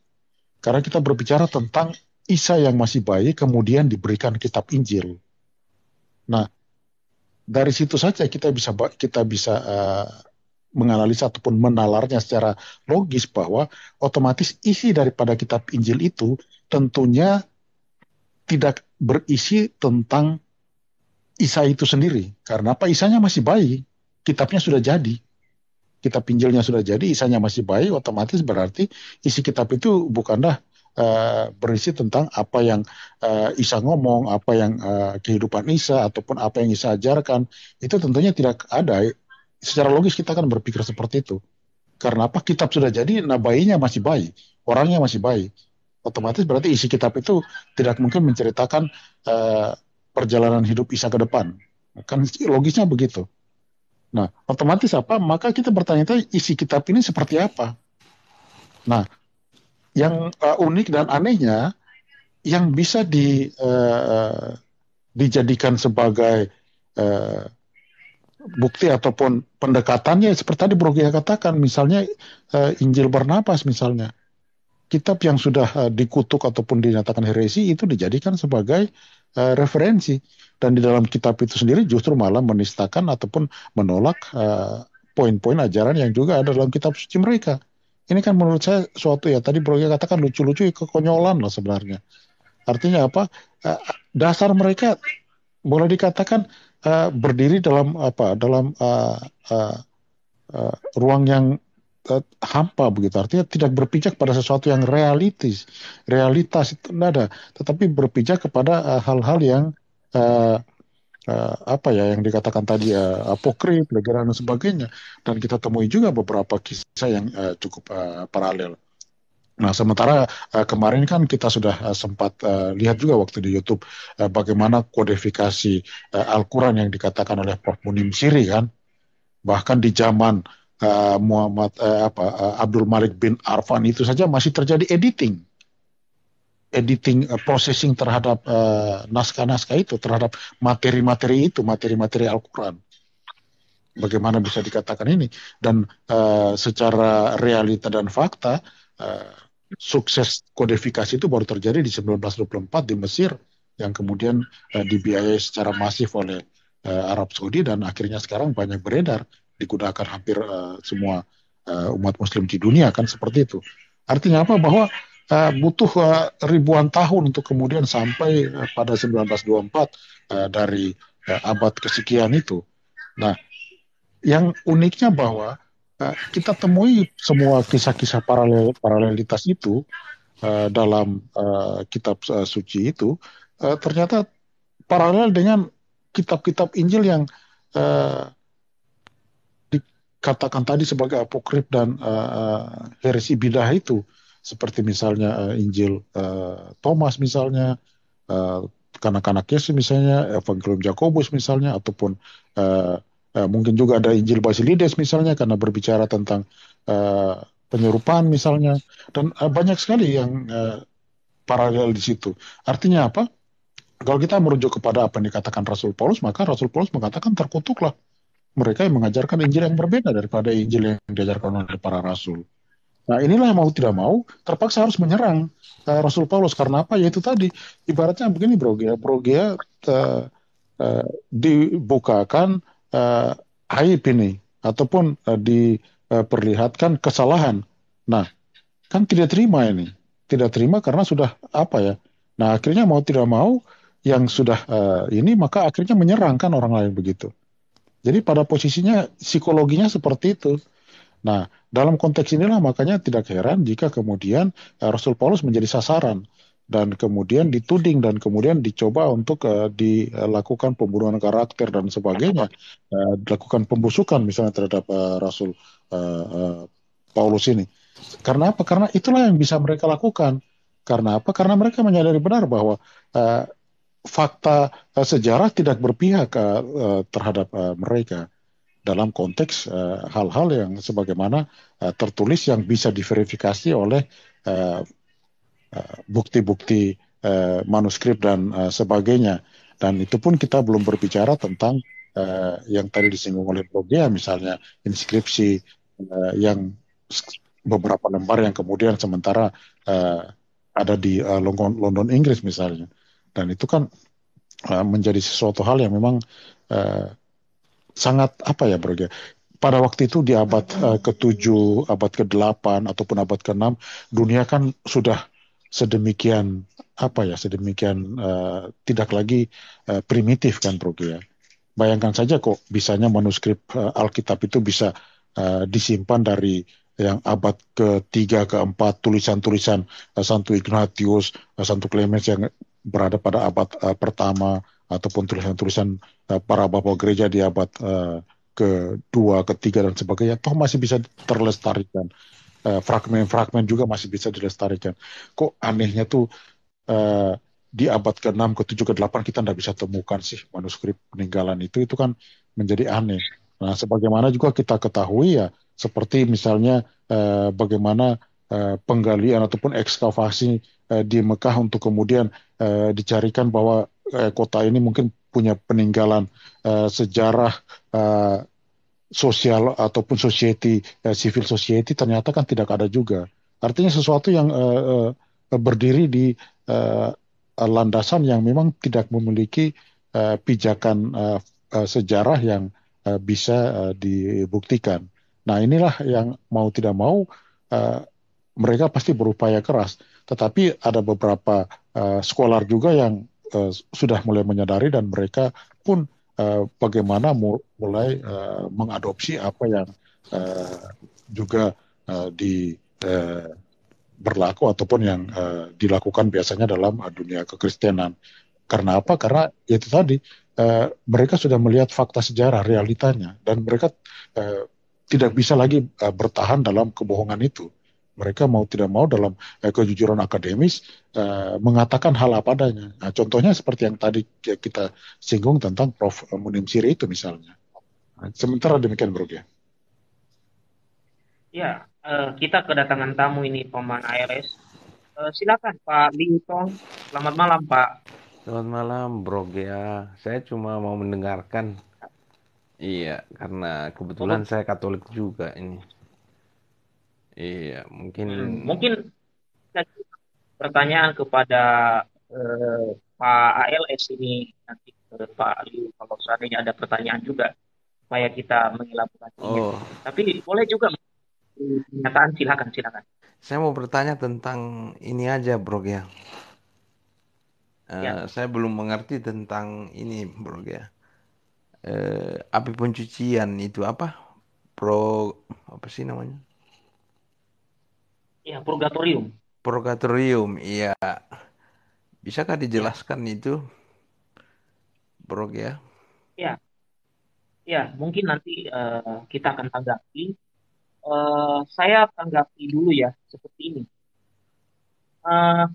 Karena kita berbicara tentang Isa yang masih bayi kemudian diberikan kitab Injil. Nah, dari situ saja kita bisa kita bisa uh, menganalisa ataupun menalarnya secara logis bahwa otomatis isi daripada kitab Injil itu tentunya tidak berisi tentang Isa itu sendiri. Karena apa? Isanya masih bayi, kitabnya sudah jadi. Kitab Injilnya sudah jadi, isanya masih bayi, otomatis berarti isi kitab itu bukanlah uh, berisi tentang apa yang uh, Isa ngomong, apa yang uh, kehidupan Isa ataupun apa yang Isa ajarkan. Itu tentunya tidak ada secara logis kita akan berpikir seperti itu. Karena apa? Kitab sudah jadi, nah bayinya masih bayi, orangnya masih bayi. Otomatis berarti isi kitab itu tidak mungkin menceritakan uh, perjalanan hidup Isa ke depan. Kan logisnya begitu. Nah, otomatis apa? Maka kita bertanya-tanya isi kitab ini seperti apa. Nah, yang uh, unik dan anehnya, yang bisa di, uh, dijadikan sebagai uh, bukti ataupun pendekatannya ya, seperti tadi Bro Gia katakan misalnya uh, Injil bernapas misalnya kitab yang sudah uh, dikutuk ataupun dinyatakan heresi itu dijadikan sebagai uh, referensi dan di dalam kitab itu sendiri justru malah menistakan ataupun menolak uh, poin-poin ajaran yang juga ada dalam kitab suci mereka. Ini kan menurut saya suatu ya tadi Bro Gia katakan lucu-lucu ya, kekonyolan lah sebenarnya. Artinya apa? Uh, dasar mereka boleh dikatakan uh, berdiri dalam apa dalam uh, uh, uh, ruang yang uh, hampa begitu artinya tidak berpijak pada sesuatu yang realitis realitas itu tidak ada tetapi berpijak kepada hal-hal uh, yang uh, uh, apa ya yang dikatakan tadi uh, apokrif, legenda dan sebagainya dan kita temui juga beberapa kisah yang uh, cukup uh, paralel Nah, sementara uh, kemarin kan kita sudah uh, sempat uh, lihat juga waktu di YouTube uh, bagaimana kodifikasi uh, Al-Qur'an yang dikatakan oleh Prof Munim Siri kan bahkan di zaman uh, Muhammad uh, apa uh, Abdul Malik bin Arfan itu saja masih terjadi editing. Editing uh, processing terhadap uh, naskah-naskah itu, terhadap materi-materi itu, materi-materi Al-Qur'an bagaimana bisa dikatakan ini dan uh, secara realita dan fakta sukses kodifikasi itu baru terjadi di 1924 di Mesir yang kemudian uh, dibiayai secara masif oleh uh, Arab Saudi dan akhirnya sekarang banyak beredar digunakan hampir uh, semua uh, umat Muslim di dunia kan seperti itu. Artinya apa bahwa uh, butuh uh, ribuan tahun untuk kemudian sampai uh, pada 1924 uh, dari uh, abad kesekian itu. Nah, yang uniknya bahwa Nah, kita temui semua kisah-kisah paralel paralelitas itu uh, dalam uh, kitab uh, suci itu uh, ternyata paralel dengan kitab-kitab Injil yang uh, dikatakan tadi sebagai apokrif dan uh, heresi bidah itu seperti misalnya uh, Injil uh, Thomas misalnya uh, kanak-kanak Yesus misalnya Evangelium Jakobus misalnya ataupun uh, Eh, mungkin juga ada Injil Basilides misalnya karena berbicara tentang uh, penyerupaan misalnya dan uh, banyak sekali yang uh, paralel di situ. Artinya apa? Kalau kita merujuk kepada apa yang dikatakan Rasul Paulus, maka Rasul Paulus mengatakan terkutuklah mereka yang mengajarkan Injil yang berbeda daripada Injil yang diajarkan oleh para rasul. Nah inilah yang mau tidak mau terpaksa harus menyerang uh, Rasul Paulus karena apa? Yaitu tadi ibaratnya begini Bro Gia, Bro Gia uh, uh, dibukakan uh, aib ini ataupun uh, diperlihatkan uh, kesalahan. Nah, kan tidak terima ini, tidak terima karena sudah apa ya? Nah, akhirnya mau tidak mau yang sudah uh, ini maka akhirnya menyerangkan orang lain begitu. Jadi pada posisinya psikologinya seperti itu. Nah, dalam konteks inilah makanya tidak heran jika kemudian uh, Rasul Paulus menjadi sasaran dan kemudian dituding dan kemudian dicoba untuk uh, dilakukan pembunuhan karakter dan sebagainya uh, dilakukan pembusukan misalnya terhadap uh, Rasul uh, uh, Paulus ini karena apa karena itulah yang bisa mereka lakukan karena apa karena mereka menyadari benar bahwa uh, fakta uh, sejarah tidak berpihak uh, uh, terhadap uh, mereka dalam konteks hal-hal uh, yang sebagaimana uh, tertulis yang bisa diverifikasi oleh uh, Eh, bukti-bukti uh, manuskrip dan uh, sebagainya. Dan itu pun kita belum berbicara tentang uh, yang tadi disinggung oleh Bogia, misalnya inskripsi uh, yang beberapa lembar yang kemudian sementara uh, ada di uh, London, Inggris misalnya. Dan itu kan uh, menjadi sesuatu hal yang memang uh, sangat apa ya Bogia? pada waktu itu di abad uh, ke-7, abad ke-8 ataupun abad ke-6 dunia kan sudah sedemikian apa ya sedemikian uh, tidak lagi uh, primitif kan Bro ya. Bayangkan saja kok bisanya manuskrip uh, Alkitab itu bisa uh, disimpan dari yang abad ke-3 ke keempat tulisan-tulisan uh, Santo Ignatius, uh, Santo Clemens yang berada pada abad uh, pertama ataupun tulisan-tulisan uh, para bapak gereja di abad uh, ke ketiga dan sebagainya toh masih bisa terlestarikan fragmen-fragmen eh, juga masih bisa dilestarikan. Kok anehnya tuh uh, di abad ke-6, ke-7, ke-8 kita tidak bisa temukan sih manuskrip peninggalan itu, itu kan menjadi aneh. Nah, sebagaimana juga kita ketahui ya, seperti misalnya uh, bagaimana uh, penggalian ataupun ekskavasi uh, di Mekah untuk kemudian uh, dicarikan bahwa uh, kota ini mungkin punya peninggalan uh, sejarah uh, sosial ataupun society eh, civil society ternyata kan tidak ada juga artinya sesuatu yang eh, eh, berdiri di eh, landasan yang memang tidak memiliki eh, pijakan eh, eh, sejarah yang eh, bisa eh, dibuktikan nah inilah yang mau tidak mau eh, mereka pasti berupaya keras tetapi ada beberapa eh, sekolah juga yang eh, sudah mulai menyadari dan mereka pun Eh, bagaimana mulai eh, mengadopsi apa yang uh, juga uh, di berlaku ataupun yang uh, dilakukan biasanya dalam dunia kekristenan. Karena apa? Karena itu tadi uh, mereka sudah melihat fakta sejarah realitanya dan mereka tidak bisa lagi bertahan dalam kebohongan itu mereka mau tidak mau dalam eh, kejujuran akademis eh, mengatakan hal apa adanya. Nah, contohnya seperti yang tadi kita singgung tentang Prof. Munim Siri itu misalnya. Sementara demikian Bro ya. Ya, eh, kita kedatangan tamu ini Paman ARS. Eh, silakan Pak Lintong. Selamat malam Pak. Selamat malam Bro Ya, Saya cuma mau mendengarkan. Iya, karena kebetulan saya Katolik juga ini. Iya, mungkin hmm, mungkin pertanyaan kepada eh, Pak ALS ini nanti ke eh, Pak Liu kalau seandainya ada pertanyaan juga supaya kita mengelaborasi. Oh. Tapi boleh juga pernyataan silakan silakan. Saya mau bertanya tentang ini aja, Bro ya. Uh, ya. Eh, saya belum mengerti tentang ini, Bro ya. Uh, api pencucian itu apa? Pro apa sih namanya? Ya, purgatorium. Purgatorium, iya. Bisakah iya. dijelaskan ya. itu, Bro ya? Ya. Ya, mungkin nanti uh, kita akan tanggapi. Uh, saya tanggapi dulu ya, seperti ini. Uh,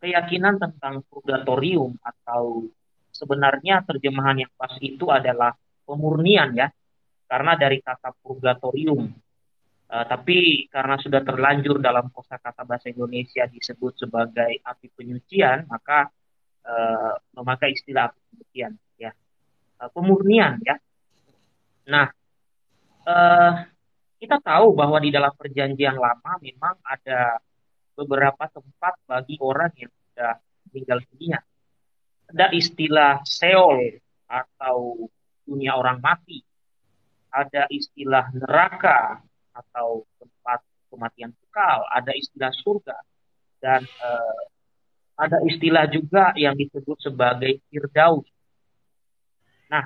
keyakinan tentang purgatorium atau sebenarnya terjemahan yang pas itu adalah pemurnian ya. Karena dari kata purgatorium Eh, tapi karena sudah terlanjur dalam kosakata bahasa Indonesia disebut sebagai api penyucian, maka uh, memakai istilah api penyucian, ya, uh, pemurnian, ya. Nah, uh, kita tahu bahwa di dalam perjanjian lama memang ada beberapa tempat bagi orang yang sudah meninggal dunia. Ada istilah seol atau dunia orang mati, ada istilah neraka atau tempat kematian kekal, ada istilah surga dan eh, ada istilah juga yang disebut sebagai firdaus. Nah,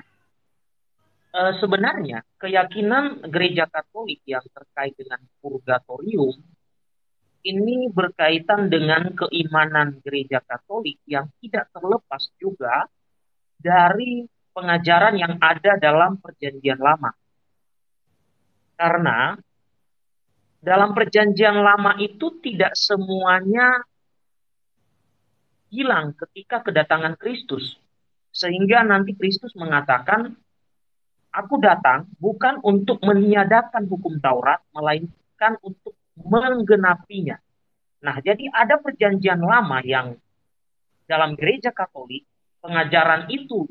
eh, sebenarnya keyakinan gereja Katolik yang terkait dengan purgatorium ini berkaitan dengan keimanan gereja Katolik yang tidak terlepas juga dari pengajaran yang ada dalam Perjanjian Lama. Karena dalam perjanjian lama itu tidak semuanya hilang ketika kedatangan Kristus. Sehingga nanti Kristus mengatakan, aku datang bukan untuk meniadakan hukum Taurat, melainkan untuk menggenapinya. Nah, jadi ada perjanjian lama yang dalam gereja Katolik, pengajaran itu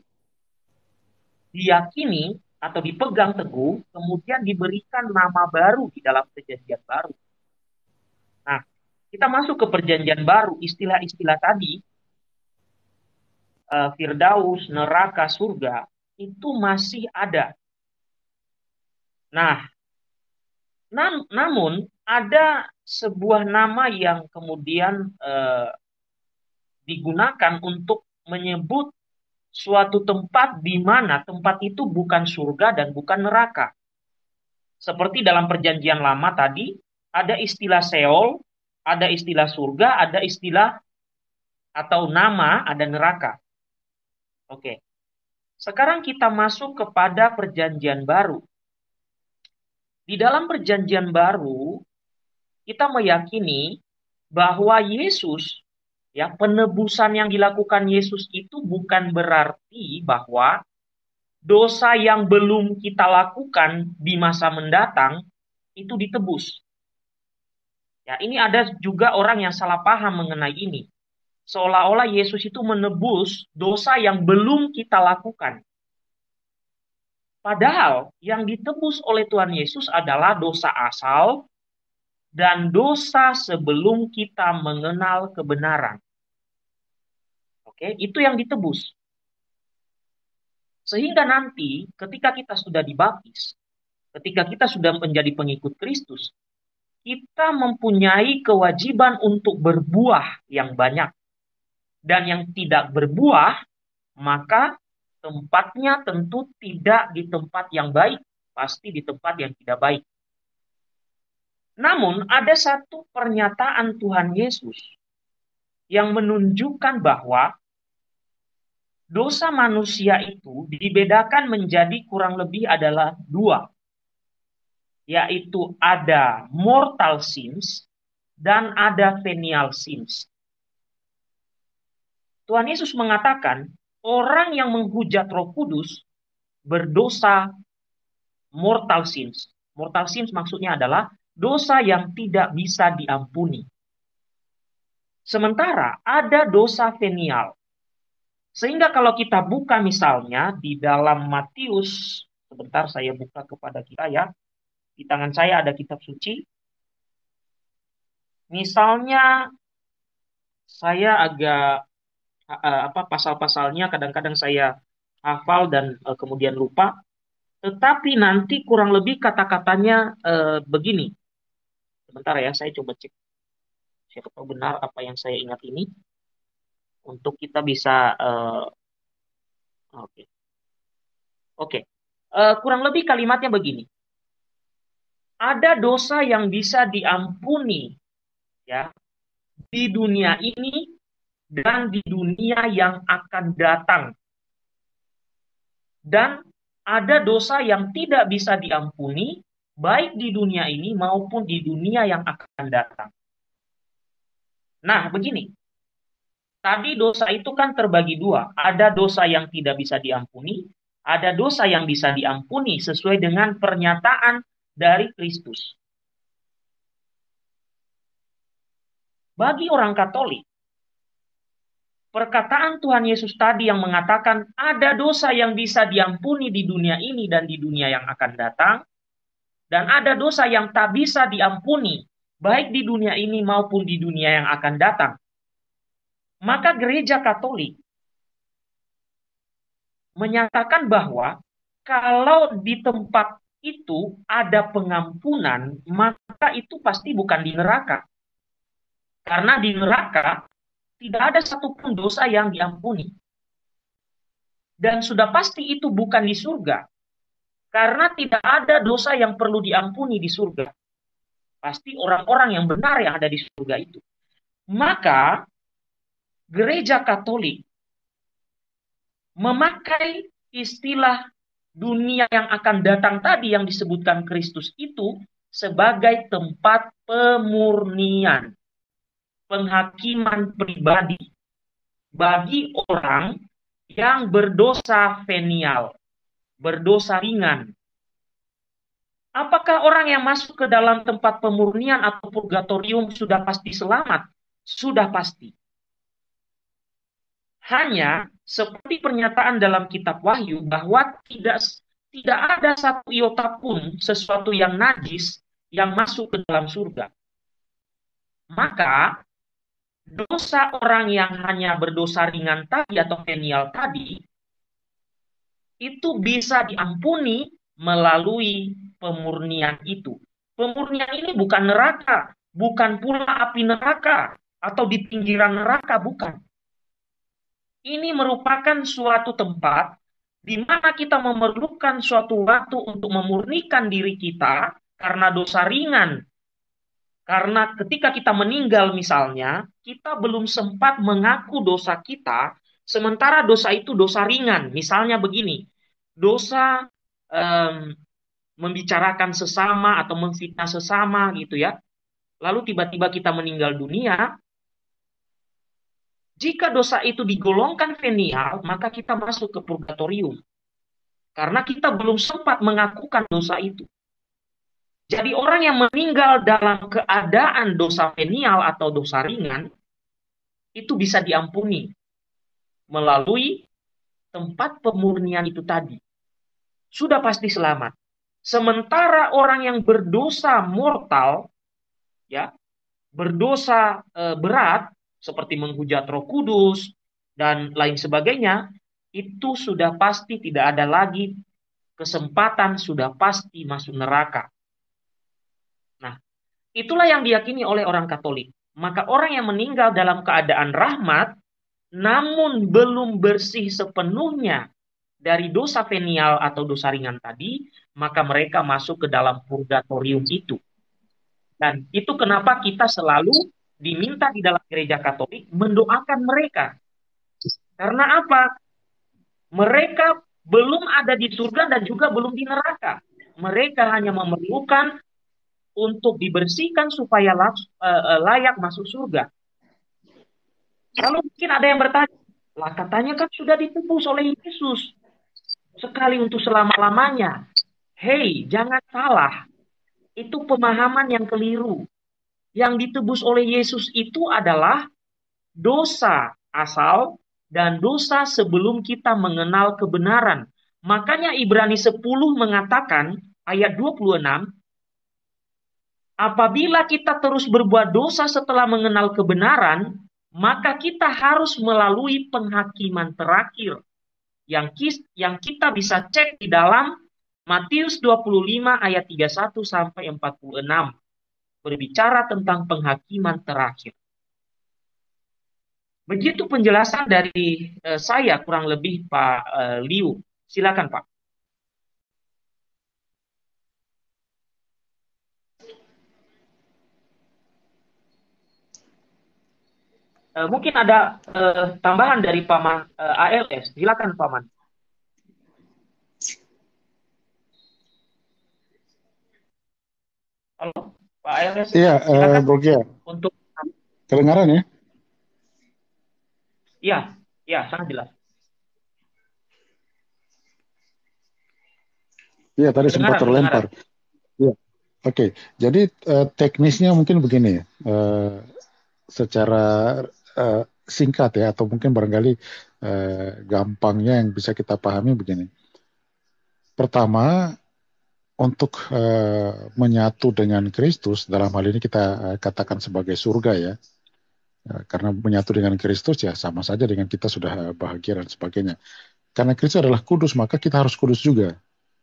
diyakini atau dipegang teguh, kemudian diberikan nama baru di dalam perjanjian baru. Nah, kita masuk ke perjanjian baru, istilah-istilah tadi, eh, Firdaus, neraka, surga, itu masih ada. Nah, nam namun ada sebuah nama yang kemudian uh, digunakan untuk menyebut suatu tempat di mana tempat itu bukan surga dan bukan neraka. Seperti dalam perjanjian lama tadi, ada istilah Seol, ada istilah surga, ada istilah atau nama, ada neraka. Oke. Sekarang kita masuk kepada perjanjian baru. Di dalam perjanjian baru, kita meyakini bahwa Yesus Ya, penebusan yang dilakukan Yesus itu bukan berarti bahwa dosa yang belum kita lakukan di masa mendatang itu ditebus. Ya, ini ada juga orang yang salah paham mengenai ini. Seolah-olah Yesus itu menebus dosa yang belum kita lakukan. Padahal yang ditebus oleh Tuhan Yesus adalah dosa asal dan dosa sebelum kita mengenal kebenaran okay? itu yang ditebus. Sehingga nanti ketika kita sudah dibaptis, ketika kita sudah menjadi pengikut Kristus, kita mempunyai kewajiban untuk berbuah yang banyak. Dan yang tidak berbuah, maka tempatnya tentu tidak di tempat yang baik, pasti di tempat yang tidak baik. Namun ada satu pernyataan Tuhan Yesus yang menunjukkan bahwa dosa manusia itu dibedakan menjadi kurang lebih adalah dua, yaitu ada mortal sins dan ada venial sins. Tuhan Yesus mengatakan, orang yang menghujat Roh Kudus berdosa mortal sins. Mortal sins maksudnya adalah dosa yang tidak bisa diampuni. Sementara ada dosa venial, sehingga kalau kita buka misalnya di dalam Matius, sebentar saya buka kepada kita ya. Di tangan saya ada kitab suci. Misalnya saya agak eh, eh, apa pasal-pasalnya kadang-kadang saya hafal dan eh, kemudian lupa. Tetapi nanti kurang lebih kata-katanya begini. Sebentar ya, saya coba cek. Siapa tahu benar apa yang saya ingat ini untuk kita bisa uh, oke okay. okay. uh, eh, kurang lebih kalimatnya begini ada dosa yang bisa diampuni ya di dunia ini dan di dunia yang akan datang dan ada dosa yang tidak bisa diampuni baik di dunia ini maupun di dunia yang akan datang. Nah, begini. Tadi dosa itu kan terbagi dua. Ada dosa yang tidak bisa diampuni, ada dosa yang bisa diampuni sesuai dengan pernyataan dari Kristus. Bagi orang Katolik, perkataan Tuhan Yesus tadi yang mengatakan ada dosa yang bisa diampuni di dunia ini dan di dunia yang akan datang, dan ada dosa yang tak bisa diampuni, baik di dunia ini maupun di dunia yang akan datang. Maka gereja Katolik menyatakan bahwa kalau di tempat itu ada pengampunan, maka itu pasti bukan di neraka. Karena di neraka tidak ada satupun dosa yang diampuni. Dan sudah pasti itu bukan di surga. Karena tidak ada dosa yang perlu diampuni di surga. Pasti orang-orang yang benar yang ada di surga itu. Maka gereja Katolik memakai istilah dunia yang akan datang tadi yang disebutkan Kristus itu sebagai tempat pemurnian, penghakiman pribadi bagi orang yang berdosa venial, berdosa ringan. Apakah orang yang masuk ke dalam tempat pemurnian atau purgatorium sudah pasti selamat? Sudah pasti. Hanya seperti pernyataan dalam kitab Wahyu bahwa tidak tidak ada satu iota pun sesuatu yang najis yang masuk ke dalam surga. Maka dosa orang yang hanya berdosa ringan tadi atau venial tadi itu bisa diampuni melalui pemurnian itu. Pemurnian ini bukan neraka, bukan pula api neraka atau di pinggiran neraka, bukan ini merupakan suatu tempat di mana kita memerlukan suatu waktu untuk memurnikan diri kita karena dosa ringan. Karena ketika kita meninggal misalnya, kita belum sempat mengaku dosa kita, sementara dosa itu dosa ringan. Misalnya begini, dosa um, membicarakan sesama atau memfitnah sesama gitu ya. Lalu tiba-tiba kita meninggal dunia, jika dosa itu digolongkan venial, maka kita masuk ke purgatorium. Karena kita belum sempat mengakukan dosa itu. Jadi orang yang meninggal dalam keadaan dosa venial atau dosa ringan, itu bisa diampuni melalui tempat pemurnian itu tadi. Sudah pasti selamat. Sementara orang yang berdosa mortal, ya, berdosa e, berat, seperti menghujat Roh Kudus dan lain sebagainya, itu sudah pasti tidak ada lagi kesempatan sudah pasti masuk neraka. Nah, itulah yang diyakini oleh orang Katolik. Maka orang yang meninggal dalam keadaan rahmat namun belum bersih sepenuhnya dari dosa venial atau dosa ringan tadi, maka mereka masuk ke dalam purgatorium itu. Dan itu kenapa kita selalu diminta di dalam gereja Katolik mendoakan mereka. Karena apa? Mereka belum ada di surga dan juga belum di neraka. Mereka hanya memerlukan untuk dibersihkan supaya eh, eh, layak masuk surga. kalau mungkin ada yang bertanya, lah katanya kan sudah ditebus oleh Yesus sekali untuk selama-lamanya. Hei, jangan salah. Itu pemahaman yang keliru yang ditebus oleh Yesus itu adalah dosa asal dan dosa sebelum kita mengenal kebenaran. Makanya Ibrani 10 mengatakan ayat 26, apabila kita terus berbuat dosa setelah mengenal kebenaran, maka kita harus melalui penghakiman terakhir yang yang kita bisa cek di dalam Matius 25 ayat 31 sampai 46 berbicara tentang penghakiman terakhir. Begitu penjelasan dari eh, saya kurang lebih Pak eh, Liu. Silakan Pak. Eh, mungkin ada tambahan dari Paman eh, ALS. Silakan Paman. Halo. Pak Ailes. Iya, uh, Untuk kedengaran ya? Iya, iya, sangat jelas. Iya, tadi kedengaran, sempat terlempar. Iya. Oke, okay. jadi uh, teknisnya mungkin begini, uh, secara uh, singkat ya, atau mungkin barangkali gampangnya yang bisa kita pahami begini. Pertama, untuk uh, menyatu dengan Kristus dalam hal ini kita uh, katakan sebagai surga ya eh, karena menyatu dengan Kristus ya sama saja dengan kita sudah bahagia dan sebagainya karena Kristus adalah kudus maka kita harus kudus juga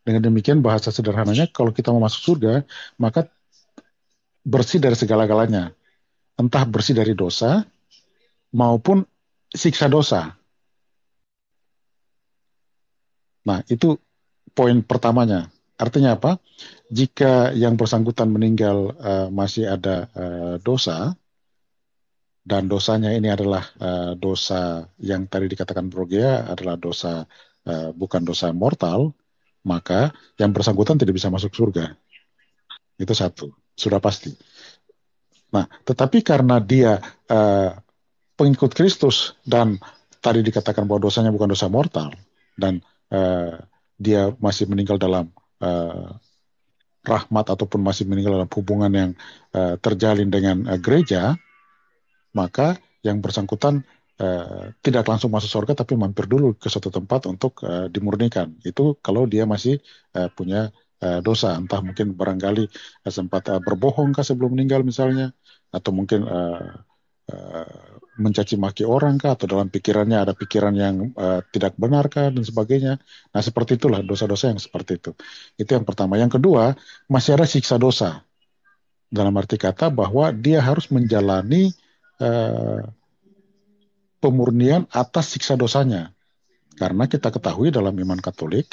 dengan demikian bahasa sederhananya kalau kita mau masuk surga maka bersih dari segala-galanya entah bersih dari dosa maupun siksa dosa nah itu poin pertamanya Artinya apa? Jika yang bersangkutan meninggal uh, masih ada uh, dosa dan dosanya ini adalah uh, dosa yang tadi dikatakan Brogia adalah dosa uh, bukan dosa mortal, maka yang bersangkutan tidak bisa masuk surga. Itu satu, sudah pasti. Nah, tetapi karena dia uh, pengikut Kristus dan tadi dikatakan bahwa dosanya bukan dosa mortal dan uh, dia masih meninggal dalam uh, rahmat ataupun masih meninggal dalam hubungan yang uh, terjalin dengan uh, gereja, maka yang bersangkutan uh, tidak langsung masuk surga tapi mampir dulu ke suatu tempat untuk uh, dimurnikan. Itu kalau dia masih uh, punya dosa, entah mungkin barangkali sempat uh, berbohong kah sebelum meninggal misalnya, atau mungkin uh, uh, mencaci maki orang kah atau dalam pikirannya ada pikiran yang uh, tidak benar kah dan sebagainya. Nah, seperti itulah dosa-dosa yang seperti itu. Itu yang pertama. Yang kedua, masih ada siksa dosa. Dalam arti kata bahwa dia harus menjalani uh, pemurnian atas siksa dosanya. Karena kita ketahui dalam iman Katolik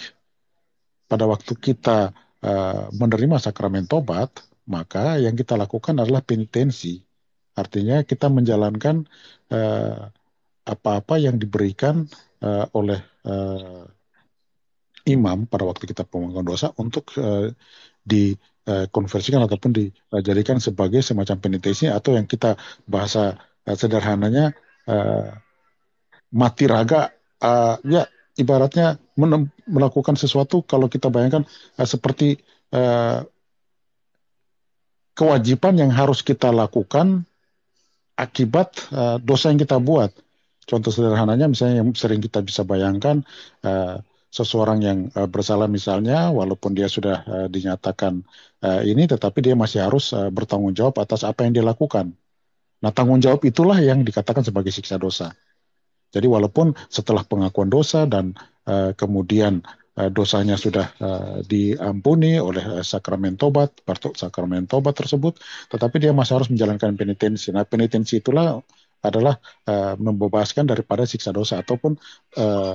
pada waktu kita uh, menerima sakramen tobat, maka yang kita lakukan adalah penitensi Artinya kita menjalankan eh, apa-apa yang diberikan eh, oleh eh, imam pada waktu kita pemangkuan dosa untuk uh, dikonversikan uh, ataupun dijadikan sebagai semacam penitensi atau yang kita bahasa sederhananya uh, mati raga uh, ya ibaratnya melakukan sesuatu kalau kita bayangkan uh, seperti uh, kewajiban yang harus kita lakukan akibat uh, dosa yang kita buat. Contoh sederhananya misalnya yang sering kita bisa bayangkan uh, seseorang yang uh, bersalah misalnya walaupun dia sudah uh, dinyatakan uh, ini tetapi dia masih harus uh, bertanggung jawab atas apa yang dia lakukan. Nah, tanggung jawab itulah yang dikatakan sebagai siksa dosa. Jadi walaupun setelah pengakuan dosa dan uh, kemudian Eh, dosanya sudah eh, diampuni oleh eh, sakramen tobat, sakramen tobat tersebut, tetapi dia masih harus menjalankan penitensi. Nah, penitensi itulah adalah uh, membebaskan daripada siksa dosa ataupun uh,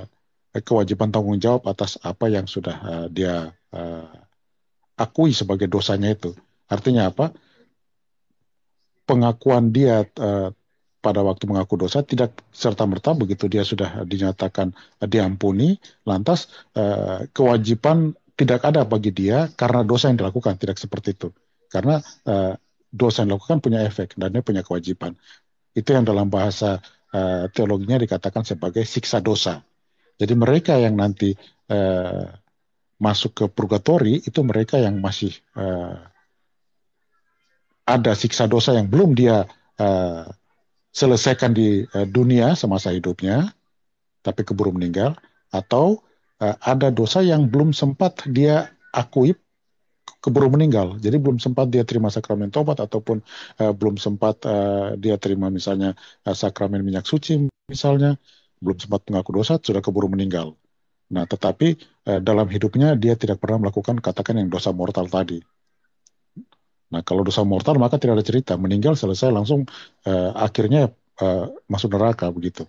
kewajiban tanggung jawab atas apa yang sudah uh, dia uh, akui sebagai dosanya itu. Artinya apa? Pengakuan dia uh, pada waktu mengaku dosa tidak serta merta begitu dia sudah dinyatakan diampuni lantas eh, kewajiban tidak ada bagi dia karena dosa yang dilakukan tidak seperti itu karena eh, dosa yang dilakukan punya efek dan dia punya kewajiban itu yang dalam bahasa eh, teologinya dikatakan sebagai siksa dosa jadi mereka yang nanti masuk ke purgatori itu mereka yang masih ada siksa dosa yang belum dia selesaikan di eh, dunia semasa hidupnya, tapi keburu meninggal, atau eh, ada dosa yang belum sempat dia akui keburu meninggal, jadi belum sempat dia terima sakramen tobat ataupun uh, belum sempat uh, dia terima misalnya uh, sakramen minyak suci misalnya, belum sempat mengaku dosa sudah keburu meninggal. Nah, tetapi eh, dalam hidupnya dia tidak pernah melakukan katakan yang dosa mortal tadi. Nah, kalau dosa mortal maka tidak ada cerita, meninggal selesai langsung uh, akhirnya uh, masuk neraka begitu.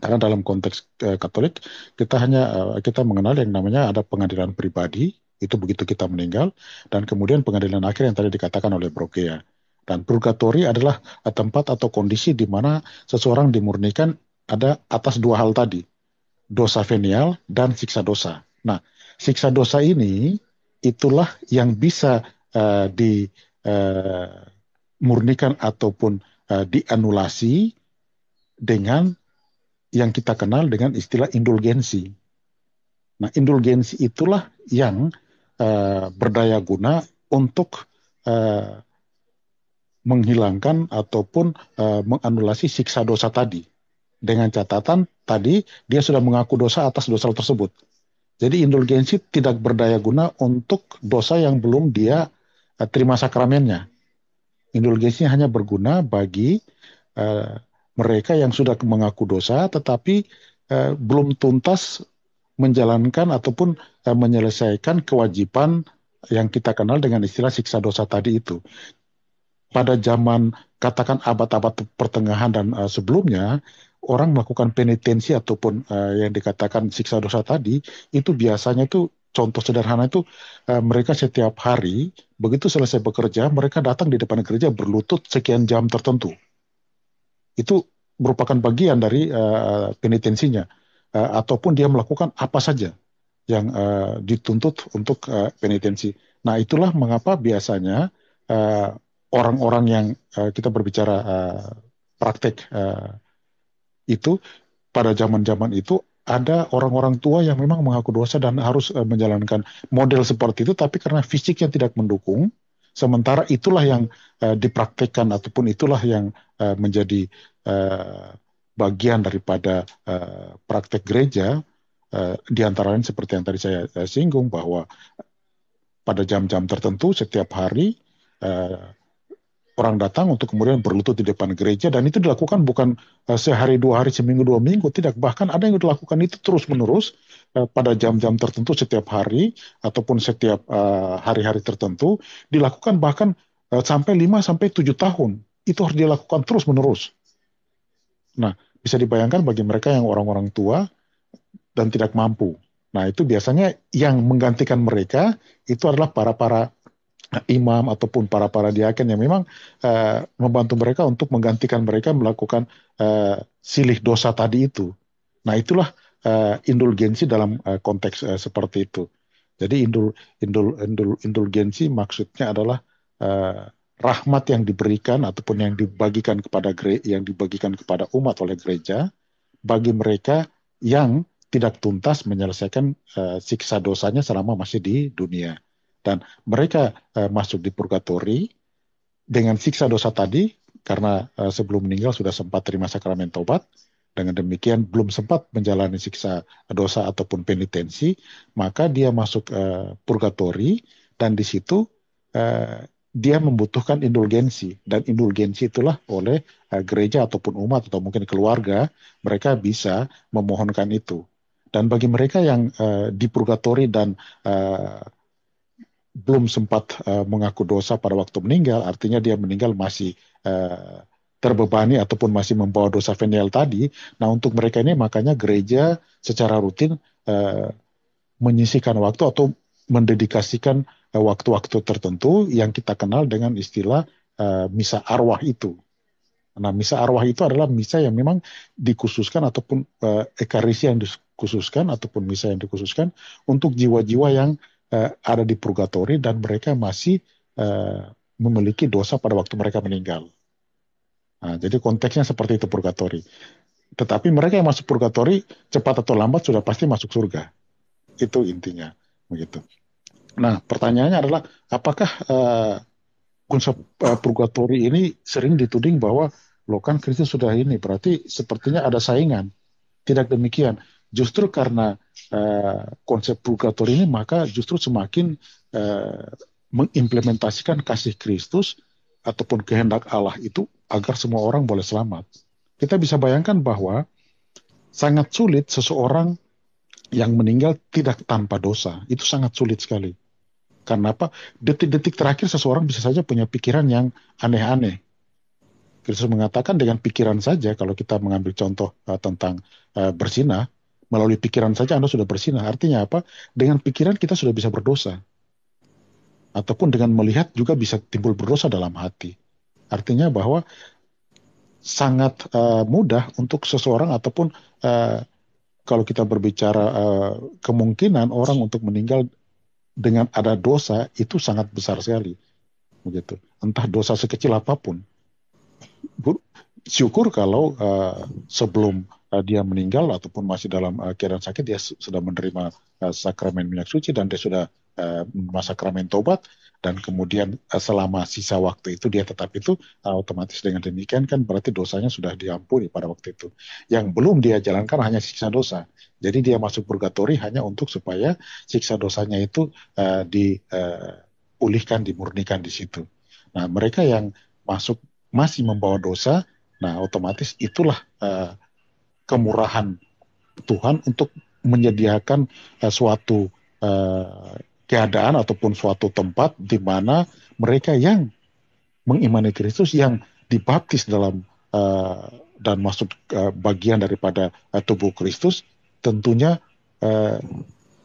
Karena dalam konteks uh, Katolik kita hanya uh, kita mengenal yang namanya ada pengadilan pribadi itu begitu kita meninggal dan kemudian pengadilan akhir yang tadi dikatakan oleh Brokea. Dan purgatori adalah tempat atau kondisi di mana seseorang dimurnikan ada atas dua hal tadi, dosa venial dan siksa dosa. Nah, siksa dosa ini itulah yang bisa uh, eh, dimurnikan eh, ataupun uh, dianulasi dengan yang kita kenal dengan istilah indulgensi. Nah, indulgensi itulah yang uh, berdaya guna untuk uh, menghilangkan ataupun uh, menganulasi siksa dosa tadi. Dengan catatan tadi dia sudah mengaku dosa atas dosa tersebut. Jadi indulgensi tidak berdaya guna untuk dosa yang belum dia terima sakramennya. indulgensi hanya berguna bagi uh, mereka yang sudah mengaku dosa tetapi uh, belum tuntas menjalankan ataupun uh, menyelesaikan kewajiban yang kita kenal dengan istilah siksa dosa tadi itu. Pada zaman katakan abad-abad pertengahan dan uh, sebelumnya, orang melakukan penitensi ataupun uh, yang dikatakan siksa dosa tadi itu biasanya itu contoh sederhana itu eh, mereka setiap hari begitu selesai bekerja mereka datang di depan gereja berlutut sekian jam tertentu. Itu merupakan bagian dari uh, penitensinya uh, ataupun dia melakukan apa saja yang uh, dituntut untuk uh, penitensi. Nah, itulah mengapa biasanya orang orang-orang yang uh, kita berbicara uh, praktek uh, itu pada zaman-zaman itu ada orang-orang tua yang memang mengaku dosa dan harus uh, menjalankan model seperti itu, tapi karena fisiknya tidak mendukung, sementara itulah yang uh, dipraktekkan ataupun itulah yang uh, menjadi uh, bagian daripada uh, praktek gereja, uh, di antara lain seperti yang tadi saya uh, singgung bahwa pada jam-jam tertentu setiap hari orang datang untuk kemudian berlutut di depan gereja dan itu dilakukan bukan eh, sehari dua hari seminggu dua minggu tidak bahkan ada yang dilakukan itu terus menerus eh, pada jam-jam tertentu setiap hari ataupun setiap eh, hari-hari tertentu dilakukan bahkan sampai 5 sampai tujuh tahun itu harus dilakukan terus menerus. Nah bisa dibayangkan bagi mereka yang orang-orang tua dan tidak mampu. Nah itu biasanya yang menggantikan mereka itu adalah para para imam ataupun para para diaken yang memang uh, membantu mereka untuk menggantikan mereka melakukan uh, silih dosa tadi itu. Nah itulah uh, indulgensi dalam uh, konteks uh, seperti itu. Jadi indul, indul, indul, indulgensi maksudnya adalah uh, rahmat yang diberikan ataupun yang dibagikan kepada gere, yang dibagikan kepada umat oleh gereja bagi mereka yang tidak tuntas menyelesaikan uh, siksa dosanya selama masih di dunia dan mereka uh, masuk di purgatori dengan siksa dosa tadi karena uh, sebelum meninggal sudah sempat terima sakramen tobat dengan demikian belum sempat menjalani siksa dosa ataupun penitensi maka dia masuk uh, eh, purgatori dan di situ uh, dia membutuhkan indulgensi dan indulgensi itulah oleh uh, gereja ataupun umat atau mungkin keluarga mereka bisa memohonkan itu dan bagi mereka yang uh, di purgatori dan uh, belum sempat uh, mengaku dosa pada waktu meninggal, artinya dia meninggal masih uh, terbebani ataupun masih membawa dosa venial tadi. Nah, untuk mereka ini makanya gereja secara rutin uh, menyisihkan waktu atau mendedikasikan waktu waktu-waktu tertentu yang kita kenal dengan istilah uh, misa arwah itu. Nah, misa arwah itu adalah misa yang memang dikhususkan ataupun uh, ekarisi yang dikhususkan ataupun misa yang dikhususkan untuk jiwa-jiwa yang uh, ada di purgatori dan mereka masih uh, memiliki dosa pada waktu mereka meninggal. Nah, jadi konteksnya seperti itu purgatori. Tetapi mereka yang masuk purgatori cepat atau lambat sudah pasti masuk surga. Itu intinya, begitu. Nah, pertanyaannya adalah apakah uh, konsep uh, purgatori ini sering dituding bahwa loh kan Kristus sudah ini berarti sepertinya ada saingan. Tidak demikian justru karena uh, konsep purgatori ini maka justru semakin uh, mengimplementasikan kasih Kristus ataupun kehendak Allah itu agar semua orang boleh selamat. Kita bisa bayangkan bahwa sangat sulit seseorang yang meninggal tidak tanpa dosa. Itu sangat sulit sekali. Karena apa? Detik-detik terakhir seseorang bisa saja punya pikiran yang aneh-aneh. Kristus mengatakan dengan pikiran saja kalau kita mengambil contoh uh, tentang uh, bersinah, melalui pikiran saja Anda sudah bersinah. Artinya apa? Dengan pikiran kita sudah bisa berdosa. Ataupun dengan melihat juga bisa timbul berdosa dalam hati. Artinya bahwa sangat uh, mudah untuk seseorang ataupun uh, kalau kita berbicara uh, kemungkinan orang untuk meninggal dengan ada dosa itu sangat besar sekali begitu entah dosa sekecil apapun syukur kalau uh, sebelum Eh, dia meninggal ataupun masih dalam uh, keadaan sakit dia sudah menerima uh, sakramen minyak suci dan dia sudah uh, sakramen tobat dan kemudian selama sisa waktu itu dia tetap itu otomatis dengan demikian kan berarti dosanya sudah diampuni pada waktu itu. Yang belum dia jalankan hanya siksa dosa. Jadi dia masuk purgatori hanya untuk supaya siksa dosanya itu uh, dipulihkan, uh, dimurnikan di situ. Nah, mereka yang masuk masih membawa dosa, nah otomatis itulah uh, kemurahan Tuhan untuk menyediakan uh, suatu uh, keadaan ataupun suatu tempat di mana mereka yang mengimani Kristus yang dibaptis dalam uh, dan masuk uh, bagian daripada uh, tubuh Kristus tentunya uh,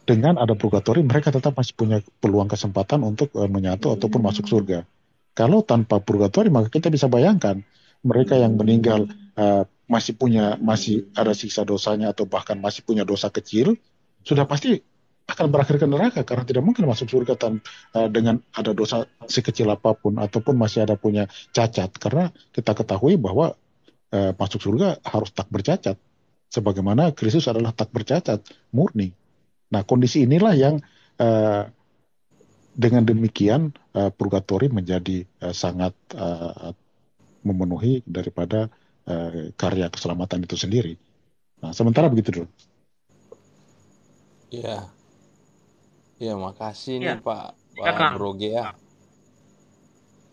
dengan ada purgatori mereka tetap masih punya peluang kesempatan untuk uh, menyatu ataupun masuk surga. Kalau tanpa purgatori maka kita bisa bayangkan mereka yang meninggal uh, masih punya masih ada sisa dosanya atau bahkan masih punya dosa kecil, sudah pasti akan berakhir ke neraka karena tidak mungkin masuk surga eh, dengan ada dosa sekecil apapun ataupun masih ada punya cacat karena kita ketahui bahwa uh, masuk surga harus tak bercacat sebagaimana Kristus adalah tak bercacat murni. Nah kondisi inilah yang uh, dengan demikian uh, purgatori menjadi uh, sangat uh, memenuhi daripada Eh, karya keselamatan itu sendiri. Nah, sementara begitu dulu. Iya. iya makasih iya. Iya, ya. nih Pak, Pak ya, Broge ya.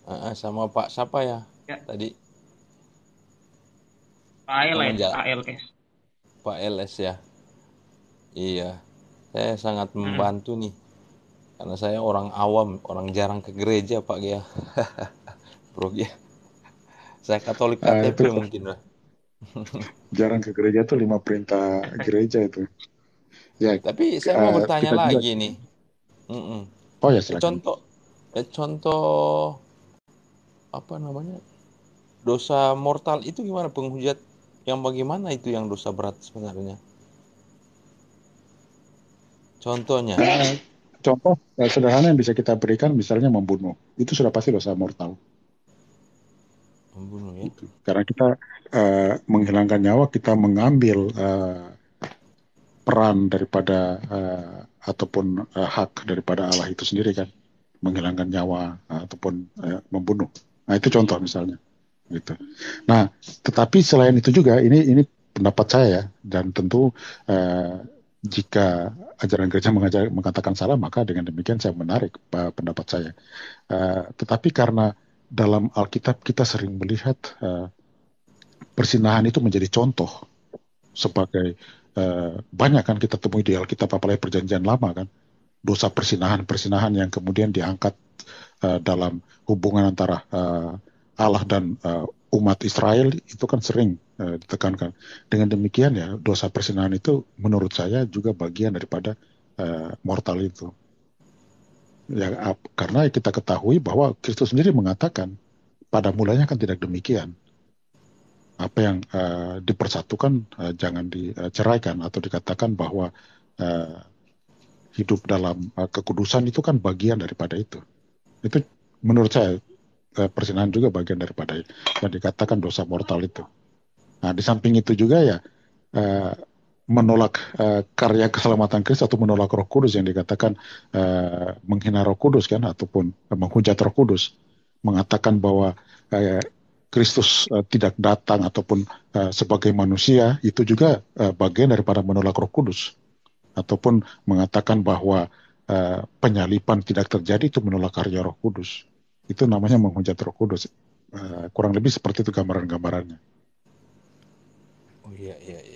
Uh, sama Pak siapa ya, ya. tadi? Pak ya, Pak LS. Pak LS ya. Iya. Saya sangat hmm. membantu nih. Karena saya orang awam, orang jarang ke gereja, Pak Gia. Bro Gia. Saya Katolik ah, KTP itu mungkin lah. [LAUGHS] Jarang ke gereja tuh lima perintah gereja itu. Ya. Tapi saya mau uh, bertanya lagi juga. nih. Mm -mm. Oh ya silakan. Contoh, eh, contoh apa namanya dosa mortal itu gimana penghujat yang bagaimana itu yang dosa berat sebenarnya? Contohnya? Nah, contoh eh, sederhana yang bisa kita berikan misalnya membunuh. Itu sudah pasti dosa mortal membunuh ya. Gitu. Karena kita uh, menghilangkan nyawa, kita mengambil uh, peran daripada uh, ataupun uh, hak daripada Allah itu sendiri kan, menghilangkan nyawa ataupun uh, membunuh. Nah itu contoh misalnya, gitu. Nah tetapi selain itu juga ini ini pendapat saya ya. dan tentu uh, jika ajaran gereja mengajar, mengatakan salah maka dengan demikian saya menarik pendapat saya. Uh, tetapi karena dalam Alkitab kita sering melihat uh, persinahan itu menjadi contoh sebagai uh, banyak kan kita temui di Alkitab apalagi perjanjian lama kan dosa persinahan-persinahan yang kemudian diangkat uh, dalam hubungan antara uh, Allah dan uh, umat Israel itu kan sering uh, ditekankan. Dengan demikian ya dosa persinahan itu menurut saya juga bagian daripada uh, mortal itu. Ya, karena kita ketahui bahwa Kristus sendiri mengatakan pada mulanya kan tidak demikian. Apa yang uh, dipersatukan uh, jangan diceraikan atau dikatakan bahwa uh, hidup dalam uh, kekudusan itu kan bagian daripada itu. Itu menurut saya uh, persinahan juga bagian daripada yang dikatakan dosa mortal itu. Nah, di samping itu juga ya uh, menolak uh, karya keselamatan Kristus atau menolak Roh Kudus yang dikatakan uh, menghina Roh Kudus kan ataupun eh, menghujat Roh Kudus mengatakan bahwa uh, Kristus uh, tidak datang ataupun uh, sebagai manusia itu juga uh, bagian daripada menolak Roh Kudus ataupun mengatakan bahwa uh, penyalipan tidak terjadi itu menolak karya Roh Kudus itu namanya menghujat Roh Kudus uh, kurang lebih seperti itu gambaran-gambarannya. Oh iya iya. iya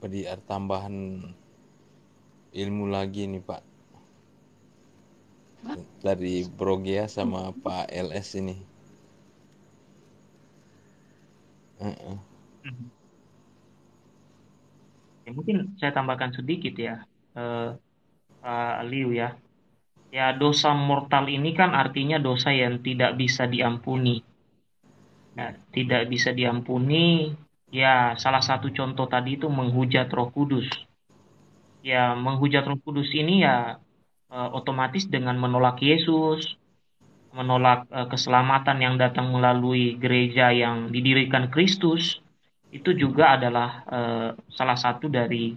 beri tambahan ilmu lagi nih Pak dari Brogia sama [LAUGHS] Pak LS ini. Uh -uh. Ya, mungkin saya tambahkan sedikit ya, uh, Pak Liu ya. Ya dosa mortal ini kan artinya dosa yang tidak bisa diampuni. Nah, tidak bisa diampuni Ya, salah satu contoh tadi itu menghujat Roh Kudus. Ya, menghujat Roh Kudus ini ya eh, otomatis dengan menolak Yesus, menolak eh, keselamatan yang datang melalui gereja yang didirikan Kristus, itu juga adalah eh, salah satu dari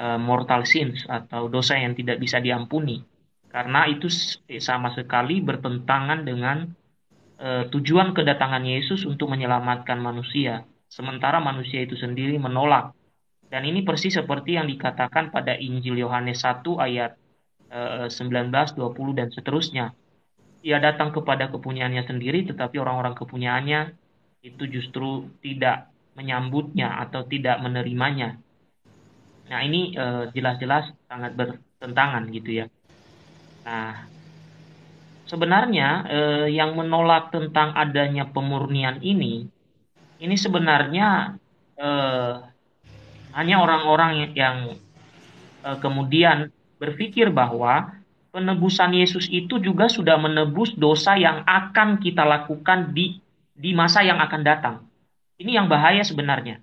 mortal sins atau dosa yang tidak bisa diampuni. Karena itu sama sekali bertentangan dengan tujuan kedatangan Yesus untuk menyelamatkan manusia sementara manusia itu sendiri menolak. Dan ini persis seperti yang dikatakan pada Injil Yohanes 1 ayat 19, eh, 20 dan seterusnya. Ia datang kepada kepunyaannya sendiri tetapi orang-orang kepunyaannya itu justru tidak menyambutnya atau tidak menerimanya. Nah, ini eh, jelas-jelas sangat bertentangan gitu ya. Nah, sebenarnya eh, yang menolak tentang adanya pemurnian ini ini sebenarnya eh, hanya orang-orang yang eh, kemudian berpikir bahwa penebusan Yesus itu juga sudah menebus dosa yang akan kita lakukan di di masa yang akan datang. Ini yang bahaya sebenarnya.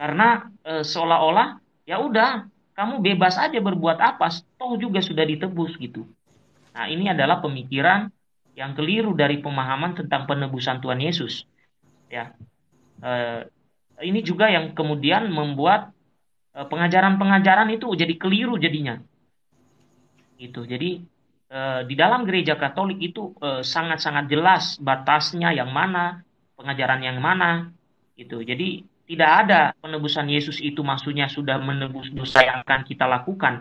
Karena e, seolah-olah ya udah kamu bebas aja berbuat apa, toh juga sudah ditebus gitu. Nah, ini adalah pemikiran yang keliru dari pemahaman tentang penebusan Tuhan Yesus. Ya. Eh, ini juga yang kemudian membuat eh, pengajaran-pengajaran itu jadi keliru jadinya. Itu. Jadi eh, di dalam gereja Katolik itu sangat-sangat jelas batasnya yang mana, pengajaran yang mana. Itu. Jadi tidak ada penebusan Yesus itu maksudnya sudah menebus dosa yang akan kita lakukan.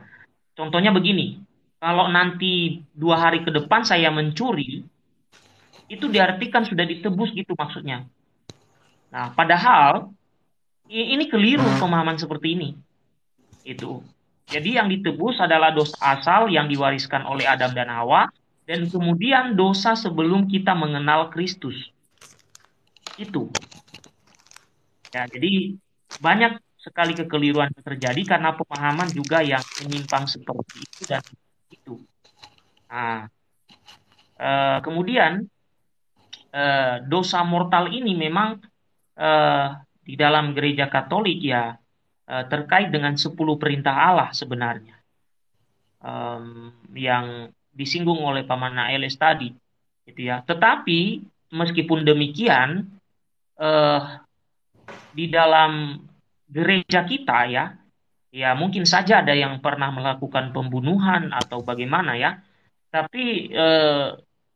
Contohnya begini, kalau nanti dua hari ke depan saya mencuri, itu diartikan sudah ditebus gitu maksudnya. Nah, padahal ini keliru pemahaman seperti ini. Itu. Jadi yang ditebus adalah dosa asal yang diwariskan oleh Adam dan Hawa dan kemudian dosa sebelum kita mengenal Kristus. Itu. Ya, jadi banyak sekali kekeliruan yang terjadi karena pemahaman juga yang menyimpang seperti itu dan itu. Nah, eh, kemudian eh, dosa mortal ini memang eh, di dalam gereja Katolik ya eh, terkait dengan 10 perintah Allah sebenarnya um, yang disinggung oleh paman Naeles tadi gitu ya tetapi meskipun demikian eh, di dalam gereja kita ya ya mungkin saja ada yang pernah melakukan pembunuhan atau bagaimana ya tapi eh,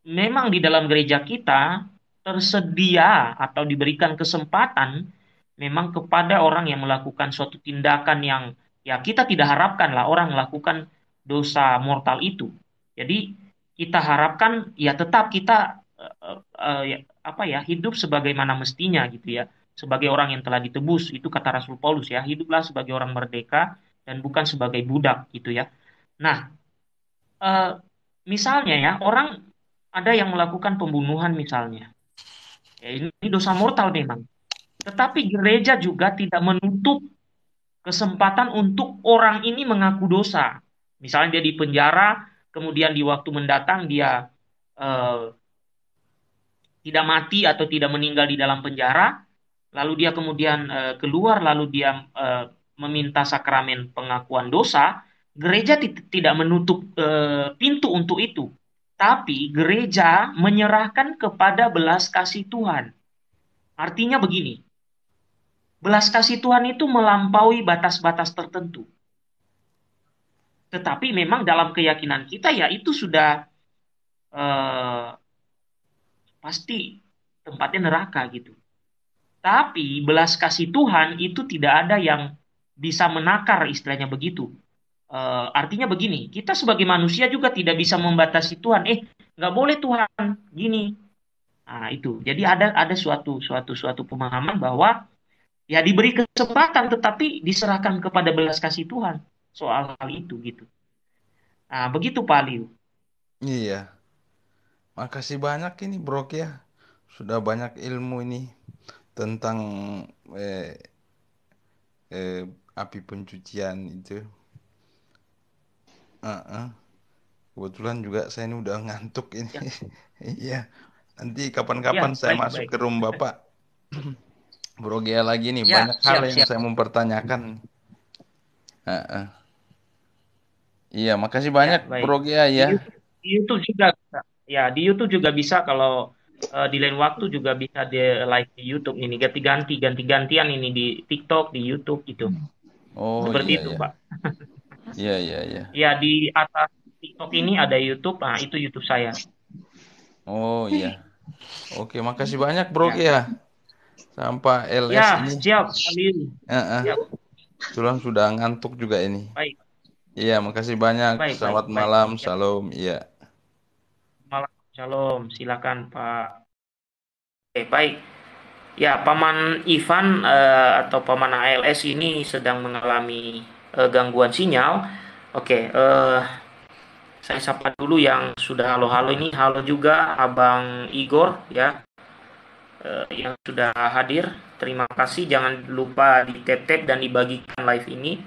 memang di dalam gereja kita tersedia atau diberikan kesempatan memang kepada orang yang melakukan suatu tindakan yang ya kita tidak harapkan lah orang melakukan dosa mortal itu. Jadi kita harapkan ya tetap kita uh, uh, ya, apa ya hidup sebagaimana mestinya gitu ya sebagai orang yang telah ditebus itu kata Rasul Paulus ya hiduplah sebagai orang merdeka dan bukan sebagai budak gitu ya. Nah uh, misalnya ya orang ada yang melakukan pembunuhan misalnya Ya, ini dosa mortal memang. Tetapi gereja juga tidak menutup kesempatan untuk orang ini mengaku dosa. Misalnya dia di penjara, kemudian di waktu mendatang dia eh, tidak mati atau tidak meninggal di dalam penjara, lalu dia kemudian eh, keluar, lalu dia eh, meminta sakramen pengakuan dosa, gereja tidak menutup eh, pintu untuk itu. Tapi gereja menyerahkan kepada belas kasih Tuhan. Artinya begini, belas kasih Tuhan itu melampaui batas-batas tertentu. Tetapi memang dalam keyakinan kita ya itu sudah eh, pasti tempatnya neraka gitu. Tapi belas kasih Tuhan itu tidak ada yang bisa menakar istilahnya begitu. Uh, artinya begini, kita sebagai manusia juga tidak bisa membatasi Tuhan. Eh, nggak boleh Tuhan gini. Nah, itu. Jadi ada ada suatu suatu suatu pemahaman bahwa ya diberi kesempatan tetapi diserahkan kepada belas kasih Tuhan soal hal itu gitu. Nah, begitu Pak Liu. Iya. Makasih banyak ini Brok ya. Sudah banyak ilmu ini tentang eh, eh api pencucian itu. -uh. Kebetulan juga saya ini udah ngantuk ini. Ya. [LAUGHS] Iya. Nanti kapan-kapan ya, saya baik, masuk baik. ke room Bapak. [CLEARS THROAT] Bro Gia lagi nih, ya, banyak siap, hal yang siap. saya mempertanyakan. -uh. Iya, makasih banyak ya, Bro Gia ya. Di YouTube, di YouTube juga bisa. Ya, di YouTube juga bisa kalau uh, di lain waktu juga bisa di live di YouTube ini ganti-ganti ganti-gantian ini di TikTok, di YouTube gitu. Oh, Seperti iya, itu, iya. Pak. [LAUGHS] Iya, iya, iya. Iya, di atas TikTok ini ada YouTube. Nah, itu YouTube saya. Oh, iya. Oke, makasih banyak, Bro, ya. ya. Sampai LS ya, ini. siap. Uh -uh. siap. Tulang sudah ngantuk juga ini. Baik. Iya, makasih banyak. Baik, Selamat baik, malam. Baik. Ya. Salam. Iya. Malam. salam. Silakan, Pak. Oke, baik. Ya, Paman Ivan uh, atau Paman ALS ini sedang mengalami uh, gangguan sinyal. Oke, okay, uh, eh, saya sapa dulu yang sudah halo-halo ini. Halo juga Abang Igor ya uh, yang sudah hadir. Terima kasih. Jangan lupa di tap dan dibagikan live ini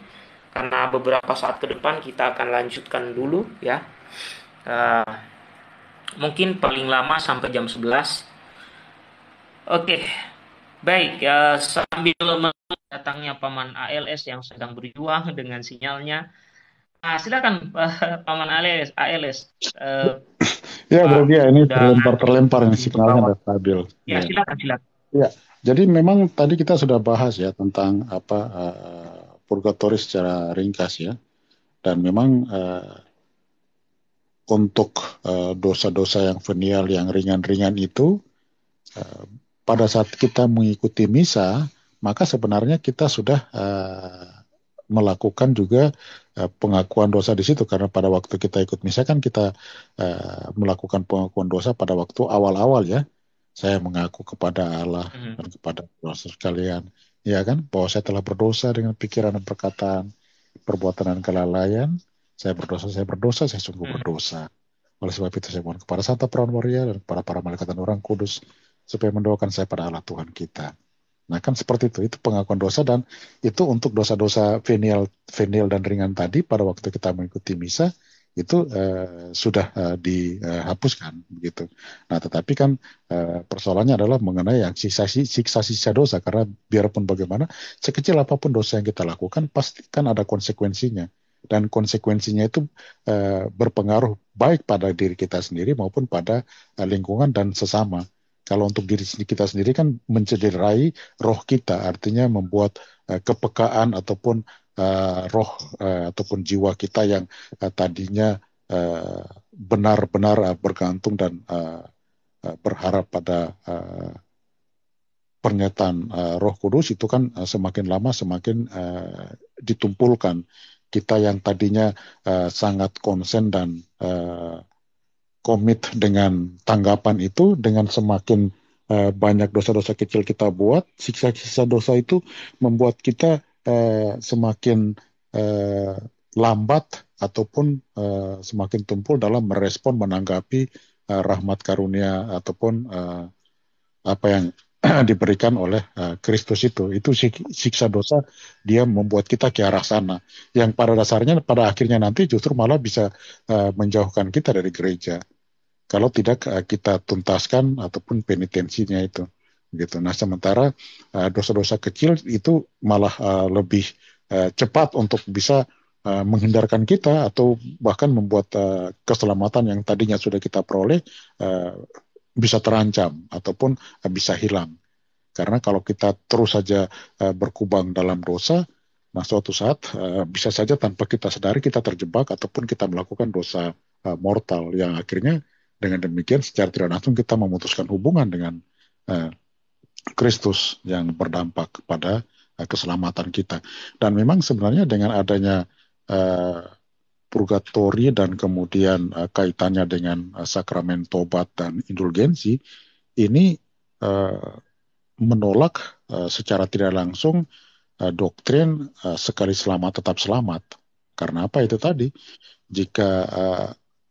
karena beberapa saat ke depan kita akan lanjutkan dulu ya. Uh, mungkin paling lama sampai jam 11. Oke. Okay. Baik, ya, sambil datangnya paman ALS yang sedang berjuang dengan sinyalnya. Nah, silakan eh, paman ALS, ALS. Uh, eh, [COUGHS] ya, Bro Gia, ya, ini terlempar-terlempar ini sinyalnya tidak stabil. Ya, iya. silakan, silakan. Ya, jadi memang tadi kita sudah bahas ya tentang apa uh, secara ringkas ya. Dan memang uh, untuk dosa-dosa uh, yang venial yang ringan-ringan itu uh, pada saat kita mengikuti misa, maka sebenarnya kita sudah uh, melakukan juga uh, pengakuan dosa di situ karena pada waktu kita ikut misa kan kita uh, melakukan pengakuan dosa pada waktu awal-awal ya. Saya mengaku kepada Allah mm-hmm. dan kepada dosa sekalian, ya kan, bahwa saya telah berdosa dengan pikiran dan perkataan, perbuatan dan kelalaian. Saya berdosa, saya berdosa, saya sungguh mm-hmm. berdosa. Oleh sebab itu saya mohon kepada Santa Perawan Maria dan kepada para malaikat dan orang kudus supaya mendoakan saya pada Allah Tuhan kita. Nah kan seperti itu, itu pengakuan dosa dan itu untuk dosa-dosa venial, venial dan ringan tadi pada waktu kita mengikuti misa itu uh, sudah uh, dihapuskan begitu. Nah tetapi kan uh, persoalannya adalah mengenai yang siksa-siksa dosa karena biarpun bagaimana sekecil apapun dosa yang kita lakukan pasti kan ada konsekuensinya dan konsekuensinya itu berpengaruh baik pada diri kita sendiri maupun pada lingkungan dan sesama kalau untuk diri kita sendiri kan mencederai roh kita, artinya membuat uh, kepekaan ataupun uh, roh uh, ataupun jiwa kita yang uh, tadinya benar-benar uh, uh, bergantung dan uh, uh, berharap pada uh, pernyataan uh, Roh Kudus itu kan uh, semakin lama semakin uh, ditumpulkan kita yang tadinya uh, sangat konsen dan uh, komit dengan tanggapan itu dengan semakin uh, banyak dosa-dosa kecil kita buat siksa-siksa dosa itu membuat kita uh, semakin uh, lambat ataupun uh, semakin tumpul dalam merespon menanggapi uh, rahmat karunia ataupun uh, apa yang [CLEARS THROAT] diberikan oleh eh, Kristus uh, itu. Itu siksa dosa dia membuat kita ke arah sana. Yang pada dasarnya pada akhirnya nanti justru malah bisa uh, menjauhkan kita dari gereja. Kalau tidak uh, kita tuntaskan ataupun penitensinya itu. Gitu. Nah, sementara dosa-dosa kecil itu malah lebih cepat untuk bisa menghindarkan kita atau bahkan membuat keselamatan yang tadinya sudah kita peroleh bisa terancam ataupun eh, bisa hilang. Karena kalau kita terus saja eh, berkubang dalam dosa, nah suatu saat eh, bisa saja tanpa kita sadari kita terjebak ataupun kita melakukan dosa mortal yang akhirnya dengan demikian secara tidak langsung kita memutuskan hubungan dengan Kristus yang berdampak kepada keselamatan kita. Dan memang sebenarnya dengan adanya purgatori dan kemudian uh, kaitannya dengan uh, eh, sakramen tobat dan indulgensi ini uh, menolak uh, secara tidak langsung uh, doktrin uh, sekali selamat tetap selamat. Karena apa itu tadi? Jika uh,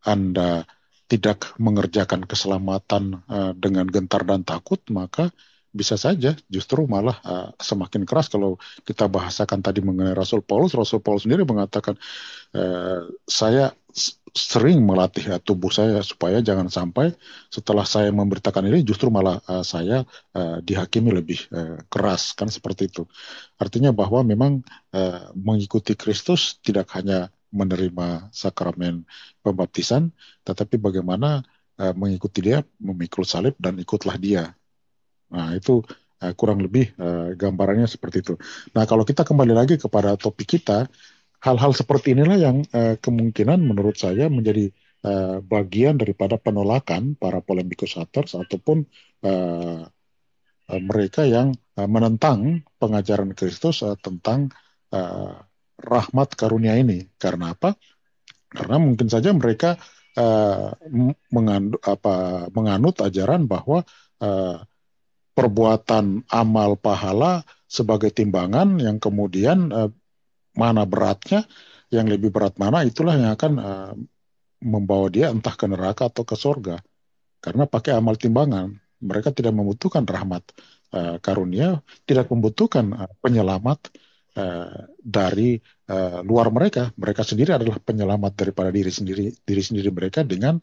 Anda tidak mengerjakan keselamatan uh, dengan gentar dan takut, maka bisa saja justru malah uh, semakin keras kalau kita bahasakan tadi mengenai Rasul Paulus. Rasul Paulus sendiri mengatakan uh, saya sering melatih uh, tubuh saya supaya jangan sampai setelah saya memberitakan ini justru malah uh, saya uh, dihakimi lebih uh, keras kan seperti itu. Artinya bahwa memang uh, mengikuti Kristus tidak hanya menerima sakramen pembaptisan, tetapi bagaimana uh, mengikuti dia memikul salib dan ikutlah dia Nah, itu uh, kurang lebih uh, gambarannya seperti itu. Nah, kalau kita kembali lagi kepada topik kita, hal-hal seperti inilah yang uh, kemungkinan menurut saya menjadi uh, bagian daripada penolakan para polemikus haters ataupun uh, uh, mereka yang uh, menentang pengajaran Kristus uh, tentang uh, rahmat karunia ini. Karena apa? Karena mungkin saja mereka uh, mengandu, apa, menganut ajaran bahwa uh, perbuatan amal pahala sebagai timbangan yang kemudian uh, mana beratnya, yang lebih berat mana itulah yang akan uh, membawa dia entah ke neraka atau ke sorga. Karena pakai amal timbangan, mereka tidak membutuhkan rahmat uh, karunia, tidak membutuhkan uh, penyelamat uh, dari uh, luar mereka. Mereka sendiri adalah penyelamat daripada diri sendiri diri sendiri mereka dengan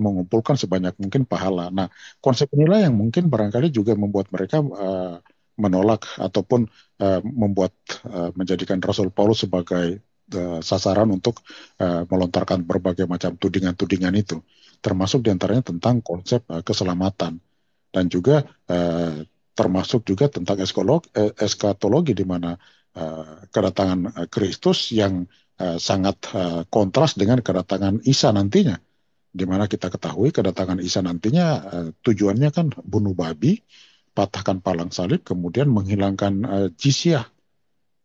mengumpulkan sebanyak mungkin pahala. Nah, konsep inilah yang mungkin barangkali juga membuat mereka uh, menolak ataupun uh, membuat uh, menjadikan Rasul Paulus sebagai uh, sasaran untuk uh, melontarkan berbagai macam tudingan-tudingan itu, termasuk diantaranya tentang konsep uh, keselamatan dan juga uh, termasuk juga tentang eskologi, eh, eskatologi di mana uh, kedatangan Kristus uh, yang sangat kontras dengan kedatangan Isa nantinya di mana kita ketahui kedatangan Isa nantinya eh, tujuannya kan bunuh babi, patahkan palang salib, kemudian menghilangkan uh, jizyah.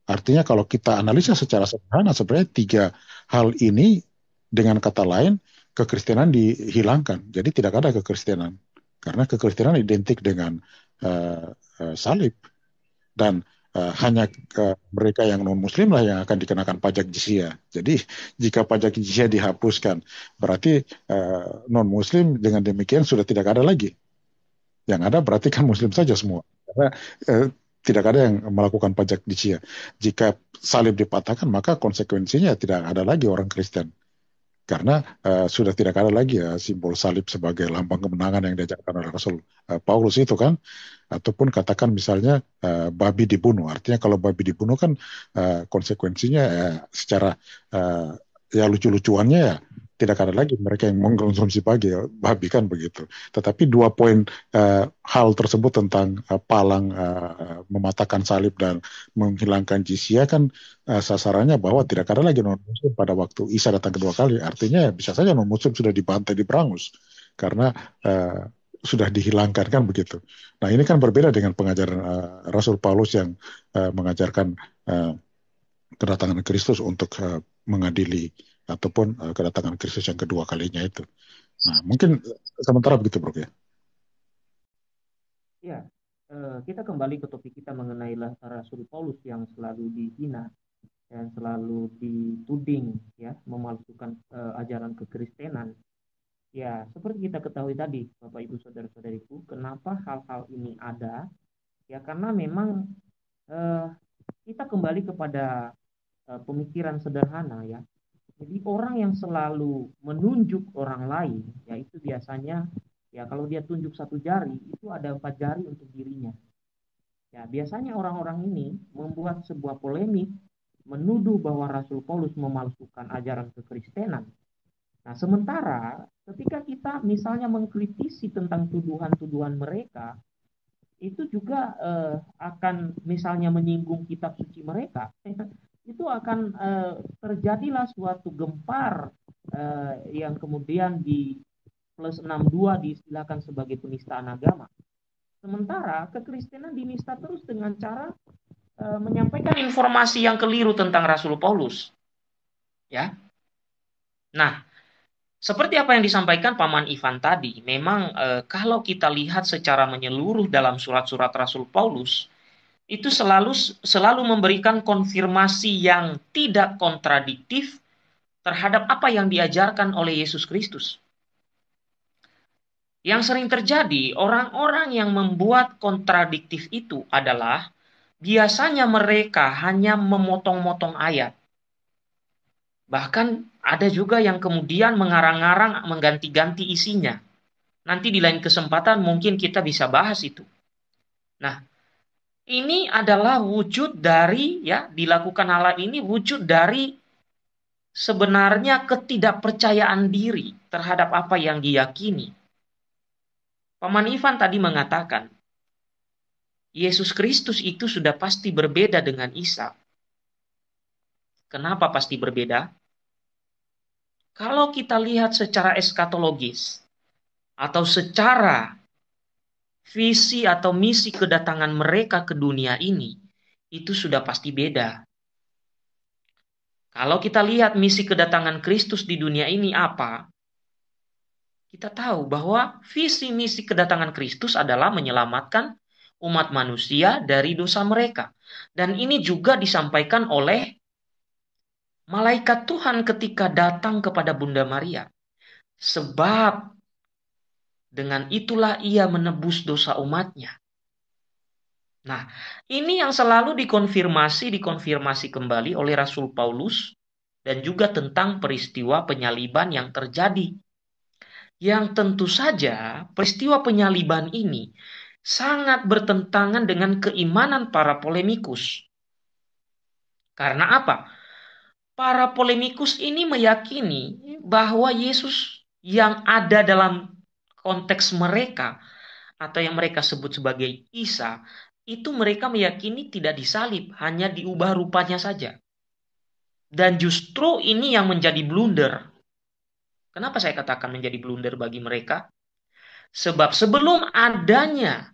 Artinya kalau kita analisa secara sederhana, sebenarnya tiga hal ini dengan kata lain kekristenan dihilangkan. Jadi tidak ada kekristenan. Karena kekristenan identik dengan uh, uh, salib. Dan Eh, hanya ke eh, mereka yang non muslim lah yang akan dikenakan pajak jizya. Jadi jika pajak jizya dihapuskan, berarti uh, eh, non muslim dengan demikian sudah tidak ada lagi. Yang ada berarti kan muslim saja semua. Karena uh, tidak ada yang melakukan pajak jizya. Jika salib dipatahkan, maka konsekuensinya tidak ada lagi orang Kristen karena uh, sudah tidak ada lagi ya simbol salib sebagai lambang kemenangan yang diajarkan oleh Rasul uh, Paulus itu kan ataupun katakan misalnya uh, babi dibunuh artinya kalau babi dibunuh kan uh, konsekuensinya uh, secara uh, ya lucu-lucuannya ya tidak ada lagi mereka yang mengkonsumsi pagi ya, babi kan begitu. Tetapi dua poin uh, hal tersebut tentang uh, palang uh, eh, mematakan salib dan menghilangkan jizya kan uh, sasarannya bahwa tidak ada lagi non muslim pada waktu Isa datang kedua kali. Artinya ya, bisa saja non muslim sudah dibantai di perangus karena uh, sudah dihilangkan kan begitu. Nah ini kan berbeda dengan pengajaran uh, Rasul Paulus yang uh, mengajarkan uh, kedatangan Kristus untuk uh, mengadili ataupun uh, kedatangan krisis yang kedua kalinya itu. Nah, mungkin eh, sementara begitu, Bro ya. Ya, eh, kita kembali ke topik kita mengenai Rasul Paulus yang selalu dihina dan selalu dituding ya memalsukan uh, ajaran kekristenan. Ya, seperti kita ketahui tadi, Bapak Ibu saudara-saudariku, kenapa hal-hal ini ada? Ya, karena memang eh, kita kembali kepada pemikiran sederhana ya jadi orang yang selalu menunjuk orang lain, yaitu biasanya ya kalau dia tunjuk satu jari itu ada empat jari untuk dirinya. Ya biasanya orang-orang ini membuat sebuah polemik menuduh bahwa Rasul Paulus memalsukan ajaran kekristenan. Nah sementara ketika kita misalnya mengkritisi tentang tuduhan-tuduhan mereka itu juga eh, akan misalnya menyinggung kitab suci mereka [LAUGHS] itu akan eh, terjadilah suatu gempar eh, yang kemudian di plus 62 diistilahkan sebagai penistaan agama. Sementara kekristenan dinista terus dengan cara eh, menyampaikan informasi yang keliru tentang Rasul Paulus. Ya. Nah, seperti apa yang disampaikan Paman Ivan tadi, memang eh, kalau kita lihat secara menyeluruh dalam surat-surat Rasul Paulus, itu selalu selalu memberikan konfirmasi yang tidak kontradiktif terhadap apa yang diajarkan oleh Yesus Kristus. Yang sering terjadi, orang-orang yang membuat kontradiktif itu adalah biasanya mereka hanya memotong-motong ayat. Bahkan ada juga yang kemudian mengarang-arang mengganti-ganti isinya. Nanti di lain kesempatan mungkin kita bisa bahas itu. Nah, ini adalah wujud dari ya dilakukan hal ini wujud dari sebenarnya ketidakpercayaan diri terhadap apa yang diyakini. Paman Ivan tadi mengatakan Yesus Kristus itu sudah pasti berbeda dengan Isa. Kenapa pasti berbeda? Kalau kita lihat secara eskatologis atau secara visi atau misi kedatangan mereka ke dunia ini itu sudah pasti beda. Kalau kita lihat misi kedatangan Kristus di dunia ini apa, kita tahu bahwa visi misi kedatangan Kristus adalah menyelamatkan umat manusia dari dosa mereka. Dan ini juga disampaikan oleh malaikat Tuhan ketika datang kepada Bunda Maria. Sebab dengan itulah ia menebus dosa umatnya. Nah, ini yang selalu dikonfirmasi, dikonfirmasi kembali oleh Rasul Paulus dan juga tentang peristiwa penyaliban yang terjadi. Yang tentu saja peristiwa penyaliban ini sangat bertentangan dengan keimanan para polemikus. Karena apa? Para polemikus ini meyakini bahwa Yesus yang ada dalam konteks mereka atau yang mereka sebut sebagai Isa, itu mereka meyakini tidak disalib, hanya diubah rupanya saja. Dan justru ini yang menjadi blunder. Kenapa saya katakan menjadi blunder bagi mereka? Sebab sebelum adanya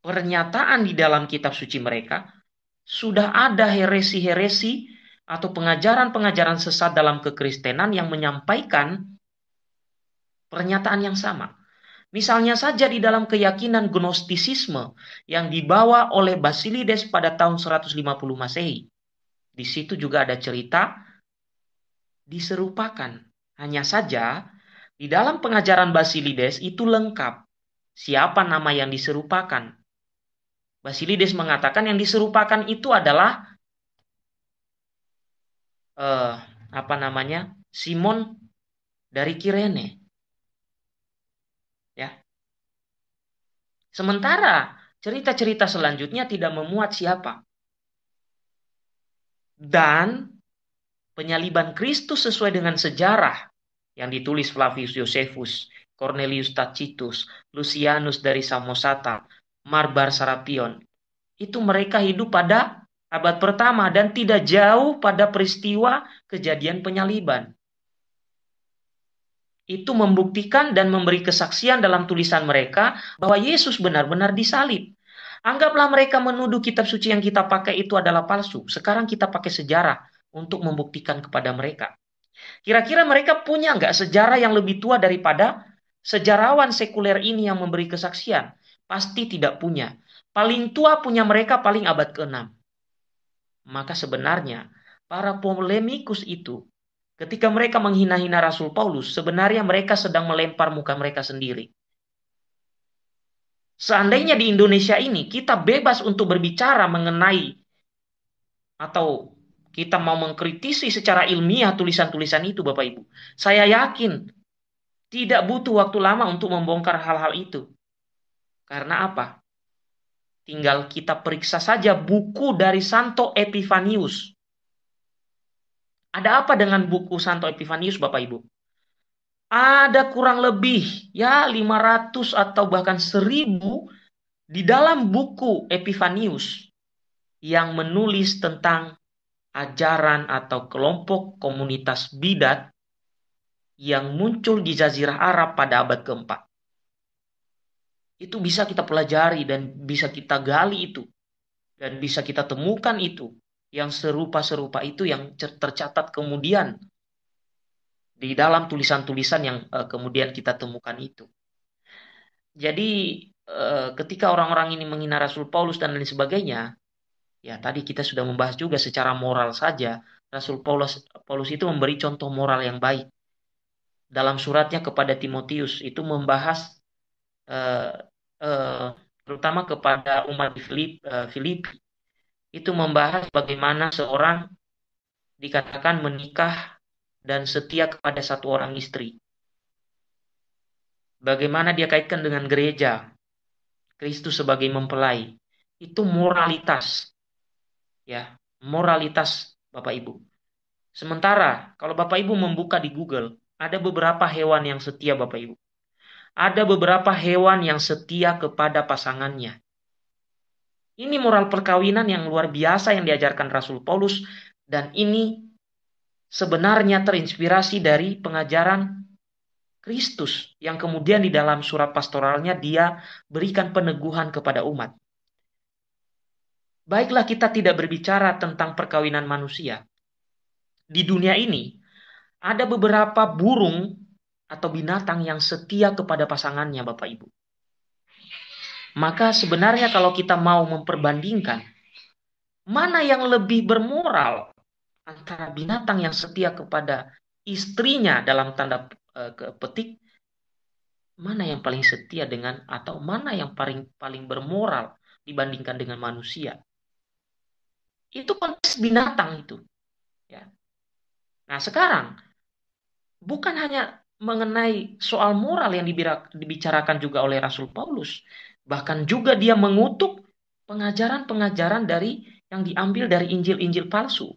pernyataan di dalam kitab suci mereka, sudah ada heresi-heresi atau pengajaran-pengajaran sesat dalam kekristenan yang menyampaikan pernyataan yang sama Misalnya saja di dalam keyakinan gnostisisme yang dibawa oleh Basilides pada tahun 150 Masehi. Di situ juga ada cerita diserupakan. Hanya saja di dalam pengajaran Basilides itu lengkap. Siapa nama yang diserupakan? Basilides mengatakan yang diserupakan itu adalah eh, apa namanya? Simon dari Kirene Sementara cerita-cerita selanjutnya tidak memuat siapa. Dan penyaliban Kristus sesuai dengan sejarah yang ditulis Flavius Josephus, Cornelius Tacitus, Lucianus dari Samosata, Marbar Sarapion. Itu mereka hidup pada abad pertama dan tidak jauh pada peristiwa kejadian penyaliban itu membuktikan dan memberi kesaksian dalam tulisan mereka bahwa Yesus benar-benar disalib. Anggaplah mereka menuduh kitab suci yang kita pakai itu adalah palsu. Sekarang kita pakai sejarah untuk membuktikan kepada mereka. Kira-kira mereka punya nggak sejarah yang lebih tua daripada sejarawan sekuler ini yang memberi kesaksian? Pasti tidak punya. Paling tua punya mereka paling abad ke-6. Maka sebenarnya para polemikus itu Ketika mereka menghina-hina Rasul Paulus, sebenarnya mereka sedang melempar muka mereka sendiri. Seandainya di Indonesia ini kita bebas untuk berbicara mengenai atau kita mau mengkritisi secara ilmiah tulisan-tulisan itu Bapak Ibu. Saya yakin tidak butuh waktu lama untuk membongkar hal-hal itu. Karena apa? Tinggal kita periksa saja buku dari Santo Epifanius ada apa dengan buku Santo Epifanius Bapak Ibu? Ada kurang lebih ya 500 atau bahkan 1000 di dalam buku Epifanius yang menulis tentang ajaran atau kelompok komunitas bidat yang muncul di Jazirah Arab pada abad keempat. Itu bisa kita pelajari dan bisa kita gali itu. Dan bisa kita temukan itu yang serupa-serupa itu yang tercatat kemudian di dalam tulisan-tulisan yang uh, kemudian kita temukan itu. Jadi uh, ketika orang-orang ini menghina Rasul Paulus dan lain sebagainya, ya tadi kita sudah membahas juga secara moral saja Rasul Paulus Paulus itu memberi contoh moral yang baik. Dalam suratnya kepada Timotius itu membahas uh, uh, terutama kepada umat di Filip, uh, Filipi itu membahas bagaimana seorang dikatakan menikah dan setia kepada satu orang istri. Bagaimana dia kaitkan dengan gereja, Kristus sebagai mempelai. Itu moralitas. Ya, moralitas Bapak Ibu. Sementara kalau Bapak Ibu membuka di Google, ada beberapa hewan yang setia Bapak Ibu. Ada beberapa hewan yang setia kepada pasangannya. Ini moral perkawinan yang luar biasa yang diajarkan Rasul Paulus dan ini sebenarnya terinspirasi dari pengajaran Kristus yang kemudian di dalam surat pastoralnya dia berikan peneguhan kepada umat. Baiklah kita tidak berbicara tentang perkawinan manusia. Di dunia ini ada beberapa burung atau binatang yang setia kepada pasangannya Bapak Ibu. Maka sebenarnya kalau kita mau memperbandingkan mana yang lebih bermoral antara binatang yang setia kepada istrinya dalam tanda eh, petik mana yang paling setia dengan atau mana yang paling paling bermoral dibandingkan dengan manusia. Itu konteks binatang itu. Ya. Nah, sekarang bukan hanya mengenai soal moral yang dibicarakan juga oleh Rasul Paulus, Bahkan juga dia mengutuk pengajaran-pengajaran dari yang diambil dari Injil-Injil palsu,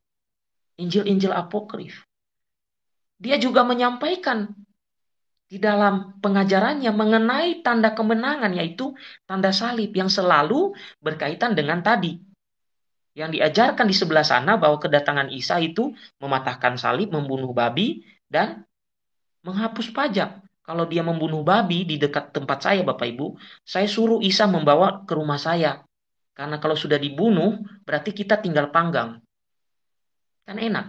Injil-Injil apokrif. Dia juga menyampaikan di dalam pengajarannya mengenai tanda kemenangan yaitu tanda salib yang selalu berkaitan dengan tadi yang diajarkan di sebelah sana bahwa kedatangan Isa itu mematahkan salib, membunuh babi dan menghapus pajak kalau dia membunuh babi di dekat tempat saya Bapak Ibu, saya suruh Isa membawa ke rumah saya. Karena kalau sudah dibunuh, berarti kita tinggal panggang. Kan enak.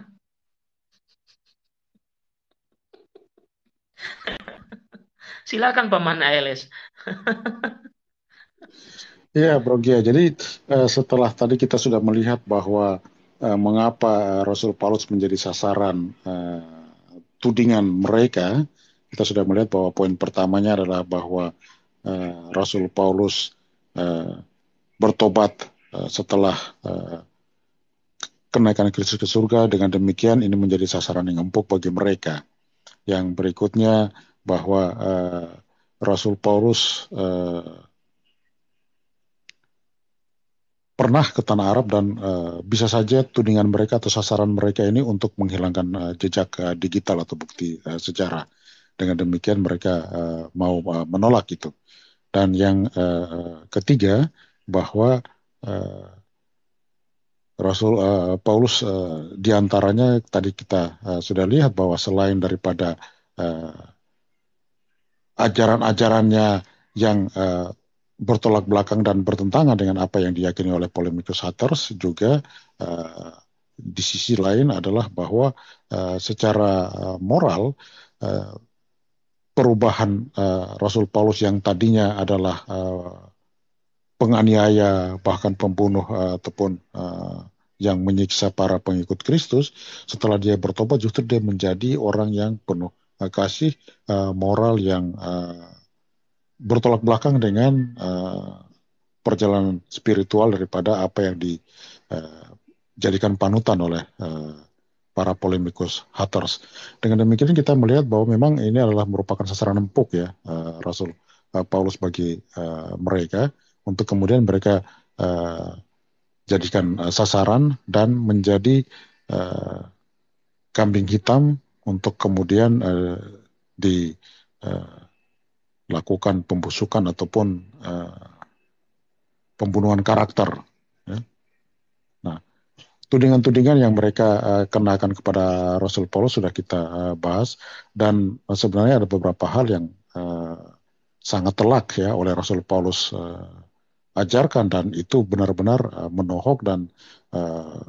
[LAUGHS] Silakan Paman ALS. [LAUGHS] Iya, Bro Gia. Jadi eh, setelah tadi kita sudah melihat bahwa eh, mengapa Rasul Paulus menjadi sasaran eh, tudingan mereka, kita sudah melihat bahwa poin pertamanya adalah bahwa uh, Rasul Paulus uh, bertobat uh, setelah uh, kenaikan Kristus ke surga. Dengan demikian ini menjadi sasaran yang empuk bagi mereka. Yang berikutnya bahwa uh, Rasul Paulus uh, pernah ke tanah Arab dan uh, bisa saja tudingan mereka atau sasaran mereka ini untuk menghilangkan uh, jejak uh, digital atau bukti uh, sejarah. Dengan demikian mereka uh, mau uh, menolak itu. Dan yang uh, ketiga bahwa uh, Rasul uh, Paulus uh, diantaranya tadi kita uh, sudah lihat bahwa selain daripada uh, ajaran-ajarannya yang uh, bertolak belakang dan bertentangan dengan apa yang diyakini oleh polemikus Haters juga uh, di sisi lain adalah bahwa uh, secara moral uh, perubahan uh, Rasul Paulus yang tadinya adalah uh, penganiaya bahkan pembunuh uh, ataupun uh, yang menyiksa para pengikut Kristus setelah dia bertobat justru dia menjadi orang yang penuh uh, kasih uh, moral yang uh, bertolak belakang dengan uh, perjalanan spiritual daripada apa yang dijadikan uh, panutan oleh uh, para polemikus haters. Dengan demikian kita melihat bahwa memang ini adalah merupakan sasaran empuk ya uh, Rasul uh, Paulus bagi uh, mereka untuk kemudian mereka uh, jadikan uh, sasaran dan menjadi uh, kambing hitam untuk kemudian uh, dilakukan uh, pembusukan ataupun uh, pembunuhan karakter tudingan-tudingan yang mereka uh, kenakan kepada Rasul Paulus sudah kita uh, bahas dan uh, sebenarnya ada beberapa hal yang uh, sangat telak ya oleh Rasul Paulus uh, ajarkan dan itu benar-benar uh, menohok dan uh,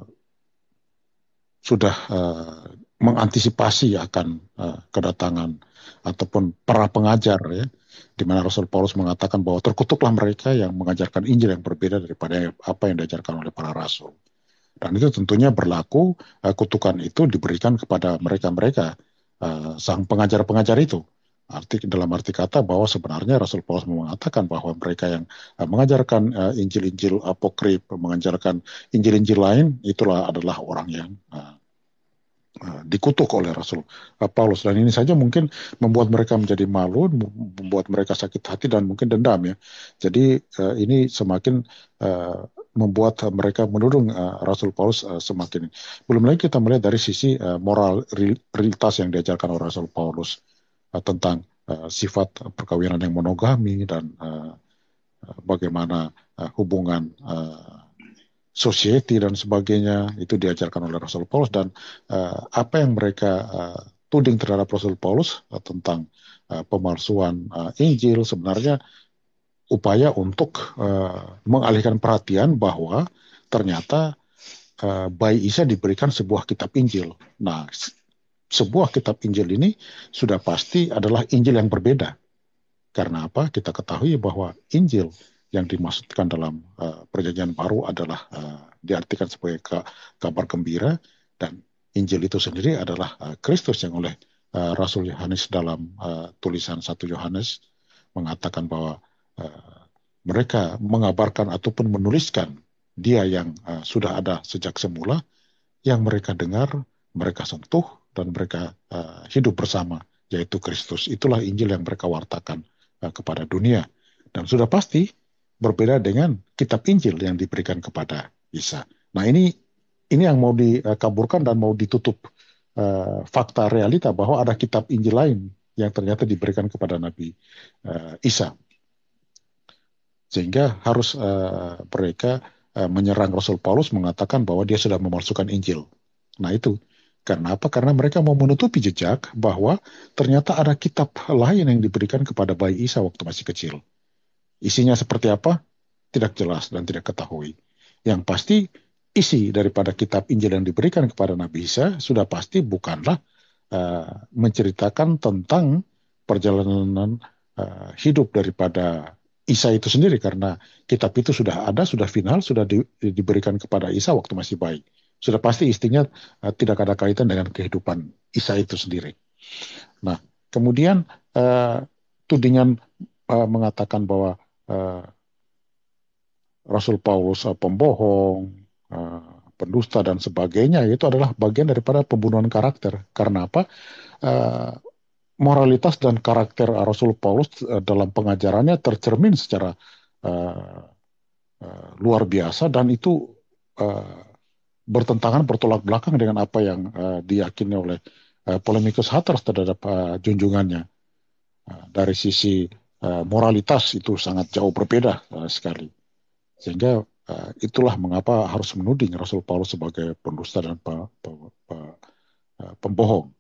sudah uh, mengantisipasi akan uh, kedatangan ataupun para pengajar ya di mana Rasul Paulus mengatakan bahwa terkutuklah mereka yang mengajarkan Injil yang berbeda daripada apa yang diajarkan oleh para rasul. Dan itu tentunya berlaku uh, kutukan itu diberikan kepada mereka-mereka uh, sang pengajar-pengajar itu. Arti dalam arti kata bahwa sebenarnya Rasul Paulus mengatakan bahwa mereka yang uh, mengajarkan uh, Injil-Injil apokrip mengajarkan Injil-Injil lain itulah adalah orang yang uh, dikutuk oleh Rasul Paulus dan ini saja mungkin membuat mereka menjadi malu, membuat mereka sakit hati dan mungkin dendam ya. Jadi ini semakin membuat eh, mereka menurun uh, Rasul Paulus uh, semakin. Belum lagi kita melihat dari sisi uh, moral realitas yang diajarkan oleh Rasul Paulus uh, tentang uh, sifat perkawinan yang monogami dan uh, bagaimana uh, hubungan uh, society dan sebagainya itu diajarkan oleh Rasul Paulus dan uh, apa yang mereka uh, tuding terhadap Rasul Paulus uh, tentang uh, pemalsuan uh, Injil sebenarnya upaya untuk uh, mengalihkan perhatian bahwa ternyata uh, bayi Isa diberikan sebuah kitab Injil. Nah, sebuah kitab Injil ini sudah pasti adalah Injil yang berbeda. Karena apa? Kita ketahui bahwa Injil yang dimaksudkan dalam uh, Perjanjian Baru adalah uh, diartikan sebagai kabar gembira dan Injil itu sendiri adalah uh, Kristus yang oleh uh, Rasul Yohanes dalam uh, tulisan 1 Yohanes mengatakan bahwa Eh, mereka mengabarkan ataupun menuliskan dia yang uh, sudah ada sejak semula, yang mereka dengar, mereka sentuh, dan mereka uh, hidup bersama, yaitu Kristus. Itulah Injil yang mereka wartakan uh, kepada dunia. Dan sudah pasti berbeda dengan kitab Injil yang diberikan kepada Isa. Nah ini ini yang mau dikaburkan dan mau ditutup uh, fakta realita bahwa ada kitab Injil lain yang ternyata diberikan kepada Nabi uh, Isa sehingga harus uh, mereka uh, menyerang Rasul Paulus mengatakan bahwa dia sudah memalsukan Injil. Nah itu karena apa? Karena mereka mau menutupi jejak bahwa ternyata ada kitab lain yang diberikan kepada bayi Isa waktu masih kecil. Isinya seperti apa? Tidak jelas dan tidak ketahui. Yang pasti isi daripada kitab Injil yang diberikan kepada Nabi Isa sudah pasti bukanlah uh, menceritakan tentang perjalanan uh, hidup daripada Isa itu sendiri karena kitab itu sudah ada, sudah final, sudah di, diberikan kepada Isa waktu masih baik. Sudah pasti istrinya uh, tidak ada kaitan dengan kehidupan Isa itu sendiri. Nah, kemudian uh, tudingan uh, mengatakan bahwa uh, Rasul Paulus uh, pembohong, uh, pendusta dan sebagainya itu adalah bagian daripada pembunuhan karakter. Karena apa? Uh, moralitas dan karakter Rasul Paulus eh, dalam pengajarannya tercermin secara uh, uh, luar biasa dan itu uh, bertentangan bertolak belakang dengan apa yang uh, diyakini oleh uh, polemikus Hatters terhadap uh, junjungannya uh, dari sisi uh, moralitas itu sangat jauh berbeda uh, sekali sehingga uh, itulah mengapa harus menuding Rasul Paulus sebagai pendusta dan pembohong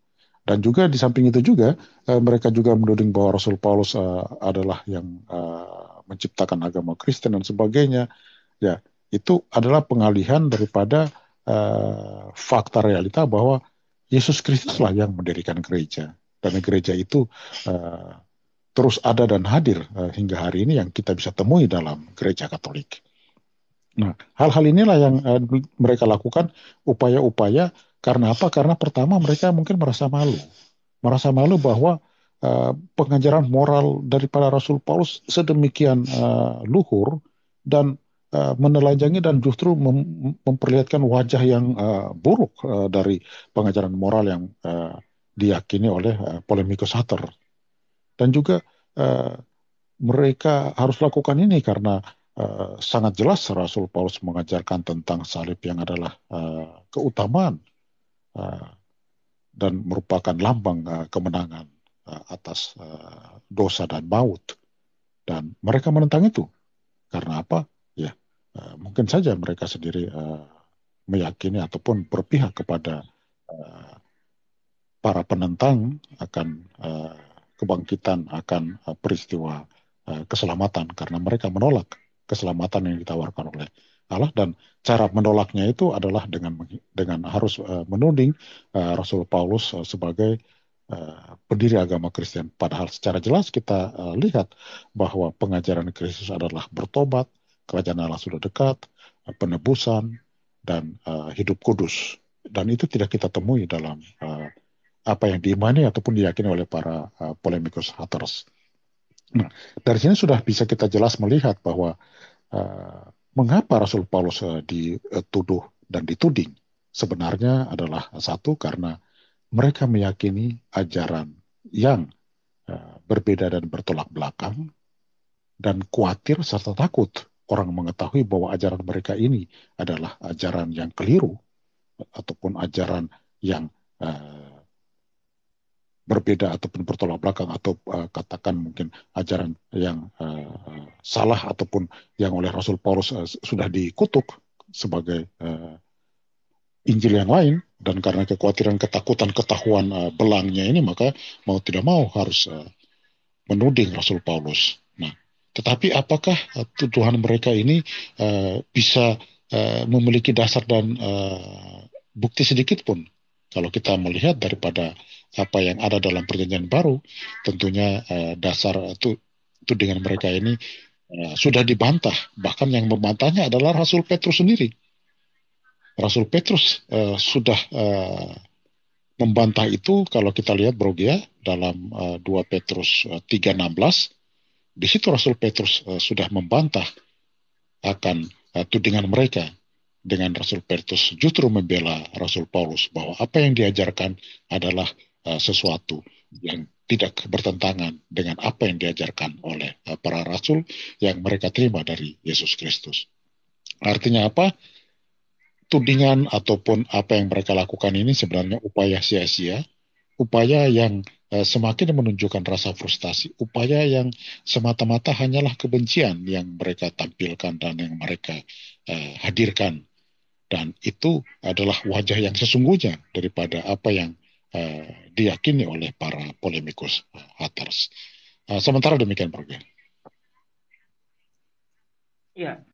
dan juga di samping itu juga uh, mereka juga menuding bahwa Rasul Paulus uh, adalah yang uh, menciptakan agama Kristen dan sebagainya. Ya, itu adalah pengalihan daripada uh, fakta realita bahwa Yesus Kristuslah yang mendirikan gereja dan gereja itu uh, terus ada dan hadir uh, hingga hari ini yang kita bisa temui dalam gereja Katolik. Nah, hal-hal inilah yang uh, mereka lakukan upaya-upaya karena apa? Karena pertama mereka mungkin merasa malu. Merasa malu bahwa uh, pengajaran moral daripada Rasul Paulus sedemikian uh, luhur dan uh, menelanjangi dan justru mem memperlihatkan wajah yang uh, buruk uh, dari pengajaran moral yang uh, diyakini oleh uh, polemikus Hatter. Dan juga uh, mereka harus lakukan ini karena sangat jelas Rasul Paulus mengajarkan tentang salib yang adalah uh, keutamaan Ah, dan merupakan lambang ah, kemenangan ah, atas dosa dan maut. Dan mereka menentang itu. Karena apa? Ya, mungkin saja mereka sendiri meyakini ataupun berpihak kepada para penentang akan kebangkitan akan peristiwa keselamatan karena mereka menolak keselamatan yang ditawarkan oleh Allah dan cara menolaknya itu adalah dengan dengan harus uh, eh, menuding uh, eh, Rasul Paulus uh, sebagai uh, pendiri agama Kristen. Padahal secara jelas kita uh, lihat bahwa pengajaran Kristus adalah bertobat, kerajaan Allah sudah dekat, uh, penebusan dan uh, hidup kudus. Dan itu tidak kita temui dalam uh, apa yang diimani ataupun diyakini oleh para uh, polemikus haters. Nah, dari sini sudah bisa kita jelas melihat bahwa uh, mengapa Rasul Paulus eh, dituduh dan dituding? Sebenarnya adalah satu karena mereka meyakini ajaran yang eh, berbeda dan bertolak belakang dan khawatir serta takut orang mengetahui bahwa ajaran mereka ini adalah ajaran yang keliru ataupun ajaran yang eh, berbeda ataupun bertolak belakang atau uh, katakan mungkin ajaran yang uh, salah ataupun yang oleh Rasul Paulus uh, sudah dikutuk sebagai uh, Injil yang lain dan karena kekhawatiran ketakutan ketahuan uh, belangnya ini maka mau tidak mau harus uh, menuding Rasul Paulus. Nah, tetapi apakah uh, tuduhan mereka ini uh, bisa uh, memiliki dasar dan uh, bukti sedikit pun? Kalau kita melihat daripada apa yang ada dalam perjanjian baru, tentunya uh, dasar itu itu dengan mereka ini uh, sudah dibantah. Bahkan yang membantahnya adalah Rasul Petrus sendiri. Rasul Petrus uh, sudah uh, membantah itu kalau kita lihat Brogia dalam uh, 2 Petrus uh, 3:16 di situ Rasul Petrus uh, sudah membantah akan uh, tudingan mereka dengan Rasul Petrus justru membela Rasul Paulus bahwa apa yang diajarkan adalah Eh, sesuatu yang tidak bertentangan dengan apa yang diajarkan oleh eh, para rasul yang mereka terima dari Yesus Kristus. Artinya apa? Tudingan ataupun apa yang mereka lakukan ini sebenarnya upaya sia-sia, upaya yang eh, semakin menunjukkan rasa frustasi, upaya yang semata-mata hanyalah kebencian yang mereka tampilkan dan yang mereka hadirkan dan itu adalah wajah yang sesungguhnya daripada apa yang Eh, diyakini oleh para polemikus eh, haters. Eh, sementara demikian Prof. Ya,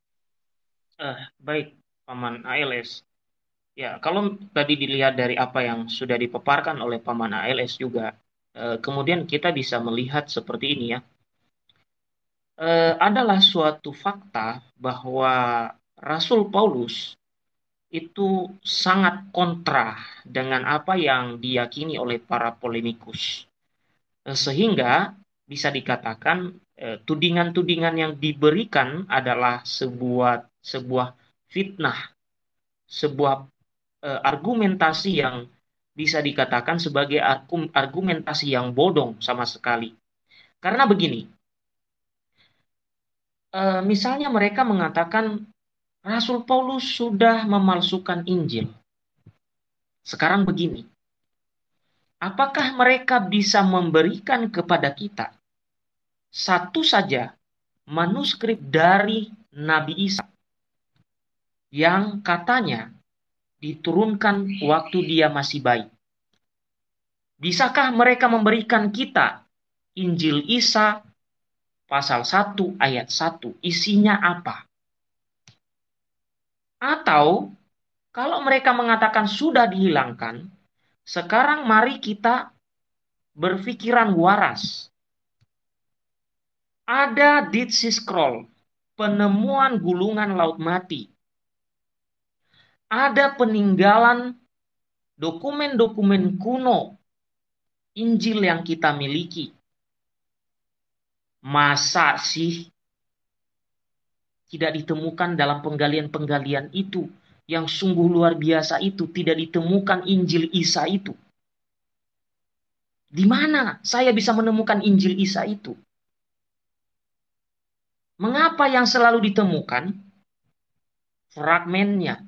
uh, baik Paman ALS. Ya, kalau tadi dilihat dari apa yang sudah dipaparkan oleh Paman ALS juga, uh, kemudian kita bisa melihat seperti ini ya. Uh, adalah suatu fakta bahwa Rasul Paulus itu sangat kontra dengan apa yang diyakini oleh para polemikus. Eh, sehingga bisa dikatakan eh, tudingan-tudingan yang diberikan adalah sebuah sebuah fitnah, sebuah eh, argumentasi yang bisa dikatakan sebagai argumentasi yang bodong sama sekali. Karena begini, misalnya mereka mengatakan Rasul Paulus sudah memalsukan Injil. Sekarang begini, apakah mereka bisa memberikan kepada kita satu saja manuskrip dari Nabi Isa yang katanya diturunkan waktu dia masih bayi? Bisakah mereka memberikan kita Injil Isa pasal 1 ayat 1 isinya apa? Atau kalau mereka mengatakan sudah dihilangkan, sekarang mari kita berpikiran waras. Ada Sea Scroll, penemuan gulungan laut mati. Ada peninggalan dokumen-dokumen kuno Injil yang kita miliki. Masa sih tidak ditemukan dalam penggalian-penggalian itu yang sungguh luar biasa itu tidak ditemukan Injil Isa itu. Di mana saya bisa menemukan Injil Isa itu? Mengapa yang selalu ditemukan fragmennya,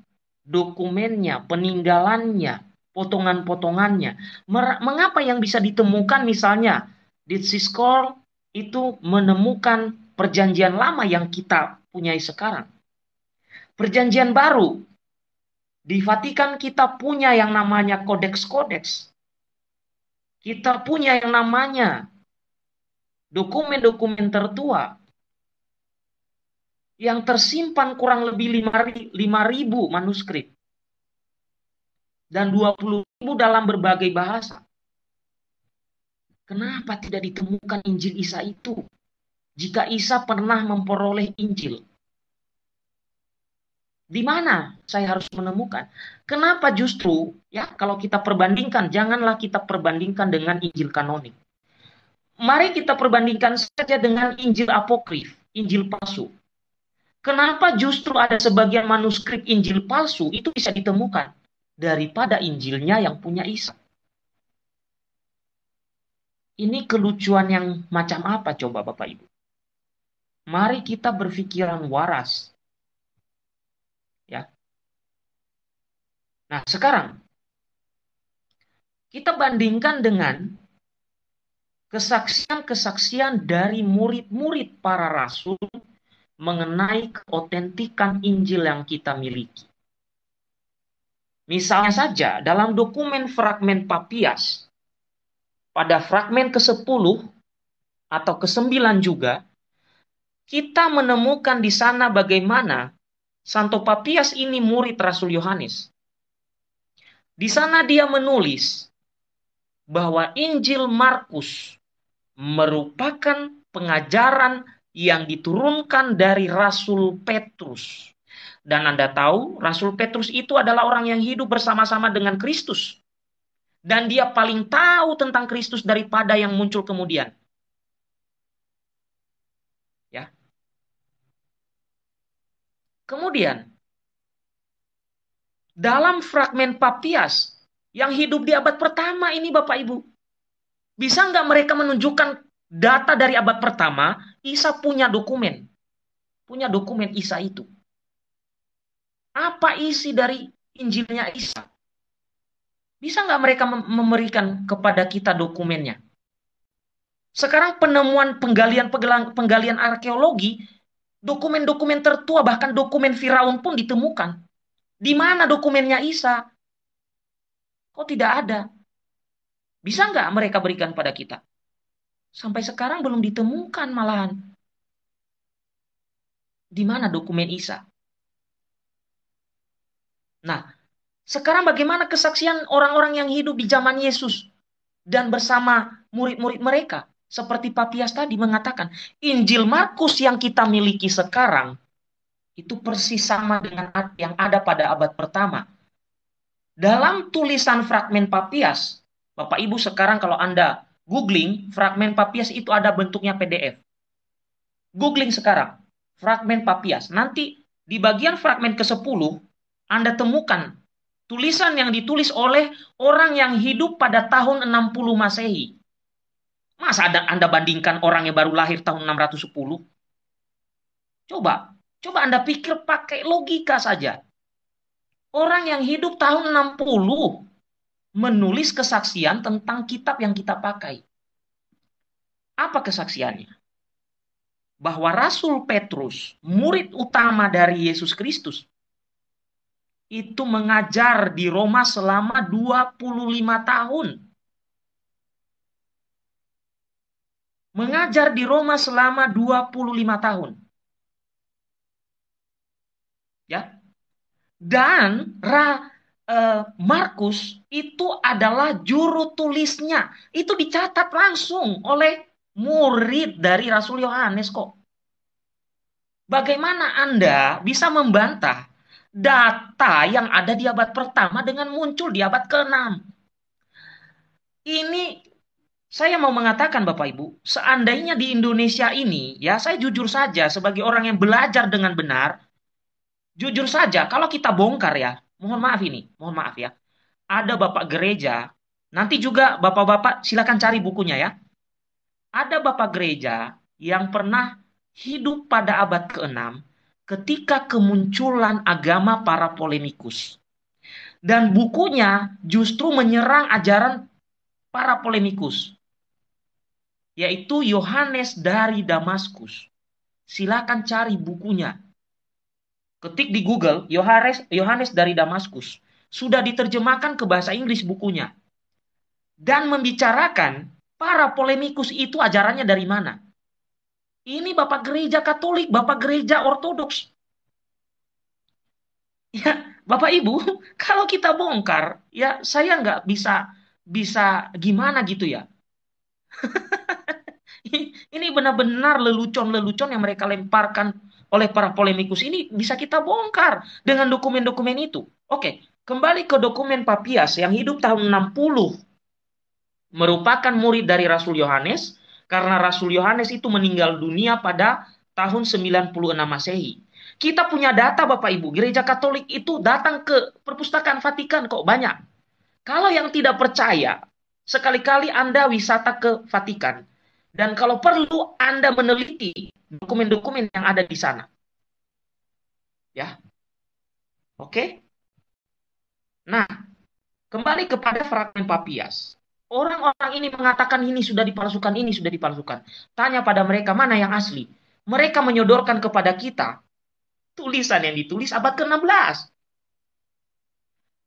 dokumennya, peninggalannya, potongan-potongannya? Mengapa yang bisa ditemukan misalnya Ditsiskor itu menemukan perjanjian lama yang kita punyai sekarang. Perjanjian baru di Vatikan kita punya yang namanya kodeks-kodeks. Kita punya yang namanya dokumen-dokumen tertua yang tersimpan kurang lebih 5.000 manuskrip dan 20.000 dalam berbagai bahasa. Kenapa tidak ditemukan Injil Isa itu? jika Isa pernah memperoleh Injil? Di mana saya harus menemukan? Kenapa justru ya kalau kita perbandingkan janganlah kita perbandingkan dengan Injil kanonik. Mari kita perbandingkan saja dengan Injil apokrif, Injil palsu. Kenapa justru ada sebagian manuskrip Injil palsu itu bisa ditemukan daripada Injilnya yang punya Isa? Ini kelucuan yang macam apa coba Bapak Ibu? mari kita berpikiran waras. Ya. Nah, sekarang kita bandingkan dengan kesaksian-kesaksian dari murid-murid para rasul mengenai keotentikan Injil yang kita miliki. Misalnya saja dalam dokumen fragmen Papias pada fragmen ke-10 atau ke-9 juga kita menemukan di sana bagaimana Santo Papias ini murid Rasul Yohanes. Di sana dia menulis bahwa Injil Markus merupakan pengajaran yang diturunkan dari Rasul Petrus. Dan Anda tahu, Rasul Petrus itu adalah orang yang hidup bersama-sama dengan Kristus. Dan dia paling tahu tentang Kristus daripada yang muncul kemudian. Kemudian, dalam fragmen Papias yang hidup di abad pertama ini Bapak Ibu, bisa nggak mereka menunjukkan data dari abad pertama, Isa punya dokumen. Punya dokumen Isa itu. Apa isi dari Injilnya Isa? Bisa nggak mereka memberikan kepada kita dokumennya? Sekarang penemuan penggalian penggalian arkeologi Dokumen-dokumen tertua, bahkan dokumen Firaun pun ditemukan. Di mana dokumennya Isa? Kok tidak ada? Bisa nggak mereka berikan pada kita? Sampai sekarang belum ditemukan malahan. Di mana dokumen Isa? Nah, sekarang bagaimana kesaksian orang-orang yang hidup di zaman Yesus dan bersama murid-murid mereka? Seperti Papias tadi mengatakan, Injil Markus yang kita miliki sekarang itu persis sama dengan yang ada pada abad pertama. Dalam tulisan fragmen Papias, Bapak Ibu sekarang kalau Anda googling, fragmen Papias itu ada bentuknya PDF. Googling sekarang, fragmen Papias. Nanti di bagian fragmen ke-10, Anda temukan tulisan yang ditulis oleh orang yang hidup pada tahun 60 Masehi. Masa ada Anda bandingkan orang yang baru lahir tahun 610? Coba, coba Anda pikir pakai logika saja. Orang yang hidup tahun 60 menulis kesaksian tentang kitab yang kita pakai. Apa kesaksiannya? Bahwa Rasul Petrus, murid utama dari Yesus Kristus, itu mengajar di Roma selama 25 tahun mengajar di Roma selama 25 tahun. Ya. Dan Ra, eh, Markus itu adalah juru tulisnya. Itu dicatat langsung oleh murid dari Rasul Yohanes kok. Bagaimana Anda bisa membantah data yang ada di abad pertama dengan muncul di abad ke-6? Ini saya mau mengatakan Bapak Ibu, seandainya di Indonesia ini, ya saya jujur saja sebagai orang yang belajar dengan benar, jujur saja kalau kita bongkar ya, mohon maaf ini, mohon maaf ya. Ada Bapak gereja, nanti juga Bapak-bapak silakan cari bukunya ya. Ada Bapak gereja yang pernah hidup pada abad ke-6 ketika kemunculan agama para polemikus. Dan bukunya justru menyerang ajaran para polemikus yaitu Yohanes dari Damaskus. Silakan cari bukunya. Ketik di Google Yohanes Yohanes dari Damaskus. Sudah diterjemahkan ke bahasa Inggris bukunya. Dan membicarakan para polemikus itu ajarannya dari mana. Ini Bapak Gereja Katolik, Bapak Gereja Ortodoks. Ya, Bapak Ibu, [LAUGHS] kalau kita bongkar, ya saya nggak bisa bisa gimana gitu ya. [LAUGHS] [LAUGHS] Ini benar-benar lelucon-lelucon yang mereka lemparkan oleh para polemikus ini bisa kita bongkar dengan dokumen-dokumen itu. Oke, kembali ke dokumen Papias yang hidup tahun 60 merupakan murid dari Rasul Yohanes karena Rasul Yohanes itu meninggal dunia pada tahun 96 Masehi. Kita punya data Bapak Ibu, gereja Katolik itu datang ke perpustakaan Vatikan kok banyak. Kalau yang tidak percaya, sekali-kali Anda wisata ke Vatikan. Dan kalau perlu Anda meneliti dokumen-dokumen yang ada di sana. Ya. Oke. Nah, kembali kepada fragmen Papias. Orang-orang ini mengatakan ini sudah dipalsukan, ini sudah dipalsukan. Tanya pada mereka mana yang asli. Mereka menyodorkan kepada kita tulisan yang ditulis abad ke-16.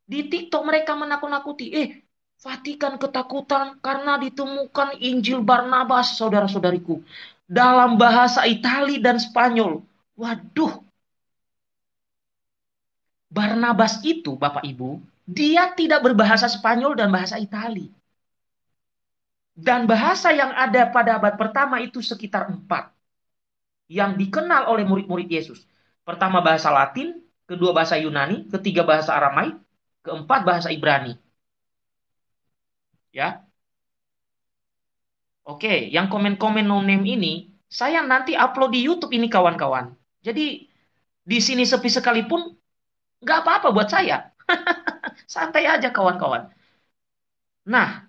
Di TikTok mereka menakut-nakuti, eh Fatikan ketakutan karena ditemukan Injil Barnabas, saudara-saudariku, dalam bahasa Itali dan Spanyol. Waduh. Barnabas itu, Bapak Ibu, dia tidak berbahasa Spanyol dan bahasa Itali. Dan bahasa yang ada pada abad pertama itu sekitar empat. Yang dikenal oleh murid-murid Yesus. Pertama bahasa Latin, kedua bahasa Yunani, ketiga bahasa Aramaik, keempat bahasa Ibrani ya. Oke, yang komen-komen no name ini saya nanti upload di YouTube ini kawan-kawan. Jadi di sini sepi sekalipun nggak apa-apa buat saya. [LAUGHS] Santai aja kawan-kawan. Nah,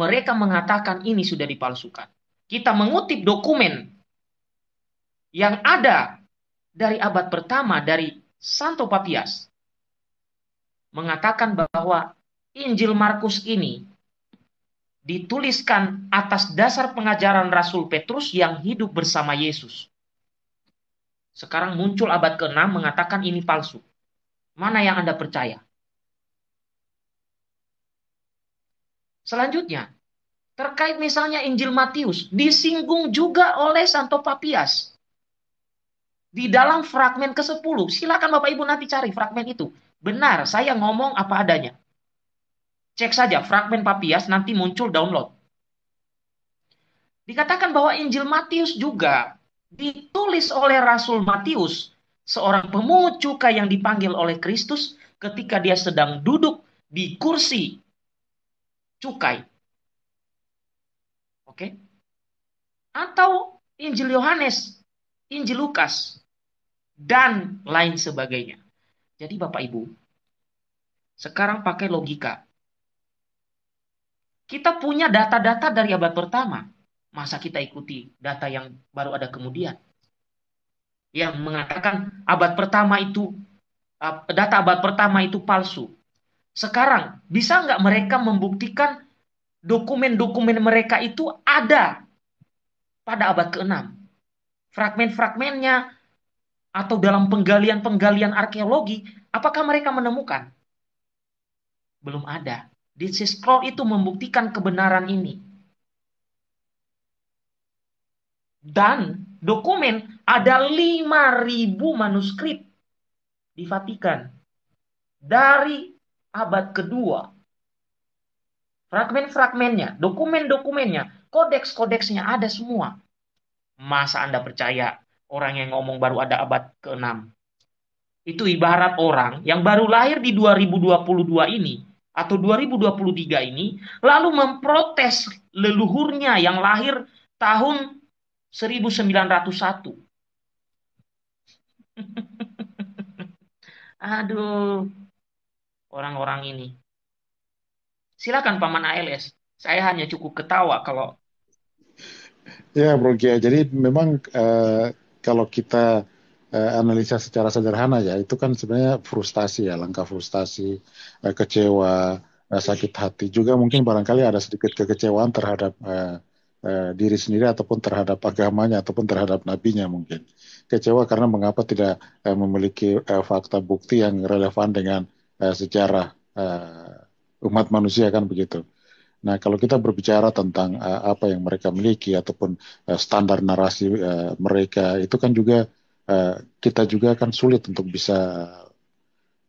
mereka mengatakan ini sudah dipalsukan. Kita mengutip dokumen yang ada dari abad pertama dari Santo Papias mengatakan bahwa Injil Markus ini dituliskan atas dasar pengajaran Rasul Petrus yang hidup bersama Yesus. Sekarang muncul abad ke-6 mengatakan ini palsu. Mana yang Anda percaya? Selanjutnya, terkait misalnya Injil Matius, disinggung juga oleh Santo Papias. Di dalam fragmen ke-10, silakan Bapak Ibu nanti cari fragmen itu. Benar, saya ngomong apa adanya. Cek saja fragmen Papias nanti muncul download. Dikatakan bahwa Injil Matius juga ditulis oleh Rasul Matius, seorang pemungut cukai yang dipanggil oleh Kristus ketika dia sedang duduk di kursi cukai. Oke? Atau Injil Yohanes, Injil Lukas, dan lain sebagainya. Jadi Bapak Ibu, sekarang pakai logika. Kita punya data-data dari abad pertama. Masa kita ikuti data yang baru ada kemudian? Yang mengatakan abad pertama itu, data abad pertama itu palsu. Sekarang, bisa nggak mereka membuktikan dokumen-dokumen mereka itu ada pada abad ke-6? Fragmen-fragmennya, atau dalam penggalian-penggalian arkeologi, apakah mereka menemukan? Belum ada. Di scroll itu membuktikan kebenaran ini. Dan dokumen ada 5.000 manuskrip di Vatikan dari abad kedua. Fragmen-fragmennya, dokumen-dokumennya, kodeks-kodeksnya ada semua. Masa Anda percaya orang yang ngomong baru ada abad ke-6? Itu ibarat orang yang baru lahir di 2022 ini atau 2023 ini lalu memprotes leluhurnya yang lahir tahun 1901. [LAUGHS] Aduh, orang-orang ini. Silakan Paman ALS. Saya hanya cukup ketawa kalau Ya, Bro Gia. Jadi memang uh, kalau kita eh, analisa secara sederhana ya itu kan sebenarnya frustasi ya langkah frustasi eh, kecewa eh, sakit hati juga mungkin barangkali ada sedikit kekecewaan terhadap eh, eh diri sendiri ataupun terhadap agamanya ataupun terhadap nabinya mungkin kecewa karena mengapa tidak eh, memiliki eh, fakta bukti yang relevan dengan sejarah umat manusia kan begitu. Nah, kalau kita berbicara tentang apa yang mereka miliki ataupun standar narasi mereka, itu kan juga Eh, kita juga kan sulit untuk bisa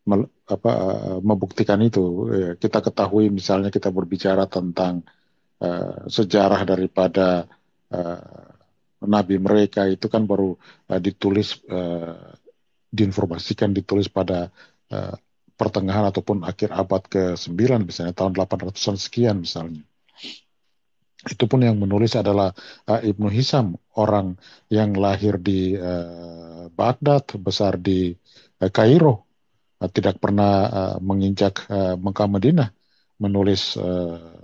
me, apa, uh, membuktikan itu. Uh, kita ketahui misalnya kita berbicara tentang uh, sejarah daripada uh, nabi mereka itu kan baru uh, ditulis uh, diinformasikan ditulis pada uh, pertengahan ataupun akhir abad ke-9 misalnya tahun 800-an sekian misalnya itu pun yang menulis adalah uh, Ibnu Hisam, orang yang lahir di uh, Baghdad, besar di uh, Kairo, uh, tidak pernah uh, menginjak uh, Mekah Madinah, menulis uh,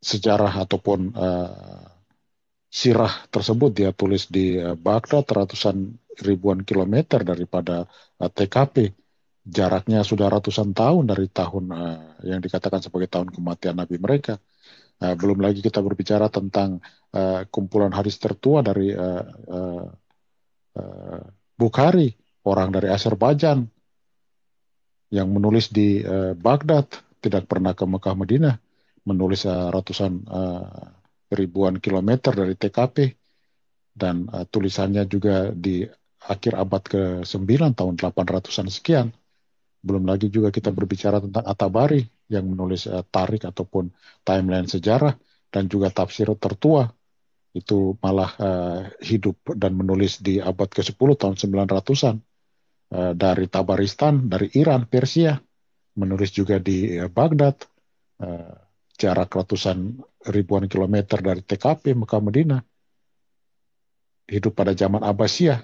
sejarah ataupun uh, sirah tersebut dia tulis di uh, Baghdad ratusan ribuan kilometer daripada uh, TKP jaraknya sudah ratusan tahun dari tahun uh, yang dikatakan sebagai tahun kematian Nabi mereka. Uh, belum lagi kita berbicara tentang uh, kumpulan hadis tertua dari uh, uh, uh, Bukhari, orang dari Azerbaijan yang menulis di uh, Baghdad, tidak pernah ke Mekah Madinah, menulis uh, ratusan uh, ribuan kilometer dari TKP dan uh, tulisannya juga di akhir abad ke-9 tahun 800-an sekian. Belum lagi juga kita berbicara tentang Atabari, yang menulis uh, tarik ataupun timeline sejarah dan juga tafsir tertua itu malah uh, hidup dan menulis di abad ke-10 tahun 900-an uh, eh, dari Tabaristan, dari Iran, Persia, menulis juga di uh, Baghdad, uh, jarak ratusan ribuan kilometer dari TKP Mekah Medina, hidup pada zaman Abbasiyah.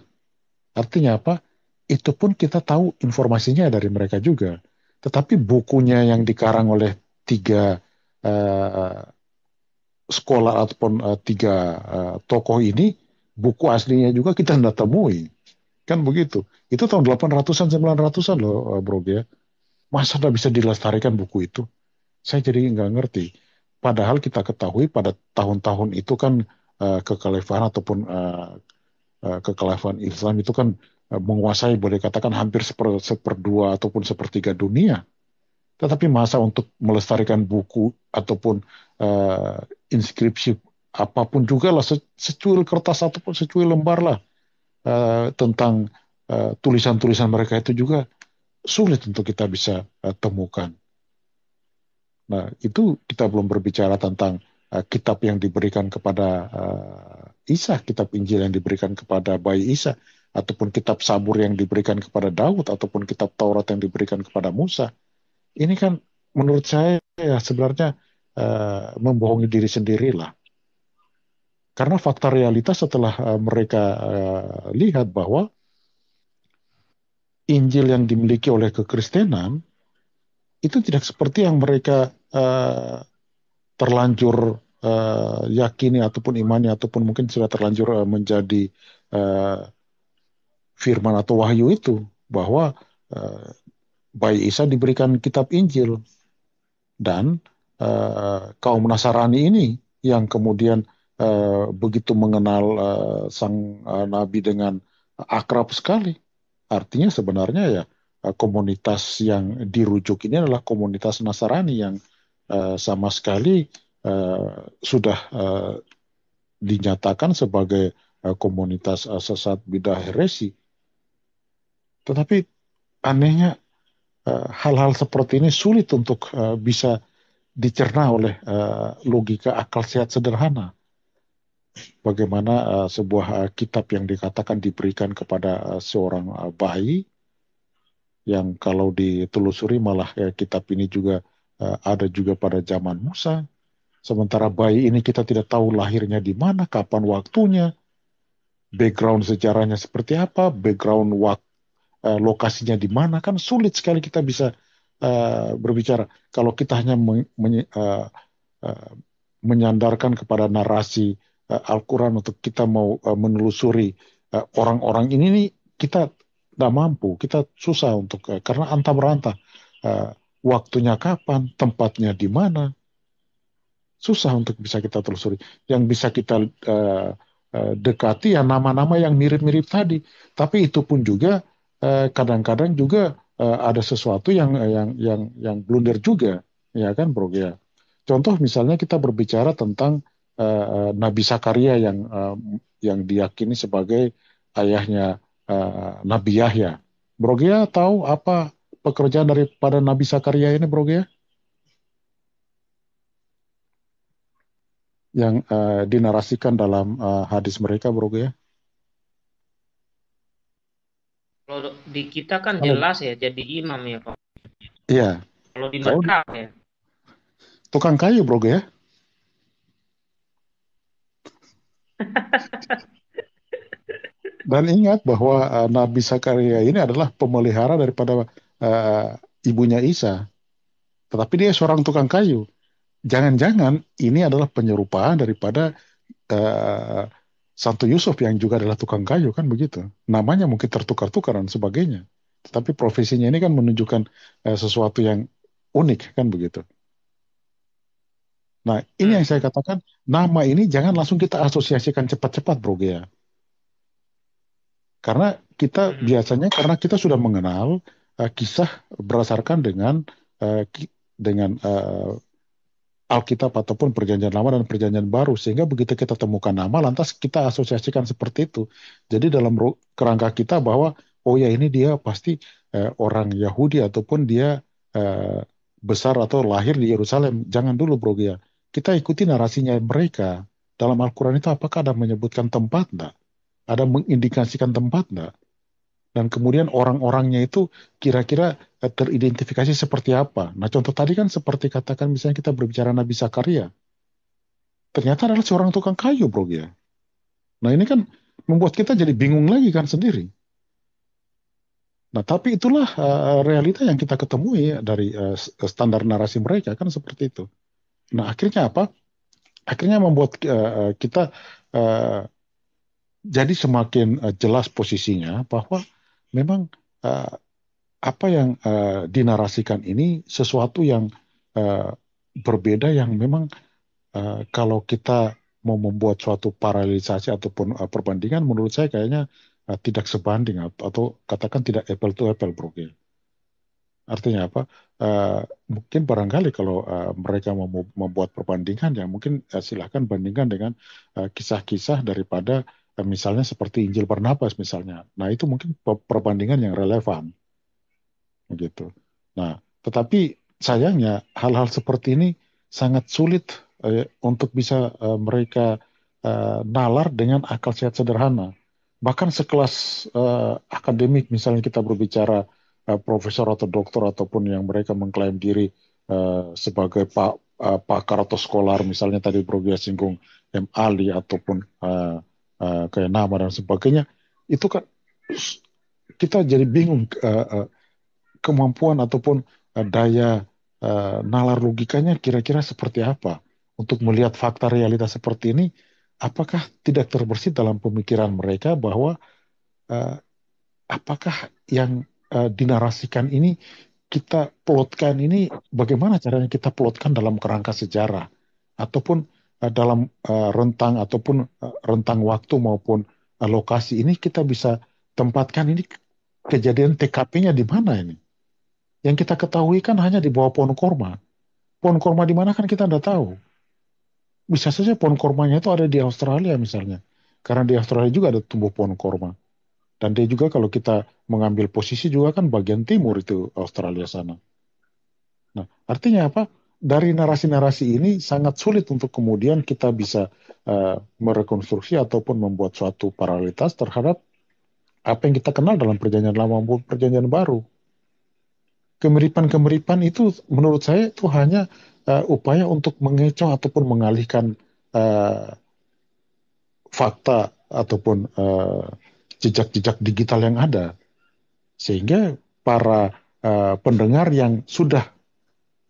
Artinya apa? Itu pun kita tahu informasinya dari mereka juga. Tetapi bukunya yang dikarang oleh tiga uh, sekolah ataupun uh, tiga uh, tokoh ini, buku aslinya juga kita tidak temui. Kan begitu. Itu tahun 800-an, 900-an loh bro ya. Masa tidak bisa dilestarikan buku itu? Saya jadi nggak ngerti. Padahal kita ketahui pada tahun-tahun itu kan uh, ataupun uh, uh, Islam itu kan Eh, menguasai boleh katakan hampir seper, seperdua ataupun sepertiga dunia. Tetapi masa untuk melestarikan buku ataupun uh, inskripsi apapun juga lah secuil kertas ataupun secuil lembar lah uh, tentang tulisan-tulisan uh, mereka itu juga sulit untuk kita bisa uh, temukan. Nah itu kita belum berbicara tentang uh, kitab yang diberikan kepada uh, Isa, kitab Injil yang diberikan kepada bayi Isa ataupun kitab Sabur yang diberikan kepada Daud ataupun kitab Taurat yang diberikan kepada Musa. Ini kan menurut saya ya sebenarnya uh, membohongi diri sendirilah. Karena fakta realitas setelah uh, mereka uh, lihat bahwa Injil yang dimiliki oleh kekristenan itu tidak seperti yang mereka uh, terlanjur uh, yakini ataupun imani ataupun mungkin sudah terlanjur uh, menjadi uh, firman atau wahyu itu bahwa uh, bayi Isa diberikan kitab Injil dan uh, kaum Nasrani ini yang kemudian uh, begitu mengenal uh, sang uh, nabi dengan akrab sekali. Artinya sebenarnya ya komunitas yang dirujuk ini adalah komunitas Nasrani yang uh, sama sekali uh, sudah uh, dinyatakan sebagai uh, komunitas uh, sesat bidah heresi tetapi anehnya eh, hal-hal seperti ini sulit untuk uh, bisa dicerna oleh uh, logika akal sehat sederhana. Bagaimana uh, sebuah uh, kitab yang dikatakan diberikan kepada uh, seorang uh, bayi yang kalau ditelusuri malah uh, kitab ini juga uh, ada juga pada zaman Musa. Sementara bayi ini kita tidak tahu lahirnya di mana, kapan waktunya, background sejarahnya seperti apa, background waktu Eh, lokasinya di mana kan sulit sekali kita bisa uh, berbicara kalau kita hanya men, men, uh, eh, uh, menyandarkan kepada narasi uh, Al-Quran untuk kita mau uh, menelusuri orang orang-orang ini nih kita tidak mampu kita susah untuk uh, karena antam berantah uh, waktunya kapan tempatnya di mana susah untuk bisa kita telusuri yang bisa kita uh, dekati ya nama-nama yang mirip-mirip tadi. Tapi itu pun juga Eh, kadang-kadang juga eh, ada sesuatu yang eh, yang yang yang blunder juga, ya kan Bro ya. Contoh misalnya kita berbicara tentang uh, Nabi Sakaria yang uh, yang diyakini sebagai ayahnya uh, Nabi Yahya. Bro ya, tahu apa pekerjaan daripada Nabi Sakaria ini Bro Ya? Yang uh, dinarasikan dalam uh, hadis mereka Bro ya? Kalau di kita kan jelas ya jadi imam ya Pak. Iya. Kalau di Mekah ya. Tukang kayu bro ya. [LAUGHS] Dan ingat bahwa uh, Nabi Zakaria ini adalah pemelihara daripada uh, ibunya Isa. Tetapi dia seorang tukang kayu. Jangan-jangan ini adalah penyerupaan daripada uh, Santo Yusuf yang juga adalah tukang kayu kan begitu. Namanya mungkin tertukar-tukar dan sebagainya. Tetapi profesinya ini kan menunjukkan eh, sesuatu yang unik kan begitu. Nah ini yang saya katakan nama ini jangan langsung kita asosiasikan cepat-cepat Bro Gea. Karena kita hmm. biasanya karena kita sudah mengenal uh, kisah berdasarkan dengan eh, dengan uh, Alkitab ataupun Perjanjian Lama dan Perjanjian Baru sehingga begitu kita temukan nama lantas kita asosiasikan seperti itu. Jadi dalam kerangka kita bahwa oh ya ini dia pasti eh, orang Yahudi ataupun dia eh, besar atau lahir di Yerusalem. Jangan dulu Bro ya. Kita ikuti narasinya mereka. Dalam Al-Qur'an itu apakah ada menyebutkan tempat enggak? Ada mengindikasikan tempat enggak? dan kemudian orang-orangnya itu kira-kira eh, teridentifikasi seperti apa. Nah, contoh tadi kan seperti katakan misalnya kita berbicara Nabi Zakaria. Ternyata adalah seorang tukang kayu, bro, ya. Nah, ini kan membuat kita jadi bingung lagi kan sendiri. Nah, tapi itulah uh, realita yang kita ketemui dari uh, standar narasi mereka kan seperti itu. Nah, akhirnya apa? Akhirnya membuat uh, kita uh, jadi semakin uh, jelas posisinya bahwa memang uh, apa yang uh, dinarasikan ini sesuatu yang uh, berbeda yang memang uh, kalau kita mau membuat suatu paralelisasi ataupun uh, perbandingan menurut saya kayaknya uh, tidak sebanding atau katakan tidak apple to apple bro Artinya apa? Uh, mungkin barangkali kalau uh, mereka mau membuat perbandingan ya mungkin uh, silahkan bandingkan dengan kisah-kisah uh, kisah -kisah daripada misalnya seperti Injil bernapas misalnya. Nah, itu mungkin perbandingan yang relevan. Begitu. Nah, tetapi sayangnya hal-hal seperti ini sangat sulit eh, untuk bisa eh, mereka eh, nalar dengan akal sehat sederhana. Bahkan sekelas eh, akademik misalnya kita berbicara eh, profesor atau doktor ataupun yang mereka mengklaim diri eh, sebagai pak eh, pakar atau sekolah misalnya tadi Bro singgung M. Ali ataupun eh, uh, eh, kayak nama dan sebagainya itu kan kita jadi bingung uh, uh, kemampuan ataupun uh, daya uh, nalar logikanya kira-kira seperti apa untuk melihat fakta realitas seperti ini apakah tidak terbersih dalam pemikiran mereka bahwa uh, apakah yang uh, dinarasikan ini kita plotkan ini bagaimana caranya kita plotkan dalam kerangka sejarah ataupun Eh, dalam eh, rentang ataupun eh, rentang waktu maupun lokasi ini kita bisa tempatkan ini kejadian TKP-nya di mana ini? Yang kita ketahui kan hanya di bawah pohon korma. Pohon korma di mana kan kita tidak tahu. Bisa saja pohon kormanya itu ada di Australia misalnya. Karena di Australia juga ada tumbuh pohon korma. Dan dia juga kalau kita mengambil posisi juga kan bagian timur itu Australia sana. Nah, artinya apa? dari narasi-narasi ini sangat sulit untuk kemudian kita bisa uh, merekonstruksi ataupun membuat suatu paralelitas terhadap apa yang kita kenal dalam perjanjian lama maupun perjanjian baru. Kemiripan-kemiripan itu menurut saya itu hanya uh, upaya untuk mengecoh ataupun mengalihkan uh, fakta ataupun jejak jejak-jejak digital yang ada. Sehingga para uh, pendengar yang sudah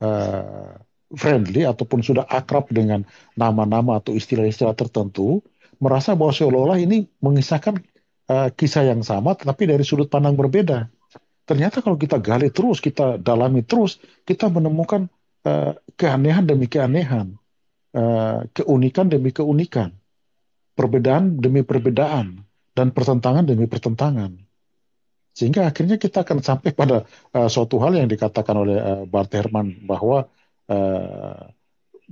uh, friendly ataupun sudah akrab dengan nama-nama atau istilah-istilah tertentu merasa bahwa seolah-olah ini mengisahkan uh, kisah yang sama tetapi dari sudut pandang berbeda. Ternyata kalau kita gali terus, kita dalami terus, kita menemukan uh, keanehan demi keanehan, uh, keunikan demi keunikan, perbedaan demi perbedaan, dan pertentangan demi pertentangan. Sehingga akhirnya kita akan sampai pada uh, suatu hal yang dikatakan oleh uh, Bart Herman bahwa uh,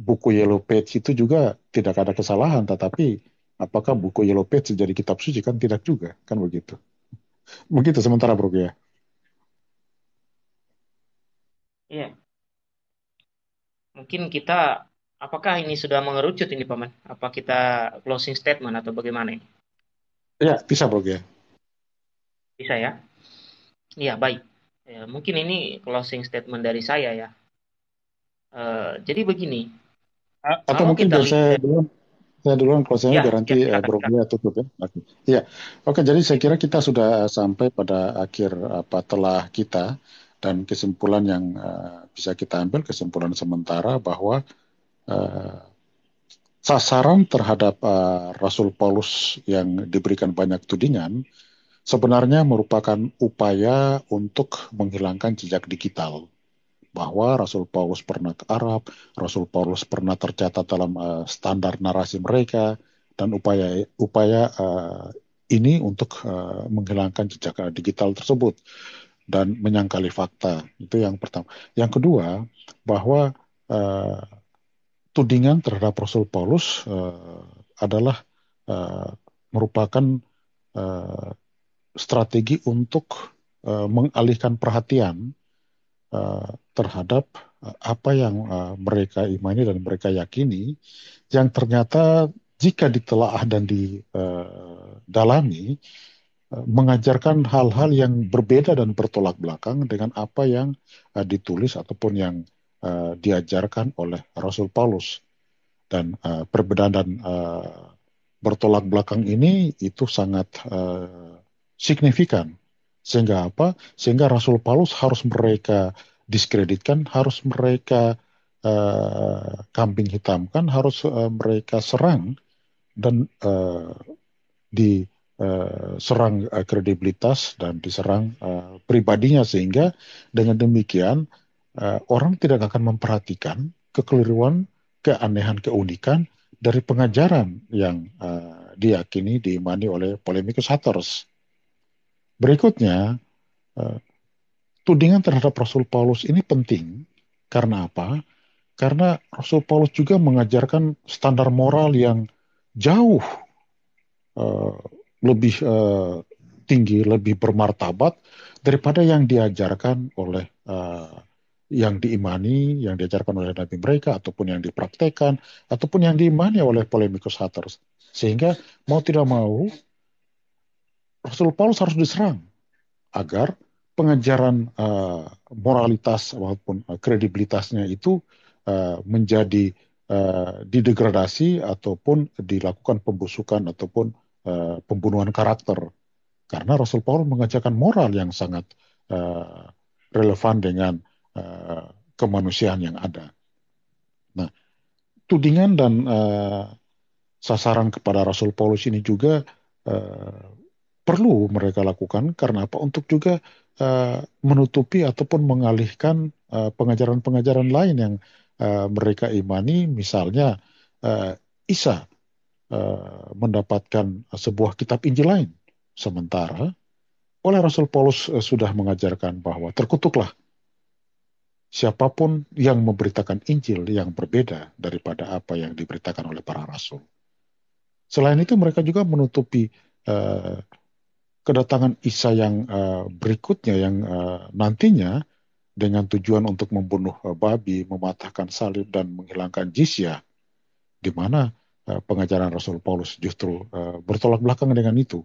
buku Yellow Page itu juga tidak ada kesalahan, tetapi apakah buku Yellow Page jadi kitab suci kan tidak juga, kan begitu. Begitu sementara Bro ya. Iya. Mungkin kita apakah ini sudah mengerucut ini paman? Apa kita closing statement atau bagaimana ini? Ya, bisa Bro ya. Bisa ya. Iya, baik. Ya, mungkin ini closing statement dari saya ya. Uh, jadi begini. A atau mungkin kita... saya dulu saya duluan closingnya ya, biar nanti ya, ya. tutup ya. Oke. Ya, oke. Jadi saya kira kita sudah sampai pada akhir apa telah kita dan kesimpulan yang uh, bisa kita ambil kesimpulan sementara bahwa uh, sasaran terhadap uh, Rasul Paulus yang diberikan banyak tudingan sebenarnya merupakan upaya untuk menghilangkan jejak digital bahwa Rasul Paulus pernah ke Arab, Rasul Paulus pernah tercatat dalam uh, standar narasi mereka dan upaya upaya uh, ini untuk uh, menghilangkan jejak digital tersebut dan menyangkali fakta. Itu yang pertama. Yang kedua, bahwa uh, tudingan terhadap Rasul Paulus uh, adalah uh, merupakan uh, strategi untuk uh, mengalihkan perhatian uh, terhadap uh, apa yang uh, mereka imani dan mereka yakini, yang ternyata jika ditelaah dan didalami mengajarkan hal-hal yang berbeda dan bertolak belakang dengan apa yang ditulis ataupun yang diajarkan oleh Rasul Paulus dan perbedaan dan bertolak belakang ini itu sangat signifikan. Sehingga apa? Sehingga Rasul Paulus harus mereka diskreditkan, harus mereka uh, kambing hitamkan, harus uh, mereka serang dan uh, di uh, kredibilitas dan diserang uh, pribadinya sehingga dengan demikian uh, orang tidak akan memperhatikan kekeliruan, keanehan, keunikan dari pengajaran yang uh, diyakini diimani oleh polemikus haters. Berikutnya, eh, tudingan terhadap Rasul Paulus ini penting. Karena apa? Karena Rasul Paulus juga mengajarkan standar moral yang jauh eh, lebih eh, tinggi, lebih bermartabat daripada yang diajarkan oleh yang diimani, yang diajarkan oleh nabi mereka, ataupun yang dipraktekan ataupun yang diimani oleh polemikus haters. Sehingga mau tidak mau, Rasul Paulus harus diserang agar pengajaran uh, eh, moralitas maupun uh, kredibilitasnya itu uh, menjadi uh, didegradasi ataupun dilakukan pembusukan ataupun uh, pembunuhan karakter karena Rasul Paulus mengajarkan moral yang sangat uh, relevan dengan uh, kemanusiaan yang ada. Nah, tudingan dan uh, sasaran kepada Rasul Paulus ini juga uh, perlu mereka lakukan karena apa untuk juga uh, menutupi ataupun mengalihkan pengajaran eh, pengajaran-pengajaran lain yang uh, mereka imani misalnya uh, Isa uh, mendapatkan sebuah kitab Injil lain sementara oleh Rasul Paulus uh, sudah mengajarkan bahwa terkutuklah siapapun yang memberitakan Injil yang berbeda daripada apa yang diberitakan oleh para rasul. Selain itu mereka juga menutupi uh, kedatangan Isa yang uh, berikutnya yang uh, nantinya dengan tujuan untuk membunuh eh, babi, mematahkan salib dan menghilangkan jizya, di mana uh, pengajaran Rasul Paulus justru uh, bertolak belakang dengan itu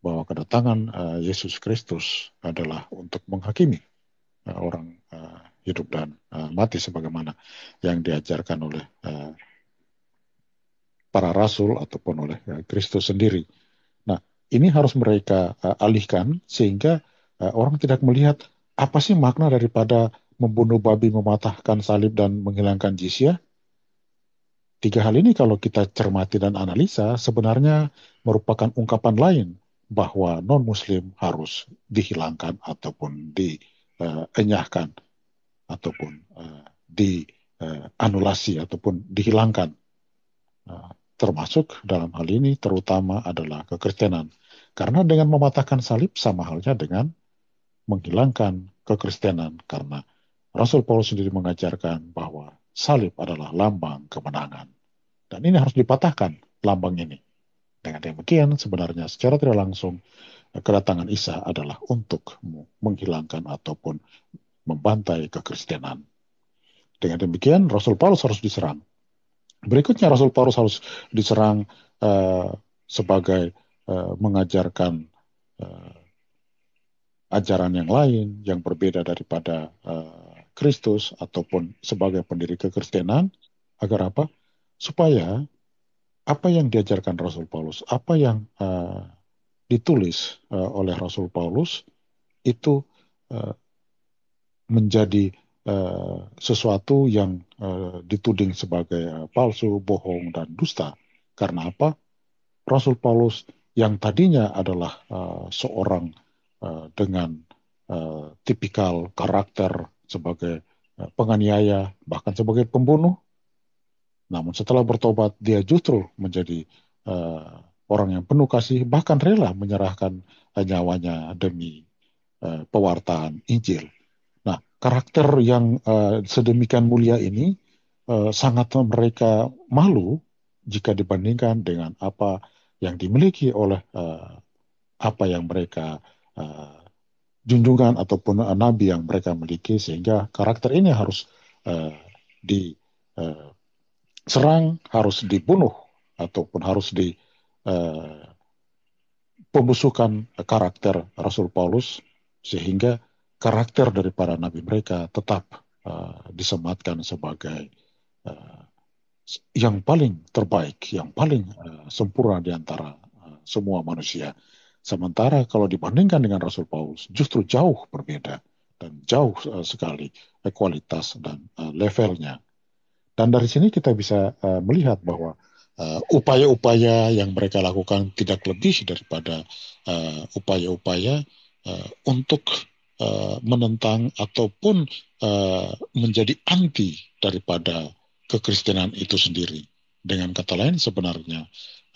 bahwa kedatangan uh, Yesus Kristus adalah untuk menghakimi uh, orang uh, hidup dan uh, mati sebagaimana yang diajarkan oleh uh, para rasul ataupun oleh Kristus sendiri ini harus mereka uh, alihkan sehingga uh, orang tidak melihat apa sih makna daripada membunuh babi, mematahkan salib dan menghilangkan jizyah. Tiga hal ini kalau kita cermati dan analisa sebenarnya merupakan ungkapan lain bahwa non-muslim harus dihilangkan ataupun dienyahkan eh, uh, ataupun uh, dianulasi ataupun dihilangkan. Uh, termasuk dalam hal ini terutama adalah kekristenan. Karena dengan mematahkan salib sama halnya dengan menghilangkan kekristenan karena Rasul Paulus sendiri mengajarkan bahwa salib adalah lambang kemenangan. Dan ini harus dipatahkan lambang ini. Dengan demikian sebenarnya secara tidak langsung kedatangan Isa adalah untuk menghilangkan ataupun membantai kekristenan. Dengan demikian Rasul Paulus harus diserang Berikutnya Rasul Paulus harus diserang uh, sebagai uh, mengajarkan uh, ajaran yang lain yang berbeda daripada uh, Kristus ataupun sebagai pendiri kekristenan agar apa? Supaya apa yang diajarkan Rasul Paulus, apa yang uh, ditulis uh, oleh Rasul Paulus itu uh, menjadi Eh, sesuatu yang uh, dituding sebagai uh, palsu, bohong, dan dusta. Karena apa? Rasul Paulus yang tadinya adalah uh, seorang uh, dengan uh, tipikal karakter sebagai uh, penganiaya, bahkan sebagai pembunuh, namun setelah bertobat dia justru menjadi uh, orang yang penuh kasih, bahkan rela menyerahkan nyawanya demi uh, pewartaan Injil karakter yang uh, sedemikian mulia ini uh, sangat mereka malu jika dibandingkan dengan apa yang dimiliki oleh uh, apa yang mereka uh, junjungan ataupun uh, nabi yang mereka miliki sehingga karakter ini harus uh, diserang, uh, harus dibunuh ataupun harus di uh, pembusukan karakter Rasul Paulus sehingga karakter dari para nabi mereka tetap uh, disematkan sebagai uh, yang paling terbaik, yang paling uh, sempurna di antara uh, semua manusia. Sementara kalau dibandingkan dengan Rasul Paulus, justru jauh berbeda dan jauh uh, sekali uh, kualitas dan uh, levelnya. Dan dari sini kita bisa uh, melihat bahwa upaya uh, upaya-upaya yang mereka lakukan tidak lebih daripada uh, upaya-upaya uh, uh, untuk uh, menentang ataupun uh, menjadi anti daripada kekristenan itu sendiri. Dengan kata lain sebenarnya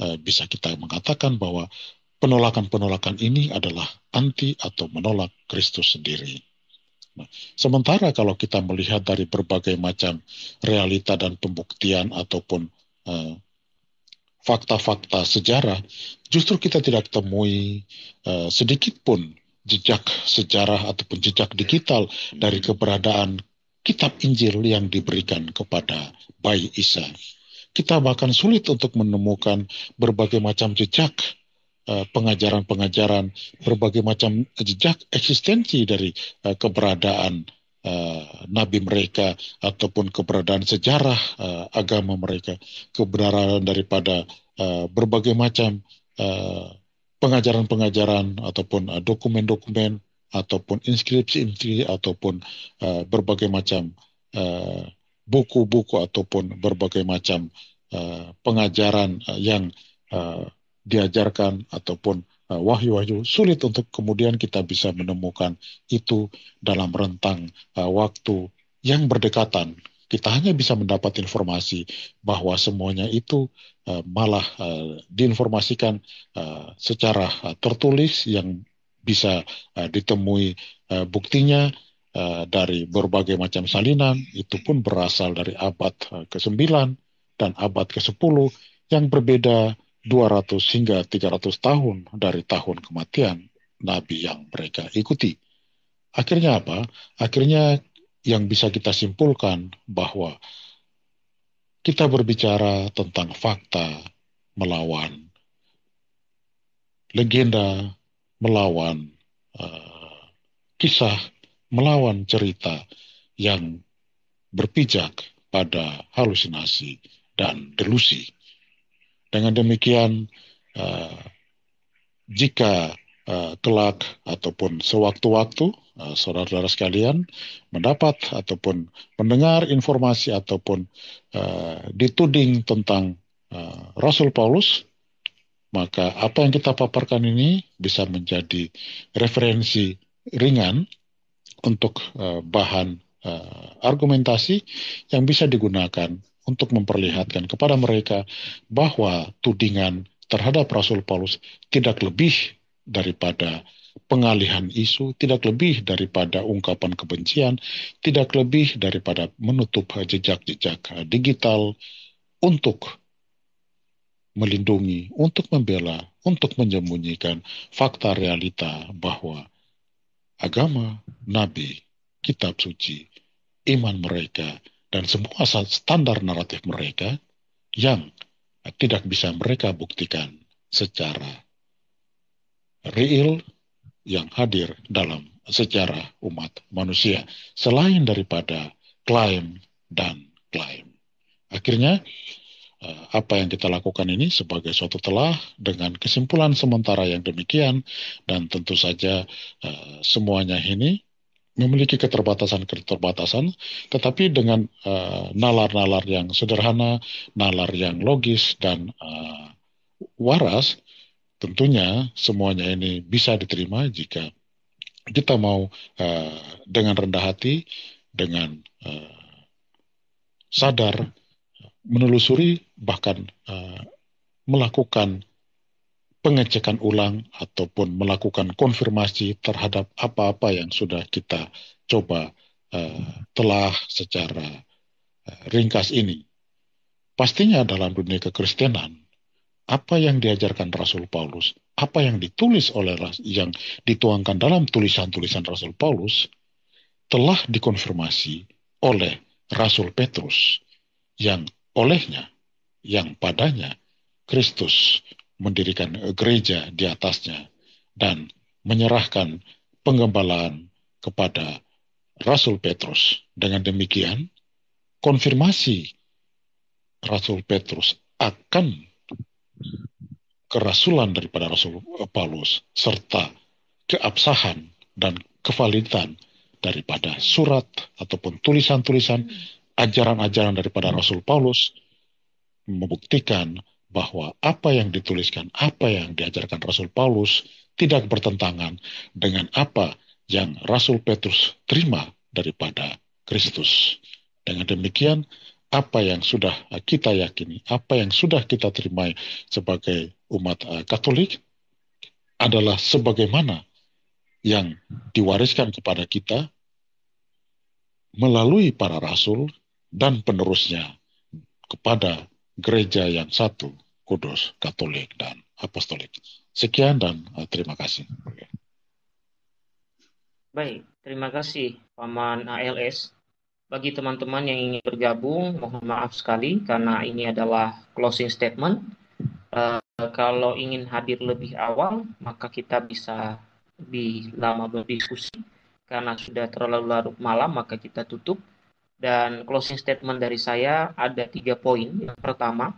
uh, bisa kita mengatakan bahwa penolakan-penolakan ini adalah anti atau menolak Kristus sendiri. Nah, sementara kalau kita melihat dari berbagai macam realita dan pembuktian ataupun uh, fakta-fakta sejarah, justru kita tidak temui uh, sedikit pun jejak sejarah ataupun jejak digital dari hmm. keberadaan kitab Injil yang diberikan kepada bayi Isa. Kita bahkan sulit untuk menemukan berbagai macam jejak eh, pengajaran-pengajaran, berbagai macam jejak eksistensi dari eh, keberadaan eh, nabi mereka ataupun keberadaan sejarah agama mereka, keberadaan daripada berbagai macam pengajaran-pengajaran ataupun eh, dokumen-dokumen ataupun inskripsi-inskripsi ataupun uh, berbagai macam uh, buku-buku ataupun berbagai macam uh, pengajaran uh, yang uh, diajarkan ataupun wahyu wahyu-wahyu sulit untuk kemudian kita bisa menemukan itu dalam rentang uh, waktu yang berdekatan kita hanya bisa mendapat informasi bahwa semuanya itu uh, malah uh, diinformasikan uh, secara uh, tertulis yang bisa uh, ditemui uh, buktinya uh, dari berbagai macam salinan itu pun berasal dari abad uh, ke-9 dan abad ke-10 yang berbeda 200 hingga 300 tahun dari tahun kematian nabi yang mereka ikuti. Akhirnya apa? Akhirnya yang bisa kita simpulkan bahwa kita berbicara tentang fakta melawan legenda, melawan uh, kisah, melawan cerita yang berpijak pada halusinasi dan delusi. Dengan demikian, uh, jika uh, kelak ataupun sewaktu-waktu Eh, saudara-saudara sekalian mendapat ataupun mendengar informasi ataupun uh, dituding tentang uh, Rasul Paulus, maka apa yang kita paparkan ini bisa menjadi referensi ringan untuk uh, bahan uh, argumentasi yang bisa digunakan untuk memperlihatkan kepada mereka bahwa tudingan terhadap Rasul Paulus tidak lebih daripada pengalihan isu, tidak lebih daripada ungkapan kebencian, tidak lebih daripada menutup jejak-jejak digital untuk melindungi, untuk membela, untuk menyembunyikan fakta realita bahwa agama, nabi, kitab suci, iman mereka, dan semua standar naratif mereka yang tidak bisa mereka buktikan secara real yang hadir dalam sejarah umat manusia selain daripada klaim dan klaim. Akhirnya eh, apa yang kita lakukan ini sebagai suatu telah dengan kesimpulan sementara yang demikian dan tentu saja eh, semuanya ini memiliki keterbatasan-keterbatasan tetapi dengan eh, nalar-nalar yang sederhana, nalar yang logis dan waras Tentunya semuanya ini bisa diterima jika kita mau uh, dengan rendah hati, dengan uh, sadar menelusuri bahkan uh, melakukan pengecekan ulang ataupun melakukan konfirmasi terhadap apa-apa yang sudah kita coba uh, telah secara uh, ringkas ini. Pastinya dalam dunia kekristenan apa yang diajarkan Rasul Paulus, apa yang ditulis oleh yang dituangkan dalam tulisan-tulisan Rasul Paulus telah dikonfirmasi oleh Rasul Petrus yang olehnya, yang padanya Kristus mendirikan gereja di atasnya dan menyerahkan penggembalaan kepada Rasul Petrus. Dengan demikian, konfirmasi Rasul Petrus akan kerasulan daripada Rasul eh, Paulus serta keabsahan dan kevalitan daripada surat ataupun tulisan-tulisan ajaran-ajaran daripada Rasul Paulus membuktikan bahwa apa yang dituliskan, apa yang diajarkan Rasul Paulus tidak bertentangan dengan apa yang Rasul Petrus terima daripada Kristus. Dengan demikian, apa yang sudah uh, kita yakini, apa yang sudah kita terima sebagai umat uh, Katolik adalah sebagaimana yang diwariskan kepada kita melalui para rasul dan penerusnya kepada gereja yang satu, kudus, katolik, dan apostolik. Sekian dan uh, terima kasih. Baik, terima kasih Paman ALS bagi teman-teman yang ingin bergabung, mohon maaf sekali karena ini adalah closing statement. Uh, kalau ingin hadir lebih awal, maka kita bisa lebih lama berdiskusi karena sudah terlalu larut malam, maka kita tutup. Dan closing statement dari saya ada tiga poin. Yang pertama,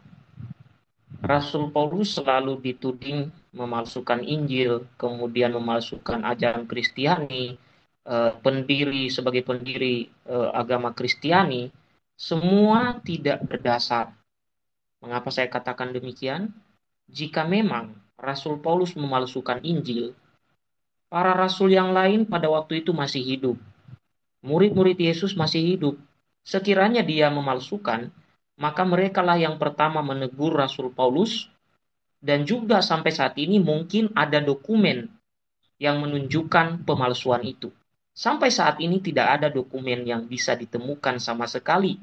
Rasul Paulus selalu dituding memalsukan Injil, kemudian memalsukan ajaran Kristiani, uh, pendiri sebagai pendiri uh, agama Kristiani semua tidak berdasar. Mengapa saya katakan demikian? Jika memang Rasul Paulus memalsukan Injil, para rasul yang lain pada waktu itu masih hidup. Murid-murid Yesus masih hidup. Sekiranya dia memalsukan, maka merekalah yang pertama menegur Rasul Paulus dan juga sampai saat ini mungkin ada dokumen yang menunjukkan pemalsuan itu. Sampai saat ini tidak ada dokumen yang bisa ditemukan sama sekali.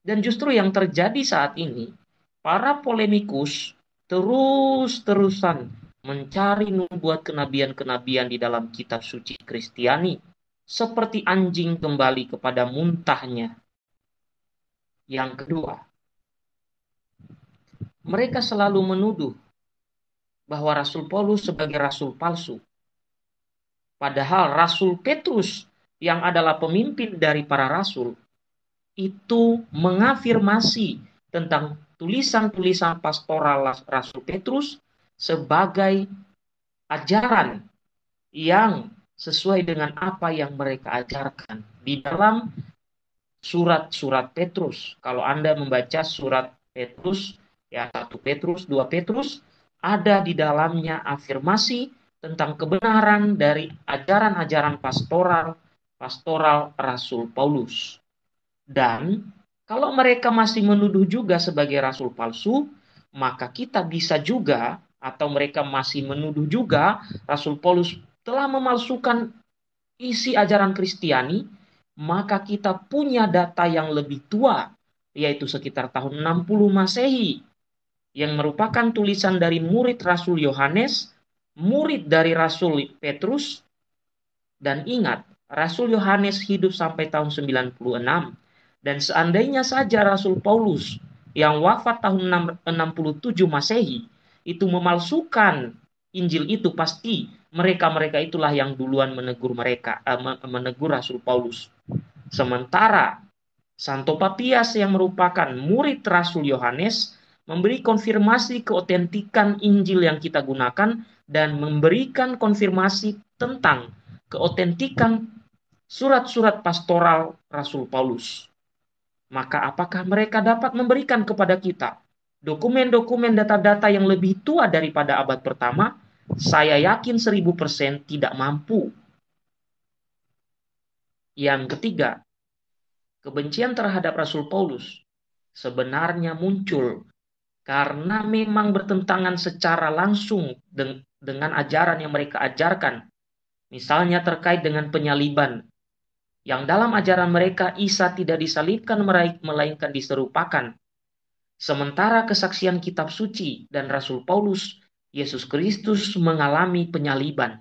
Dan justru yang terjadi saat ini, para polemikus terus-terusan mencari nubuat kenabian-kenabian di dalam kitab suci Kristiani, seperti anjing kembali kepada muntahnya. Yang kedua, mereka selalu menuduh bahwa Rasul Paulus sebagai rasul palsu Padahal Rasul Petrus yang adalah pemimpin dari para rasul itu mengafirmasi tentang tulisan-tulisan pastoral Rasul Petrus sebagai ajaran yang sesuai dengan apa yang mereka ajarkan di dalam surat-surat Petrus. Kalau Anda membaca surat Petrus, ya satu Petrus, dua Petrus, ada di dalamnya afirmasi tentang kebenaran dari ajaran-ajaran pastoral pastoral Rasul Paulus. Dan kalau mereka masih menuduh juga sebagai rasul palsu, maka kita bisa juga atau mereka masih menuduh juga Rasul Paulus telah memalsukan isi ajaran Kristiani, maka kita punya data yang lebih tua, yaitu sekitar tahun 60 Masehi, yang merupakan tulisan dari murid Rasul Yohanes murid dari Rasul Petrus dan ingat Rasul Yohanes hidup sampai tahun 96 dan seandainya saja Rasul Paulus yang wafat tahun 67 Masehi itu memalsukan Injil itu pasti mereka-mereka itulah yang duluan menegur mereka eh, menegur Rasul Paulus. Sementara Santo Papias yang merupakan murid Rasul Yohanes memberi konfirmasi keotentikan Injil yang kita gunakan dan memberikan konfirmasi tentang keotentikan surat-surat pastoral Rasul Paulus. Maka apakah mereka dapat memberikan kepada kita dokumen-dokumen data-data yang lebih tua daripada abad pertama? Saya yakin seribu persen tidak mampu. Yang ketiga, kebencian terhadap Rasul Paulus sebenarnya muncul karena memang bertentangan secara langsung dengan ajaran yang mereka ajarkan, misalnya terkait dengan penyaliban, yang dalam ajaran mereka Isa tidak disalibkan meraih melainkan diserupakan. Sementara kesaksian kitab suci dan Rasul Paulus, Yesus Kristus mengalami penyaliban.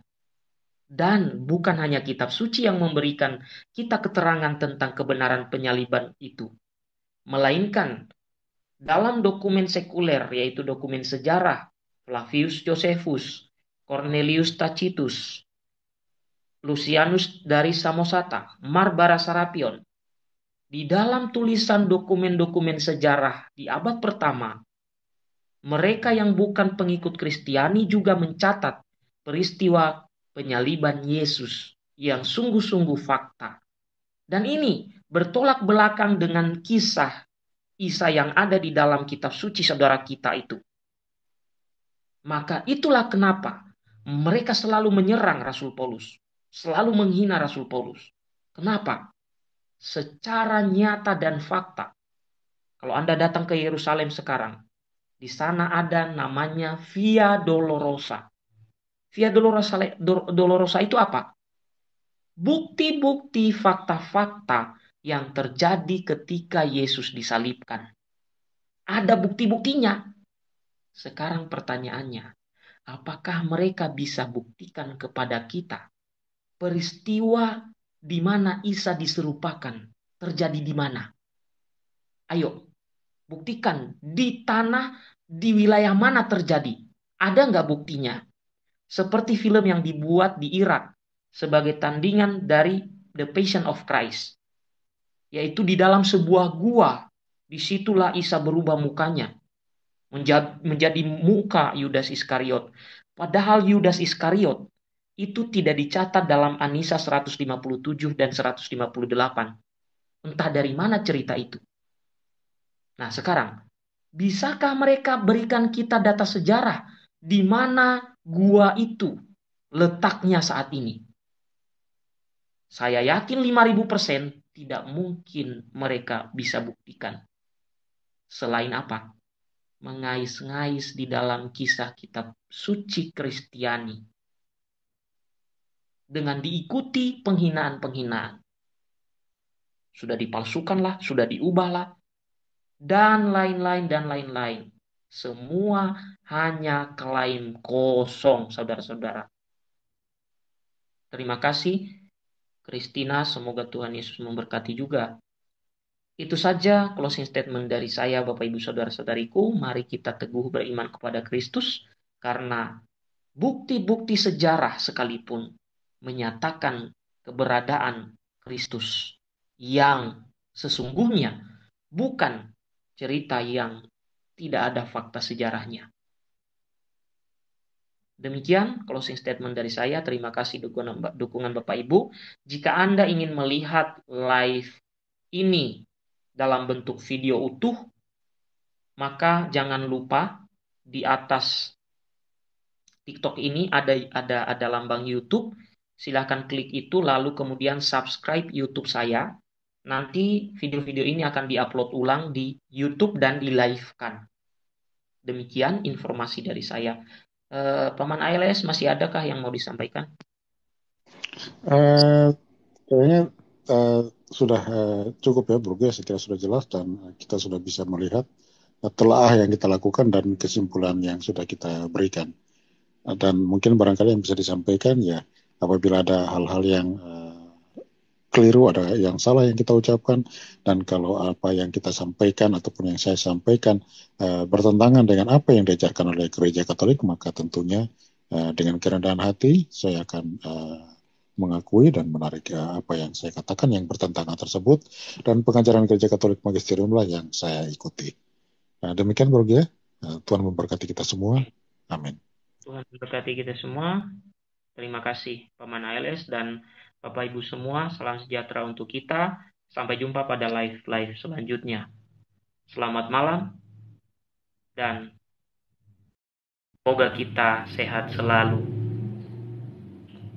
Dan bukan hanya kitab suci yang memberikan kita keterangan tentang kebenaran penyaliban itu. Melainkan dalam dokumen sekuler yaitu dokumen sejarah Flavius Josephus Cornelius Tacitus, Lucianus dari Samosata, Marbara Sarapion. Di dalam tulisan dokumen-dokumen sejarah di abad pertama, mereka yang bukan pengikut Kristiani juga mencatat peristiwa penyaliban Yesus yang sungguh-sungguh fakta. Dan ini bertolak belakang dengan kisah Isa yang ada di dalam kitab suci saudara kita itu. Maka itulah kenapa Hmm. mereka selalu menyerang Rasul Paulus, selalu menghina Rasul Paulus. Kenapa? Secara nyata dan fakta, kalau Anda datang ke Yerusalem sekarang, di sana ada namanya Via Dolorosa. Via Dolorosa, Dolorosa itu apa? Bukti-bukti fakta-fakta yang terjadi ketika Yesus disalibkan. Ada bukti-buktinya. Sekarang pertanyaannya, apakah mereka bisa buktikan kepada kita peristiwa di mana Isa diserupakan terjadi di mana? Ayo, buktikan di tanah di wilayah mana terjadi. Ada nggak buktinya? Seperti film yang dibuat di Irak sebagai tandingan dari The Passion of Christ. Yaitu di dalam sebuah gua, disitulah Isa berubah mukanya menjadi, muka Yudas Iskariot. Padahal Yudas Iskariot itu tidak dicatat dalam Anisa 157 dan 158. Entah dari mana cerita itu. Nah sekarang, bisakah mereka berikan kita data sejarah di mana gua itu letaknya saat ini? Saya yakin 5000% persen tidak mungkin mereka bisa buktikan. Selain apa? mengais-ngais di dalam kisah kitab suci Kristiani dengan diikuti penghinaan-penghinaan. Sudah dipalsukanlah, sudah diubahlah, dan lain-lain, dan lain-lain. Semua hanya klaim kosong, saudara-saudara. Terima kasih, Kristina. Semoga Tuhan Yesus memberkati juga itu saja closing statement dari saya, Bapak Ibu Saudara-saudariku. Mari kita teguh beriman kepada Kristus, karena bukti-bukti sejarah sekalipun menyatakan keberadaan Kristus yang sesungguhnya bukan cerita yang tidak ada fakta sejarahnya. Demikian closing statement dari saya. Terima kasih dukungan, dukungan Bapak Ibu. Jika Anda ingin melihat live ini dalam bentuk video utuh, maka jangan lupa di atas TikTok ini ada ada ada lambang YouTube. Silahkan klik itu lalu kemudian subscribe YouTube saya. Nanti video-video ini akan diupload ulang di YouTube dan di kan. Demikian informasi dari saya. Uh, Paman ALS masih adakah yang mau disampaikan? Uh, kayaknya uh, sudah eh, cukup ya Bro saya kira sudah jelas dan kita sudah bisa melihat eh, telaah yang kita lakukan dan kesimpulan yang sudah kita berikan. Eh, dan mungkin barangkali yang bisa disampaikan ya apabila ada hal-hal yang eh, keliru, ada yang salah yang kita ucapkan dan kalau apa yang kita sampaikan ataupun yang saya sampaikan eh, bertentangan dengan apa yang diajarkan oleh gereja Katolik maka tentunya eh, dengan kerendahan hati saya akan Eh, mengakui dan menarik ya, apa yang saya katakan yang bertentangan tersebut dan pengajaran gereja Katolik Magisterium lah yang saya ikuti. Nah, demikian Bro ya. Tuhan memberkati kita semua. Amin. Tuhan memberkati kita semua. Terima kasih Paman ALS dan Bapak Ibu semua. Salam sejahtera untuk kita. Sampai jumpa pada live-live selanjutnya. Selamat malam dan semoga kita sehat selalu.